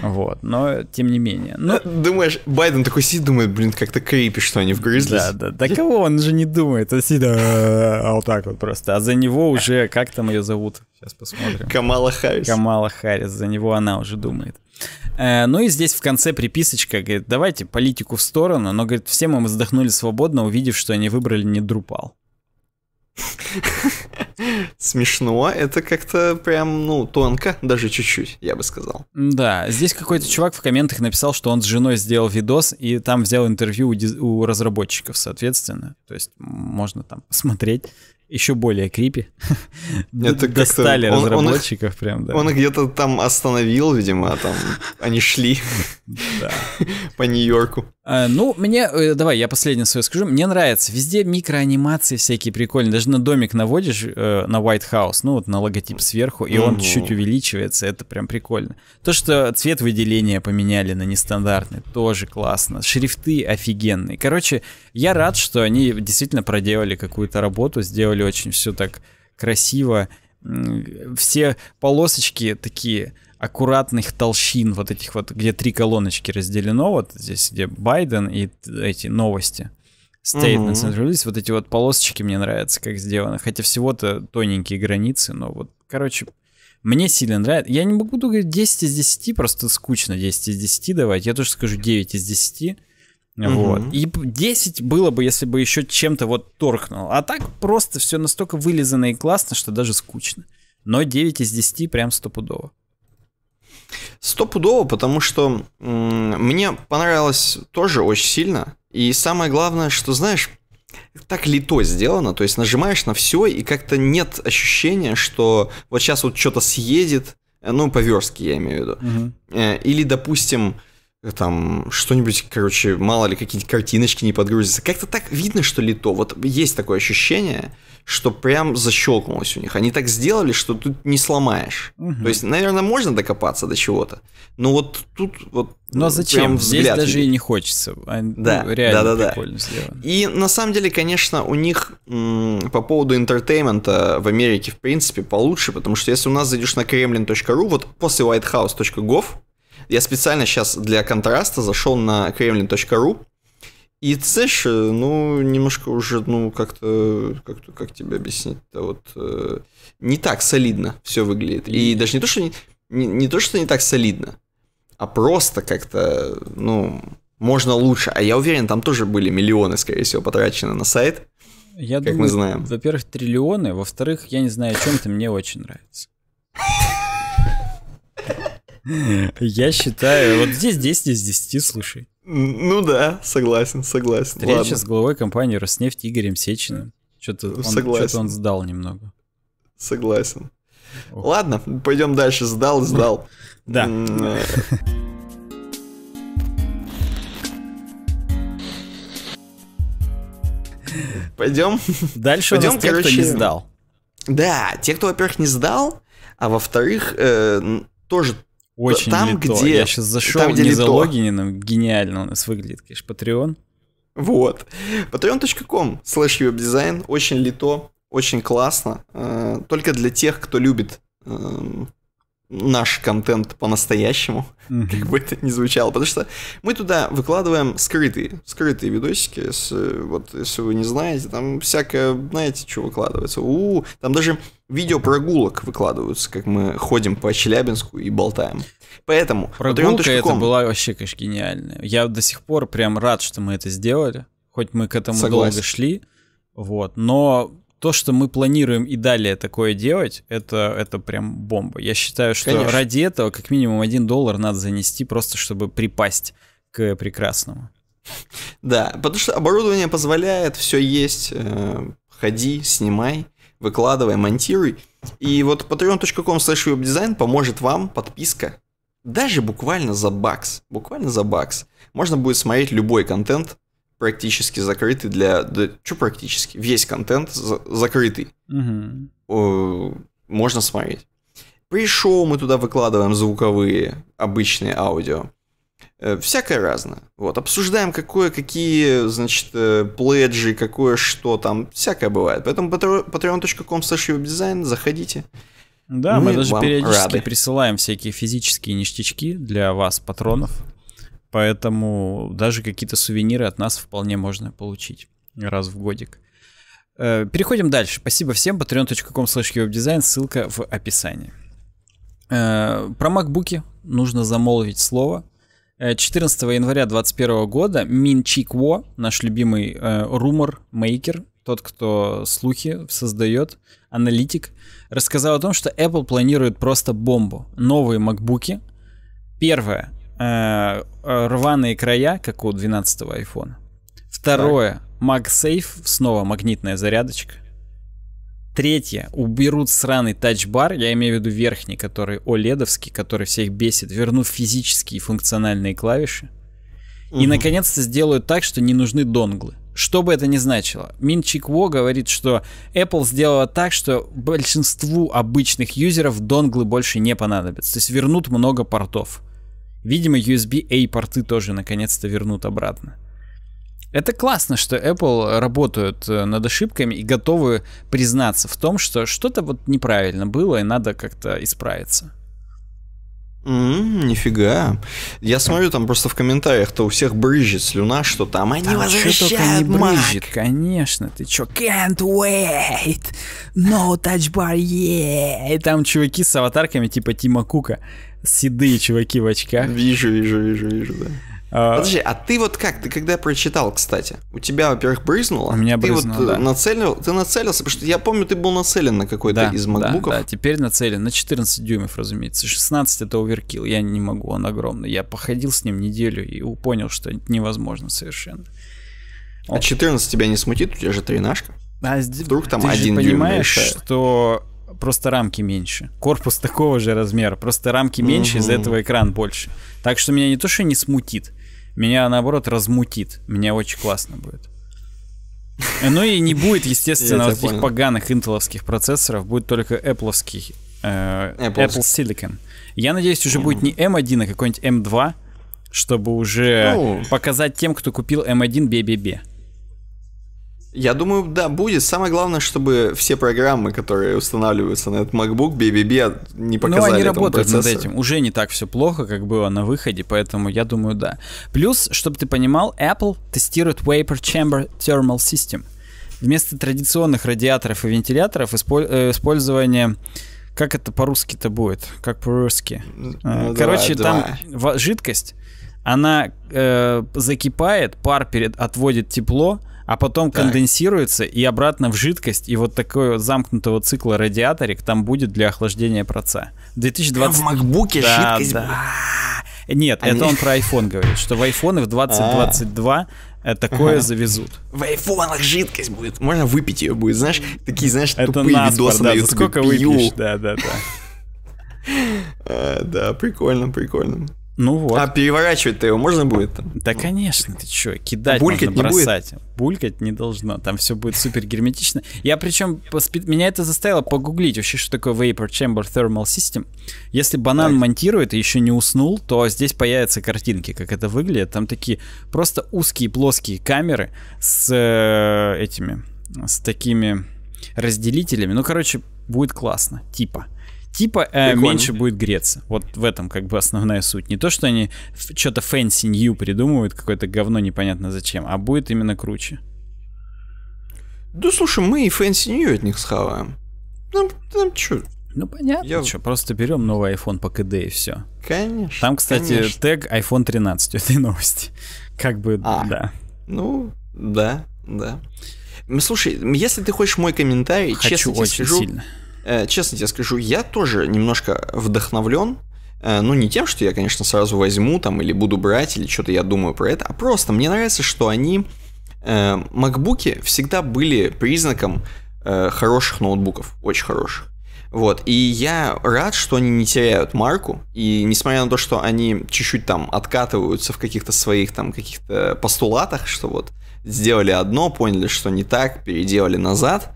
Вот, но тем не менее. Ну, Думаешь, Байден такой сидит, думает, блин, как-то крипи, что они вгрызлись. Да, да, да кого он же не думает, а сидит а вот так вот просто. А за него уже, как там ее зовут? Сейчас посмотрим. Камала Харрис. Камала Харрис, за него она уже думает. Э, ну и здесь в конце приписочка, говорит, давайте политику в сторону, но, говорит, все мы вздохнули свободно, увидев, что они выбрали не Друпал. Смешно, это как-то прям, ну, тонко, даже чуть-чуть, я бы сказал. Да, здесь какой-то чувак в комментах написал, что он с женой сделал видос и там взял интервью у, диз... у разработчиков, соответственно. То есть можно там посмотреть еще более крипи. Это Достали он, разработчиков он прям, да. Он где-то там остановил, видимо, а там они шли по Нью-Йорку. А, ну, мне, э, давай, я последнее свое скажу. Мне нравится. Везде микроанимации всякие прикольные. Даже на домик наводишь э, на White House, ну вот на логотип сверху, и он чуть увеличивается. Это прям прикольно. То, что цвет выделения поменяли на нестандартный, тоже классно. Шрифты офигенные. Короче, я рад, что они действительно проделали какую-то работу, сделали очень все так красиво. Все полосочки такие аккуратных толщин, вот этих вот, где три колоночки разделено, вот здесь, где Байден и эти новости. Statements mm-hmm. and release, вот эти вот полосочки мне нравятся, как сделано. Хотя всего-то тоненькие границы, но вот, короче, мне сильно нравится. Я не буду говорить 10 из 10, просто скучно 10 из 10 давать. Я тоже скажу 9 из 10. Mm-hmm. Вот. И 10 было бы, если бы еще чем-то вот торкнул. А так просто все настолько вылизано и классно, что даже скучно. Но 9 из 10 прям стопудово. Стопудово, потому что мне понравилось тоже очень сильно. И самое главное, что, знаешь, так лито сделано, то есть нажимаешь на все, и как-то нет ощущения, что вот сейчас вот что-то съедет, э, ну, по верстке я имею в виду. Угу. Или, допустим, там что-нибудь, короче, мало ли, какие-то картиночки не подгрузятся. Как-то так видно, что лито. Вот есть такое ощущение что прям защелкнулось у них. Они так сделали, что тут не сломаешь. Угу. То есть, наверное, можно докопаться до чего-то. Но вот тут вот. Но зачем? Прям Здесь даже и не хочется. А, ну, да, ну, реально да, да, прикольно сделано. И на самом деле, конечно, у них по поводу интертеймента в Америке, в принципе, получше, потому что если у нас зайдешь на kremlin.ru, вот после whitehouse.gov, я специально сейчас для контраста зашел на kremlin.ru, и це ще, э, ну, немножко уже, ну, как-то, как-то как тебе объяснить-то, а вот, э, не так солидно все выглядит. И даже не то, что не, не, не то, что не так солидно, а просто как-то, ну, можно лучше. А я уверен, там тоже были миллионы, скорее всего, потрачены на сайт. Я как думаю, мы знаем. Во-первых, триллионы, во-вторых, я не знаю, о чем это мне очень нравится. Я считаю, вот здесь 10 из 10, слушай. Ну да, согласен, согласен. Встреча Ладно. с главой компании Роснефть Игорем Сечиным. Что-то он, что он сдал немного. Согласен. Ох. Ладно, пойдем дальше. Сдал, сдал. Да. Э. Пойдем. Дальше пойдем, те, короче, кто не сдал. Да, те, кто, во-первых, не сдал, а во-вторых, э, тоже очень там, лито. Где, Я сейчас зашел, там, где не лито. залогинен, гениально у нас выглядит, конечно, Patreon. Вот. patreon.com slash дизайн, Очень лито, очень классно. Э, только для тех, кто любит эм, наш контент по-настоящему, mm-hmm. как бы это ни звучало, потому что мы туда выкладываем скрытые, скрытые видосики, с, э, вот если вы не знаете, там всякое, знаете, что выкладывается, у, там даже видео прогулок выкладываются, как мы ходим по Челябинску и болтаем. Поэтому Прогулка это была вообще, конечно, гениальная. Я до сих пор прям рад, что мы это сделали, хоть мы к этому Согласен. долго шли, вот, но то, что мы планируем и далее такое делать, это, это прям бомба. Я считаю, что Конечно. ради этого как минимум один доллар надо занести, просто чтобы припасть к прекрасному. Да, потому что оборудование позволяет, все есть, э, ходи, снимай, выкладывай, монтируй. И вот patreon.com slash webdesign поможет вам подписка даже буквально за бакс, буквально за бакс. Можно будет смотреть любой контент, практически закрытый для... Да, что практически? Весь контент за, закрытый. Угу. О, можно смотреть. При шоу мы туда выкладываем звуковые, обычные аудио. Э, всякое разное. Вот, обсуждаем, какое, какие, значит, э, пледжи, какое что там. Всякое бывает. Поэтому patreon.com slash дизайн заходите. Да, мы, мы даже периодически рады. присылаем всякие физические ништячки для вас, патронов. Поэтому даже какие-то сувениры от нас вполне можно получить раз в годик. Э, переходим дальше. Спасибо всем. patreon.com slash ссылка в описании. Э, про макбуки нужно замолвить слово. 14 э, января 2021 года Мин Чик Во, наш любимый румор-мейкер, тот, кто слухи создает, аналитик, рассказал о том, что Apple планирует просто бомбу. Новые макбуки. Первое э, рваные края, как у 12-го айфона. Второе, MagSafe, снова магнитная зарядочка. Третье, уберут сраный тачбар, я имею в виду верхний, который оледовский, который всех бесит, вернут физические функциональные клавиши. Угу. И наконец-то сделают так, что не нужны донглы. Что бы это ни значило. Мин Чик Во говорит, что Apple сделала так, что большинству обычных юзеров донглы больше не понадобятся. То есть вернут много портов. Видимо, USB-A порты тоже наконец-то вернут обратно. Это классно, что Apple работают э, над ошибками и готовы признаться в том, что что-то вот неправильно было и надо как-то исправиться. Mm, нифига. Я смотрю, там просто в комментариях-то у всех брызжет слюна, что там они там возвращают не брызжет, конечно. Ты чё, can't wait, no touch bar, yeah. И там чуваки с аватарками типа Тима Кука. Седые чуваки в очках. Вижу, вижу, вижу, вижу, да. А, Подожди, а ты вот как? Ты когда прочитал, кстати? У тебя, во-первых, брызнуло. У меня брызнуло, Ты вот э, да. нацелил, ты нацелился, потому что я помню, ты был нацелен на какой-то да, из макбуков. Да, да, теперь нацелен на 14 дюймов, разумеется. 16 это оверкил, я не могу, он огромный. Я походил с ним неделю и понял, что невозможно совершенно. А он... А 14 тебя не смутит? У тебя же тренажка. А Вдруг там ты один же понимаешь, дюйм что просто рамки меньше. Корпус такого же размера, просто рамки меньше, угу. из-за этого экран больше. Так что меня не то, что не смутит, меня наоборот размутит. Мне очень классно будет. Э, ну и не будет, естественно, вот этих поганых интеловских процессоров, будет только Appleский э, Apple. Apple Silicon. Я надеюсь, уже mm. будет не M1, эм а какой-нибудь M2, эм чтобы уже ну... показать тем, кто купил M1 эм бе-бе-бе. Я думаю, да, будет. Самое главное, чтобы все программы, которые устанавливаются на этот MacBook, BBB а, не показали Ну, они работают процессор. над этим. Уже не так все плохо, как было на выходе, поэтому я думаю, да. Плюс, чтобы ты понимал, Apple тестирует Vapor Chamber Thermal System. Вместо традиционных радиаторов и вентиляторов э, использование как это по-русски-то будет? Как по-русски? Ну, э, ну Короче, да, там да. жидкость, она э, закипает, пар перед, отводит тепло, а потом так. конденсируется и обратно в жидкость, и вот такой вот замкнутого цикла радиаторик там будет для охлаждения проца. 2020... А в макбуке да, жидкость... Да. Нет, Они... это он про iPhone говорит, что в iPhone в 2022 а. э, такое ага. завезут. В айфонах жидкость будет, можно выпить ее будет, знаешь, такие, знаешь, это тупые наспор, видосы да, на YouTube. Сколько пью. выпьешь, да-да-да. А, да, прикольно, прикольно. Ну вот. А переворачивать-то его можно будет? Да, конечно, ты чё, кидать Булькать можно, не Будет. Булькать не должно, там все будет супер герметично. Я причем, меня это заставило погуглить вообще, что такое Vapor Chamber Thermal System. Если банан так. монтирует и еще не уснул, то здесь появятся картинки, как это выглядит. Там такие просто узкие плоские камеры с э, этими, с такими разделителями. Ну, короче, будет классно, типа типа э, меньше будет греться. Вот в этом как бы основная суть. Не то, что они что-то фэнси нью придумывают, какое-то говно непонятно зачем, а будет именно круче. Да слушай, мы и фэнси нью от них схаваем. Нам, ну, нам чё? Ну понятно, Я... что, просто берем новый iPhone по КД и все. Конечно. Там, кстати, конечно. тег iPhone 13 этой новости. Как бы, а, да. Ну, да, да. Слушай, если ты хочешь мой комментарий, Хочу честно очень скажу, сильно Э, честно тебе скажу, я тоже немножко вдохновлен. Э, ну, не тем, что я, конечно, сразу возьму там или буду брать, или что-то я думаю про это, а просто мне нравится, что они... Э, макбуки всегда были признаком хороших ноутбуков, очень хороших. Вот, и я рад, что они не теряют марку, и несмотря на то, что они чуть-чуть там откатываются в каких-то своих там каких-то постулатах, что вот сделали одно, поняли, что не так, переделали назад,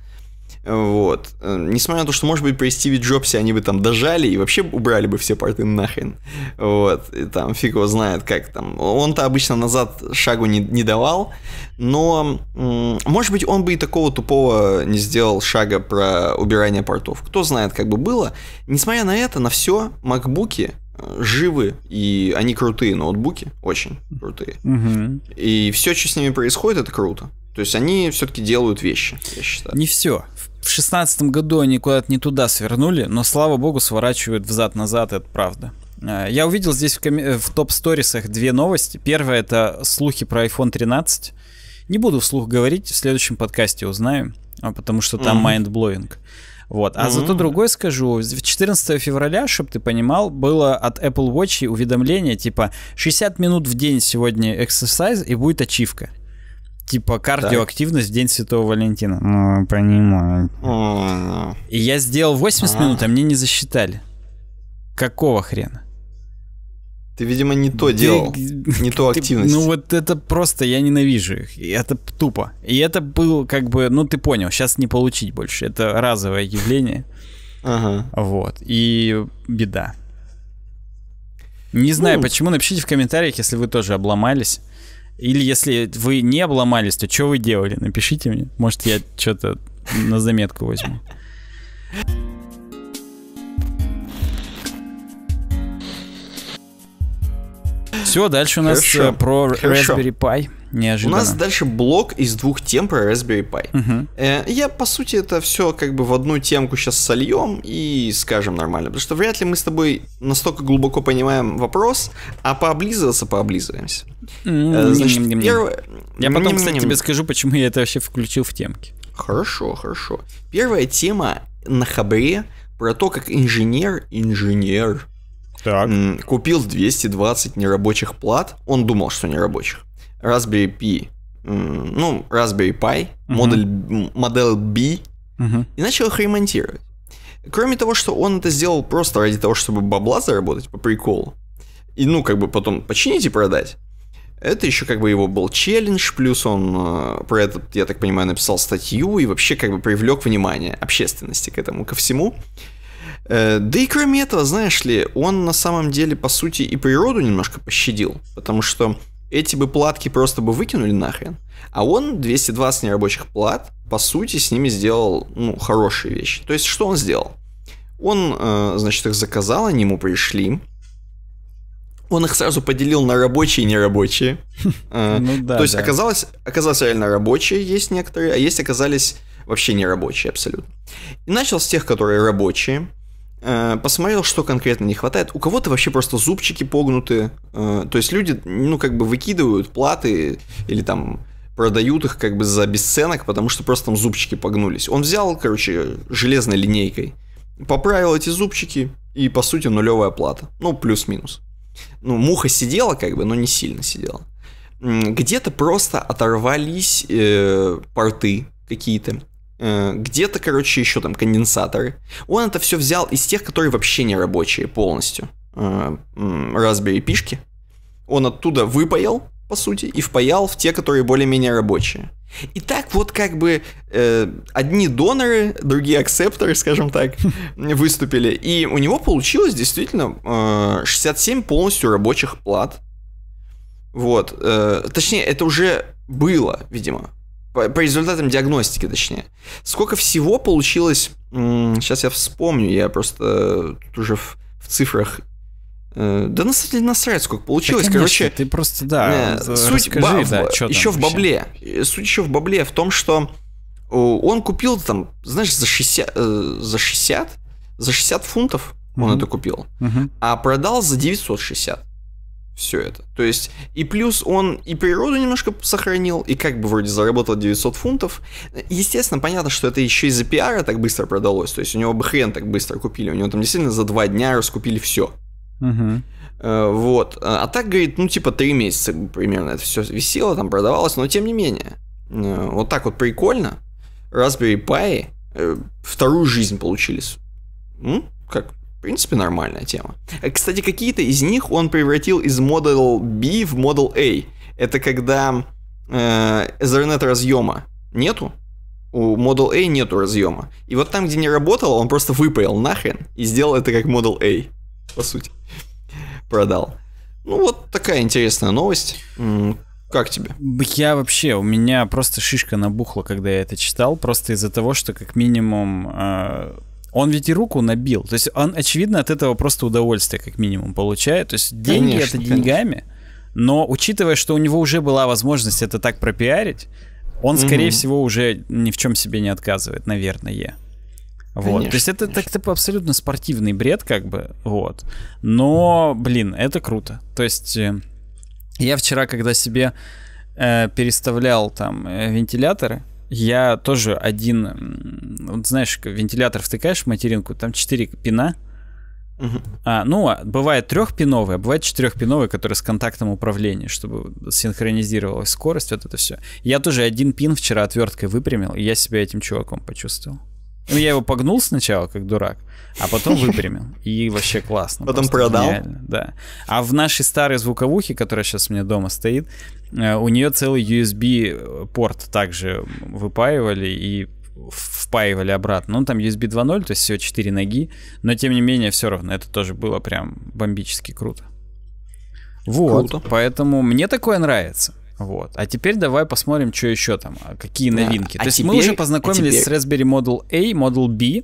вот. Э, несмотря на то, что, может быть, при Стиве Джобсе они бы там дожали и вообще убрали бы все порты нахрен. Вот. И там фиг его знает, как там. Он-то обычно назад шагу не, не давал, но, может быть, он бы и такого тупого не сделал шага про убирание портов. Кто знает, как бы было. Несмотря на это, на все, макбуки э, живы, и они крутые ноутбуки, очень крутые. Угу. И все, что с ними происходит, это круто. То есть они все-таки делают вещи, я считаю. Не все. В шестнадцатом году они куда-то не туда свернули, но, слава богу, сворачивают взад-назад, это правда. Э, я увидел здесь в, ком... Э, в топ-сторисах две новости. Первая — это слухи про iPhone 13. Не буду вслух говорить, в следующем подкасте узнаю, а, потому что там mm-hmm. mind-blowing. Вот. А mm-hmm. зато другой скажу. 14 февраля, чтобы ты понимал, было от Apple Watch уведомление типа 60 минут в день сегодня exercise и будет ачивка. Типа кардиоактивность в День Святого Валентина. Ну, понимаю. И я сделал 80 минут, а мне не засчитали. Какого хрена? Ты, видимо, не то делал, не то активность. ну вот это просто, я ненавижу их, и это тупо. И это был как бы, ну ты понял, сейчас не получить больше, это разовое явление. Ага. Вот, и беда. Не знаю, ну. почему, напишите в комментариях, если вы тоже обломались. Или если вы не обломались, то что вы делали? Напишите мне. Может, я что-то на заметку возьму. Все, дальше у нас Хорошо. Э, про Хорошо. Raspberry Pi. Неожиданно. У нас дальше блок из двух тем про Raspberry Pi. Угу. Э, я, по сути, это все как бы в одну темку сейчас сольем и скажем нормально. Потому что вряд ли мы с тобой настолько глубоко понимаем вопрос, а пооблизываться пооблизываемся. Э, значит, первое... Я потом, кстати, тебе скажу, почему я это вообще включил в темки. Хорошо, хорошо. Первая тема на хабре про то, как инженер, инженер, так. Купил 220 нерабочих плат. Он думал, что нерабочих. Raspberry Pi, ну, Raspberry Pi, угу. модель, модель B, угу. и начал их ремонтировать. Кроме того, что он это сделал просто ради того, чтобы бабла заработать по приколу, и, ну, как бы потом починить и продать, это еще как бы его был челлендж, плюс он э, про это, я так понимаю, написал статью и вообще как бы привлек внимание общественности к этому, ко всему. Э, да и кроме этого, знаешь ли, он на самом деле, по сути, и природу немножко пощадил, потому что эти бы платки просто бы выкинули нахрен, а он 220 нерабочих плат, по сути, с ними сделал, ну, хорошие вещи. То есть, что он сделал? Он, э, значит, их заказал, они ему пришли, он их сразу поделил на рабочие и нерабочие. Э, ну то есть оказалось, оказалось реально рабочие есть некоторые, а есть оказались вообще нерабочие абсолютно. И начал с тех, которые рабочие. Э, посмотрел, что конкретно не хватает. У кого-то вообще просто зубчики погнуты. Э, то есть люди, ну, как бы выкидывают платы или там продают их как бы за бесценок, потому что просто там зубчики погнулись. Он взял, короче, железной линейкой, поправил эти зубчики, и, по сути, нулевая плата. Ну, плюс-минус. Ну, муха сидела как бы, но не сильно сидела. Где-то просто оторвались э, порты какие-то. Э, где-то, короче, еще там конденсаторы. Он это все взял из тех, которые вообще не рабочие полностью. Э, Raspberry пишки. Он оттуда выпаял, по сути, и впаял в те, которые более-менее рабочие. И так вот как бы э, одни доноры, другие акцепторы, скажем так, выступили. И у него получилось действительно э, 67 полностью рабочих плат. Вот. Э, точнее, это уже было, видимо по, результатам диагностики, точнее. Сколько всего получилось... Сейчас я вспомню, я просто э, тут уже в, в цифрах э, да на самом деле насрать, сколько получилось. Да, конечно, Короче, ты просто, да, э, суть расскажи, баб, да, еще в бабле. Э, суть еще в бабле в том, что он купил там, знаешь, за 60, э, за 60, за 60 фунтов mm-hmm. он это купил, mm-hmm. а продал за 960 все это. То есть, и плюс он и природу немножко сохранил, и как бы вроде заработал 900 фунтов. Естественно, понятно, что это еще из-за пиара так быстро продалось. То есть, у него бы хрен так быстро купили. У него там действительно за два дня раскупили все. Угу. Э, вот. А, а так, говорит, ну, типа, три месяца примерно это все висело, там продавалось, но тем не менее. Э, вот так вот прикольно. Raspberry Pi э, вторую жизнь получились. М? Как? В принципе, нормальная тема. Э, кстати, какие-то из них он превратил из Model B в Model A. Это когда э, разъема нету. У Model A нету разъема. И вот там, где не работал, он просто выпаял нахрен и сделал это как Model A. По сути. Продал. Ну вот такая интересная новость. Как тебе? Я вообще, у меня просто шишка набухла, когда я это читал, просто из-за того, что как минимум э, он ведь и руку набил. То есть он, очевидно, от этого просто удовольствие, как минимум, получает. То есть деньги конечно, это деньгами, конечно. но учитывая, что у него уже была возможность это так пропиарить, он, угу. скорее всего, уже ни в чем себе не отказывает, наверное. Вот. Конечно, То есть это так типа, абсолютно спортивный бред, как бы, вот. Но, блин, это круто. То есть э, я вчера, когда себе э, переставлял там э, вентиляторы, я тоже один, вот знаешь, вентилятор втыкаешь в материнку, там 4 пина. Угу. А, ну, бывает трехпиновые, а бывает четырехпиновые, которые с контактом управления, чтобы синхронизировалась скорость, вот это все. Я тоже один пин вчера отверткой выпрямил, и я себя этим чуваком почувствовал. Ну, я его погнул сначала, как дурак, а потом выпрямил. И вообще классно. Потом продал. Гениально, да. А в нашей старой звуковухе, которая сейчас у меня дома стоит, э, у нее целый USB-порт э, также выпаивали и впаивали обратно. Ну, там USB 2.0, то есть все 4 ноги, но тем не менее все равно это тоже было прям бомбически круто. Вот, круто. поэтому мне такое нравится. Вот. А теперь давай посмотрим, что еще там, а, какие новинки. А То а есть теперь, мы уже познакомились а теперь... с Raspberry Model A, Model B.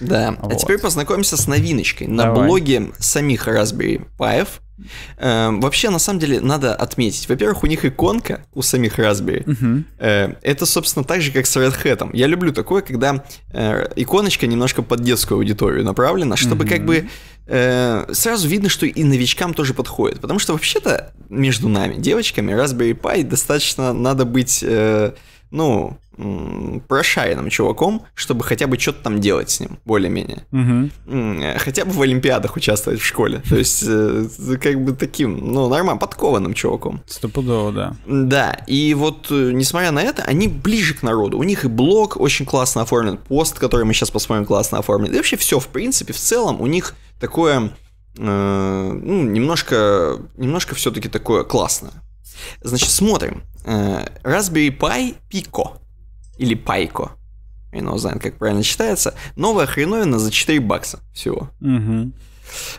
Да. А вот. А теперь познакомимся с новиночкой. На блоге самих Raspberry Pi Эм, вообще, на самом деле, надо отметить. Во-первых, у них иконка у самих Raspberry. Угу. Это, собственно, так же, как с Red Hat. Я люблю такое, когда э, иконочка немножко под детскую аудиторию направлена, чтобы угу. как бы э, сразу видно, что и новичкам тоже подходит. Потому что вообще-то между нами, девочками, Raspberry Pi достаточно надо быть ну, прошаренным чуваком, чтобы хотя бы что-то там делать с ним, более-менее. Угу. Хотя бы в Олимпиадах участвовать в школе. То есть, э, как бы таким, ну, нормально, подкованным чуваком. Стопудово, да. Да, и вот, э, несмотря на это, они ближе к народу. У них и блог очень классно оформлен, пост, который мы сейчас посмотрим, классно оформлен. И вообще все, в принципе, в целом у них такое, э, ну, немножко, немножко все-таки такое классное. Значит, смотрим. Э, Raspberry Pi Pico. Или Пайко. не знаю, как правильно читается. Новая хреновина за 4 бакса всего. Угу.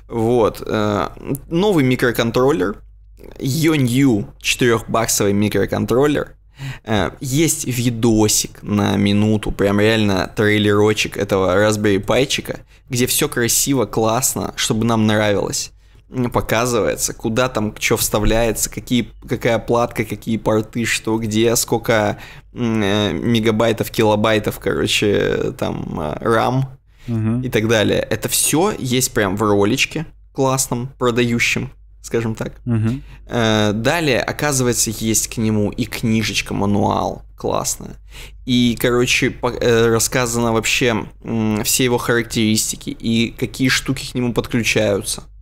Вот. Э, новый микроконтроллер. Yonyu 4-баксовый микроконтроллер. Э, есть видосик на минуту, прям реально трейлерочек этого Raspberry Pi, где все красиво, классно, чтобы нам нравилось показывается, куда там что вставляется, какие, какая платка, какие порты, что где, сколько э, мегабайтов, килобайтов, короче, там, э, RAM угу. и так далее. Это все есть прям в роличке классном, продающем, скажем так. Угу. Э, далее, оказывается, есть к нему и книжечка, мануал классная. И, короче, по, э, рассказано вообще все его характеристики и какие штуки к нему подключаются –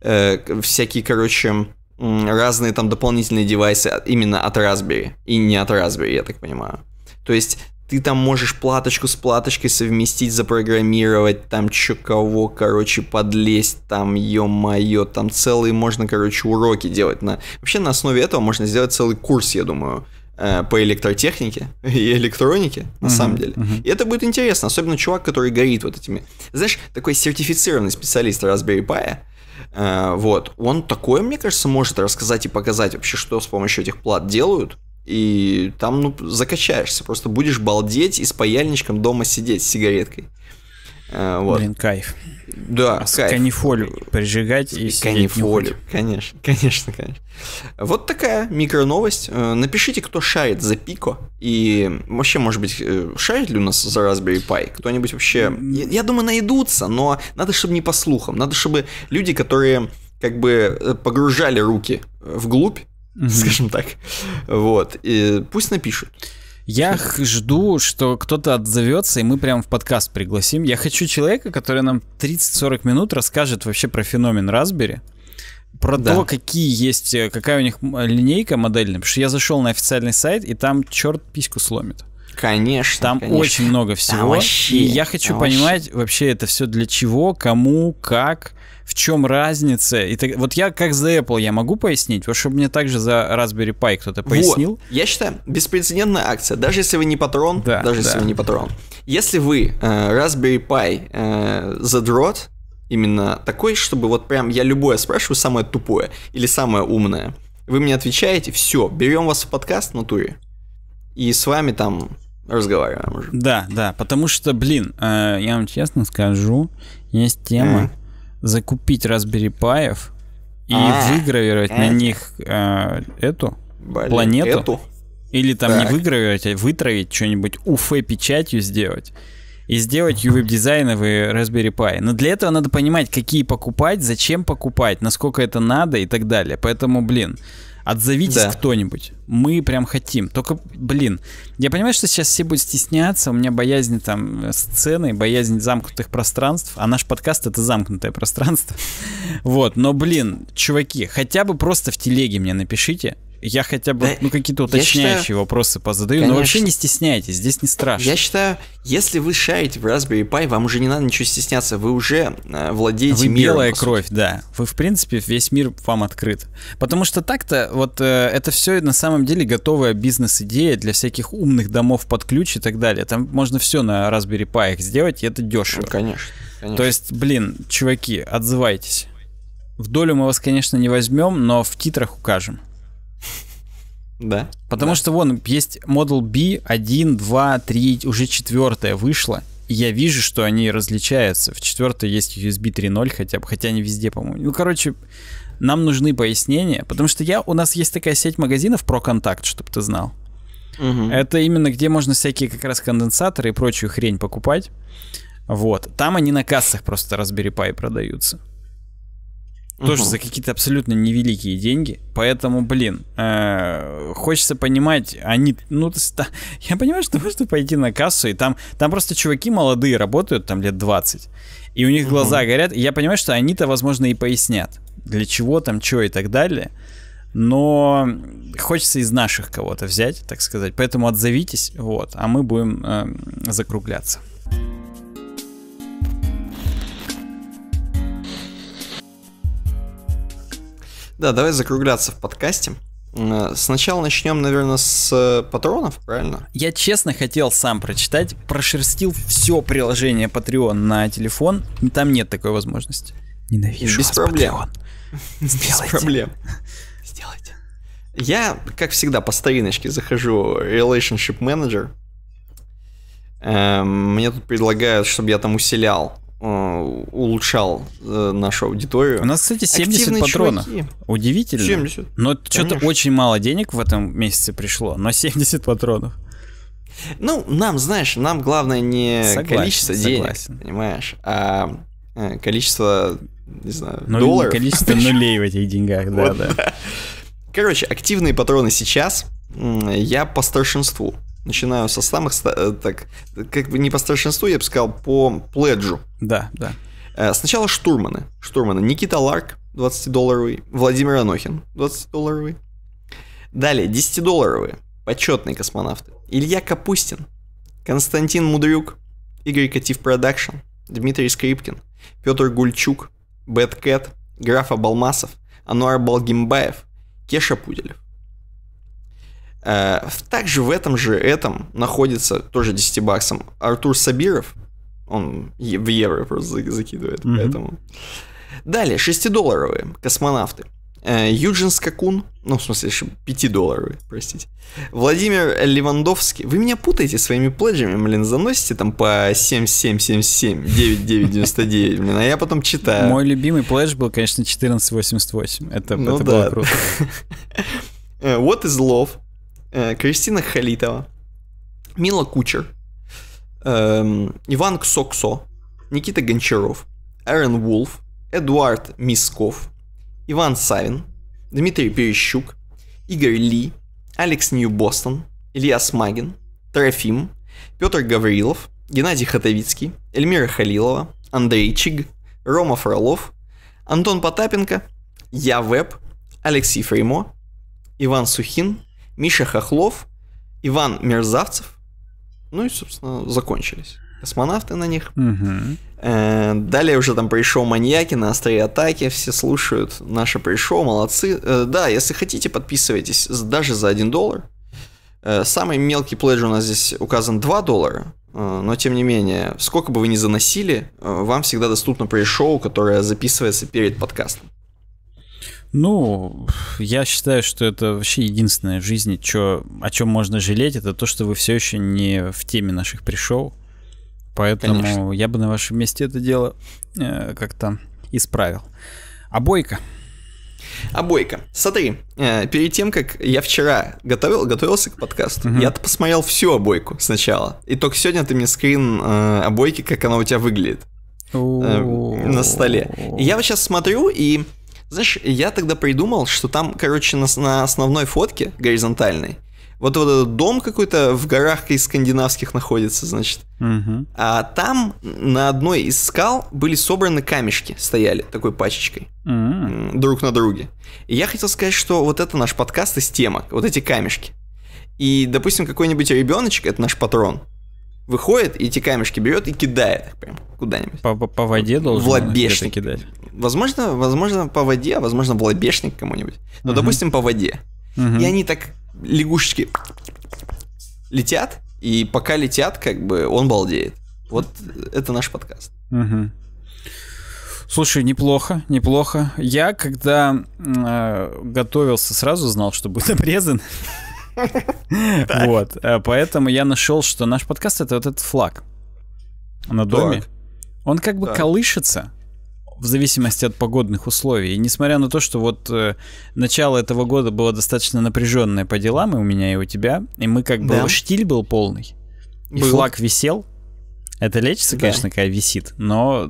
э, всякие, короче, разные там дополнительные девайсы именно от Raspberry и не от Raspberry, я так понимаю. То есть ты там можешь платочку с платочкой совместить, запрограммировать, там чё кого, короче, подлезть, там, ё-моё, там целые можно, короче, уроки делать. На... Вообще на основе этого можно сделать целый курс, я думаю, э, по электротехнике и электронике, на mm-hmm, самом деле. Mm-hmm. И это будет интересно, особенно чувак, который горит вот этими. Знаешь, такой сертифицированный специалист Raspberry Pi, Э, вот. Он такое, мне кажется, может рассказать и показать вообще, что с помощью этих плат делают. И там, ну, закачаешься. Просто будешь балдеть и с паяльничком дома сидеть с сигареткой. Э, вот. Блин, кайф. Да, а кайф. канифоль прижигать и Канифоль, конечно, конечно, конечно. Вот такая микро-новость. Э, напишите, кто шарит за Пико. И вообще, может быть, э, шарит ли у нас за Raspberry Pi? Кто-нибудь вообще... Я, я думаю, найдутся, но надо, чтобы не по слухам. Надо, чтобы люди, которые как бы погружали руки вглубь, mm-hmm. скажем так, вот, и пусть напишут. Я жду, что кто-то отзовется, и мы прям в подкаст пригласим. Я хочу человека, который нам 30-40 минут расскажет вообще про феномен Raspberry про да. то, какие есть, э, какая у них линейка модельная, потому что я зашел на официальный сайт, и там черт письку сломит. Конечно. Там конечно. очень много всего. Там вообще, и я хочу там понимать вообще. вообще это все для чего, кому, как в чем разница? И так, вот я как за Apple я могу пояснить? Вот чтобы мне также за Raspberry Pi кто-то пояснил. Вот. Я считаю, беспрецедентная акция, даже если вы не патрон, да, даже да. если вы не патрон. Если вы э, Raspberry Pi э, задрот, именно такой, чтобы вот прям я любое спрашиваю, самое тупое или самое умное, вы мне отвечаете, все, берем вас в подкаст в натуре, и с вами там разговариваем уже. Да, да, потому что, блин, э, я вам честно скажу, есть тема, закупить Raspberry Pi'ев и а, выгравировать а. на них э, эту Блин, планету. Эту? Или там так. не выгравировать, а вытравить что-нибудь УФ-печатью сделать. И сделать ювеб-дизайновые Raspberry Pi. Но для этого надо понимать, какие покупать, зачем покупать, насколько это надо и так далее. Поэтому, блин, Отзовитесь да. кто-нибудь. Мы прям хотим. Только, блин, я понимаю, что сейчас все будут стесняться. У меня боязнь там сцены, боязнь замкнутых пространств. А наш подкаст это замкнутое пространство. Вот, но, блин, чуваки, хотя бы просто в телеге мне напишите, я хотя бы, да, ну, какие-то уточняющие считаю, вопросы позадаю, конечно. но вообще не стесняйтесь, здесь не страшно. Я считаю, если вы шарите в Raspberry Pi, вам уже не надо ничего стесняться, вы уже э, владеете вы миром. белая кровь, да. Вы, в принципе, весь мир вам открыт. Потому что так-то вот э, это все на самом деле готовая бизнес-идея для всяких умных домов под ключ и так далее. Там можно все на Raspberry Pi сделать, и это дешево. Ну, конечно, конечно. То есть, блин, чуваки, отзывайтесь. В долю мы вас, конечно, не возьмем, но в титрах укажем. Да. Потому да. что вон есть Model B 1, 2, 3, уже четвертая вышла. И я вижу, что они различаются. В четвертой есть USB 3.0 хотя бы, хотя не везде, по-моему. Ну, короче, нам нужны пояснения, потому что я, у нас есть такая сеть магазинов про контакт, чтобы ты знал. Угу. Это именно где можно всякие как раз конденсаторы и прочую хрень покупать. Вот. Там они на кассах просто Raspberry Pi продаются. Тоже угу. за какие-то абсолютно невеликие деньги. Поэтому, блин, э, хочется понимать, они... Ну, ты, да, я понимаю, что можно пойти на кассу, и там, там просто чуваки молодые работают, там лет 20. И у них глаза горят. И я понимаю, что они-то, возможно, и пояснят, для чего там, что и так далее. Но хочется из наших кого-то взять, так сказать. Поэтому отзовитесь, вот, а мы будем э, закругляться. Да, давай закругляться в подкасте. Э, сначала начнем, наверное, с э, патронов, правильно? Я честно хотел сам прочитать, прошерстил все приложение Patreon на телефон, там нет такой возможности. Ненавижу Без вас, проблем. Patreon. Сделайте. Без проблем. Сделайте. Я, как всегда, по стариночке захожу Relationship Manager. Эм, мне тут предлагают, чтобы я там усилял Э, улучшал э, нашу аудиторию. У нас, кстати, 70 Активные патронов. Чуваки. Удивительно. 70. Но что-то очень мало денег в этом месяце пришло, но 70 патронов. Ну, нам, знаешь, нам главное не согласен, количество денег, согласен. понимаешь, а э, количество, не знаю, ну, долларов. Количество нулей в этих деньгах, да, вот, да. Короче, активные патроны сейчас я по старшинству начинаю со самых, э, так, как бы не по старшинству, я бы сказал, по пледжу. Да, да. Э, сначала штурманы. Штурманы. Никита Ларк, 20-долларовый. Владимир Анохин, 20-долларовый. Далее, 10-долларовые. Почетные космонавты. Илья Капустин. Константин Мудрюк. Игорь Катив Продакшн. Дмитрий Скрипкин. Петр Гульчук. Бэткэт. Граф Абалмасов. Ануар Балгимбаев. Кеша Пуделев. Э, также в этом же этом находится тоже 10 баксом Артур Сабиров. Он в евро просто закидывает, mm-hmm. поэтому. Далее, 6-долларовые космонавты. Э, Юджин Скакун, ну, в смысле, 5 долларов, простите. Владимир Левандовский. Вы меня путаете своими пледжами, блин, заносите там по 7777, 9999, блин, а я потом читаю. Мой любимый пледж был, конечно, 1488. Это, ну, это да. было круто. What is love? э, Кристина Халитова, Мила Кучер, эм, Иван Ксоксо, Никита Гончаров, Эрен Вулф, Эдуард Мисков, Иван Савин, Дмитрий Перещук, Игорь Ли, Алекс Нью-Бостон, Илья Смагин, Трофим, Петр Гаврилов, Геннадий Хатовицкий, Эльмира Халилова, Андрей Чиг, Рома Фролов, Антон Потапенко, Я Веб, Алексей Фреймо, Иван Сухин, Миша Хохлов, Иван Мерзавцев. Ну и, собственно, закончились. Космонавты на них. Угу. Далее уже там пришел маньяки на острые атаки, все слушают наше пришел, молодцы. Э, да, если хотите, подписывайтесь даже за 1 доллар. Э, самый мелкий пледж у нас здесь указан 2 доллара, но тем не менее, сколько бы вы ни заносили, вам всегда доступно пришел, которое записывается перед подкастом. Ну, я считаю, что это вообще единственное в жизни, чё, о чем можно жалеть, это то, что вы все еще не в теме наших пришел. Поэтому Конечно. я бы на вашем месте это дело э, как-то исправил. Обойка. А Обойка. Смотри, э, перед тем, как я вчера готовил, готовился к подкасту, угу. я посмотрел всю обойку сначала. И только сегодня ты мне скрин э, обойки, как она у тебя выглядит. Э, на столе. я вот сейчас смотрю, и знаешь, я тогда придумал, что там, короче, на, на основной фотке горизонтальной, вот, вот этот дом какой-то в горах из скандинавских находится, значит. Угу. А там на одной из скал были собраны камешки, стояли такой пачечкой угу. друг на друге. И я хотел сказать, что вот это наш подкаст из темок, вот эти камешки. И, допустим, какой-нибудь ребеночек, это наш патрон, выходит и эти камешки берет и кидает их прям куда-нибудь. По, -по, -по воде должен в лобешник. кидать. Возможно, возможно, по воде, а возможно, в лобешник кому-нибудь. Но, угу. допустим, по воде. Угу. И они так, лягушечки, летят, и пока летят, как бы он балдеет. Вот это наш подкаст. Угу. Слушай, неплохо, неплохо. Я, когда э, готовился, сразу знал, что будет обрезан. Вот. Э, поэтому я нашел, что наш подкаст это вот этот флаг на доме. Он как бы колышется, в зависимости от погодных условий. И несмотря на то, что вот э, начало этого года было достаточно напряженное по делам, и у меня, и у тебя, и мы как бы... Да. Штиль был полный, был. флаг висел. Это лечится, да. конечно, когда висит, но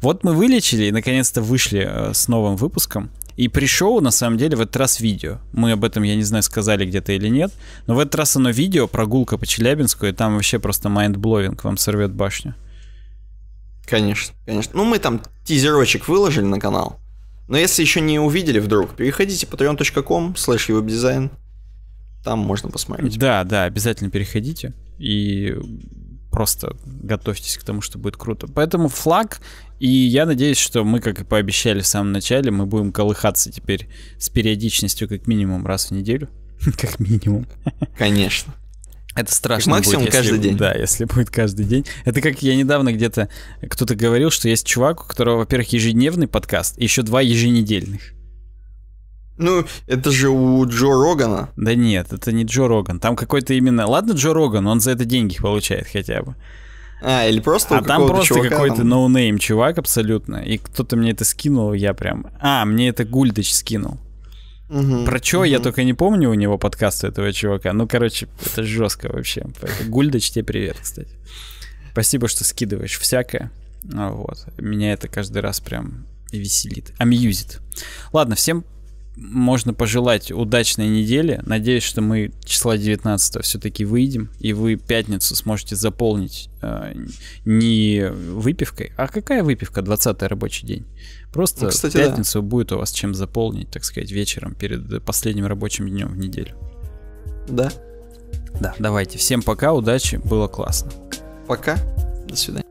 вот мы вылечили и наконец-то вышли э, с новым выпуском. И при на самом деле, в этот раз видео. Мы об этом, я не знаю, сказали где-то или нет, но в этот раз оно видео, прогулка по Челябинску, и там вообще просто майндбловинг вам сорвет башню. Конечно, конечно. Ну, мы там тизерочек выложили на канал. Но если еще не увидели вдруг, переходите patreon.com slash дизайн. Там можно посмотреть. Да, да, обязательно переходите. И просто готовьтесь к тому, что будет круто. Поэтому флаг, и я надеюсь, что мы, как и пообещали в самом начале, мы будем колыхаться теперь с периодичностью как минимум раз в неделю. Как минимум. Конечно. Это страшно. Как максимум будет, если, каждый день. Да, если будет каждый день. Это как я недавно где-то кто-то говорил, что есть чувак, у которого, во-первых, ежедневный подкаст, и еще два еженедельных. Ну, это же у Джо Рогана. Да нет, это не Джо Роган. Там какой-то именно... Ладно, Джо Роган, он за это деньги получает хотя бы. А, или просто А там просто какой-то ноунейм чувак абсолютно. И кто-то мне это скинул, я прям... А, мне это Гульдыч скинул. Угу, Про чё, угу. я только не помню у него подкаста этого чувака. Ну, короче, это жестко вообще. Гульдоч, тебе привет, кстати. Спасибо, что скидываешь всякое. А, вот. Меня это каждый раз прям веселит. Амьюзит. Ладно, всем можно пожелать удачной недели. Надеюсь, что мы числа 19 все-таки выйдем, и вы пятницу сможете заполнить э, не выпивкой. А какая выпивка? 20 рабочий день. Просто ну, Кстати, пятницу да. будет у вас чем заполнить, так сказать, вечером перед последним рабочим днем в неделю. Да. Да, давайте. Всем пока, удачи, было классно. Пока, до свидания.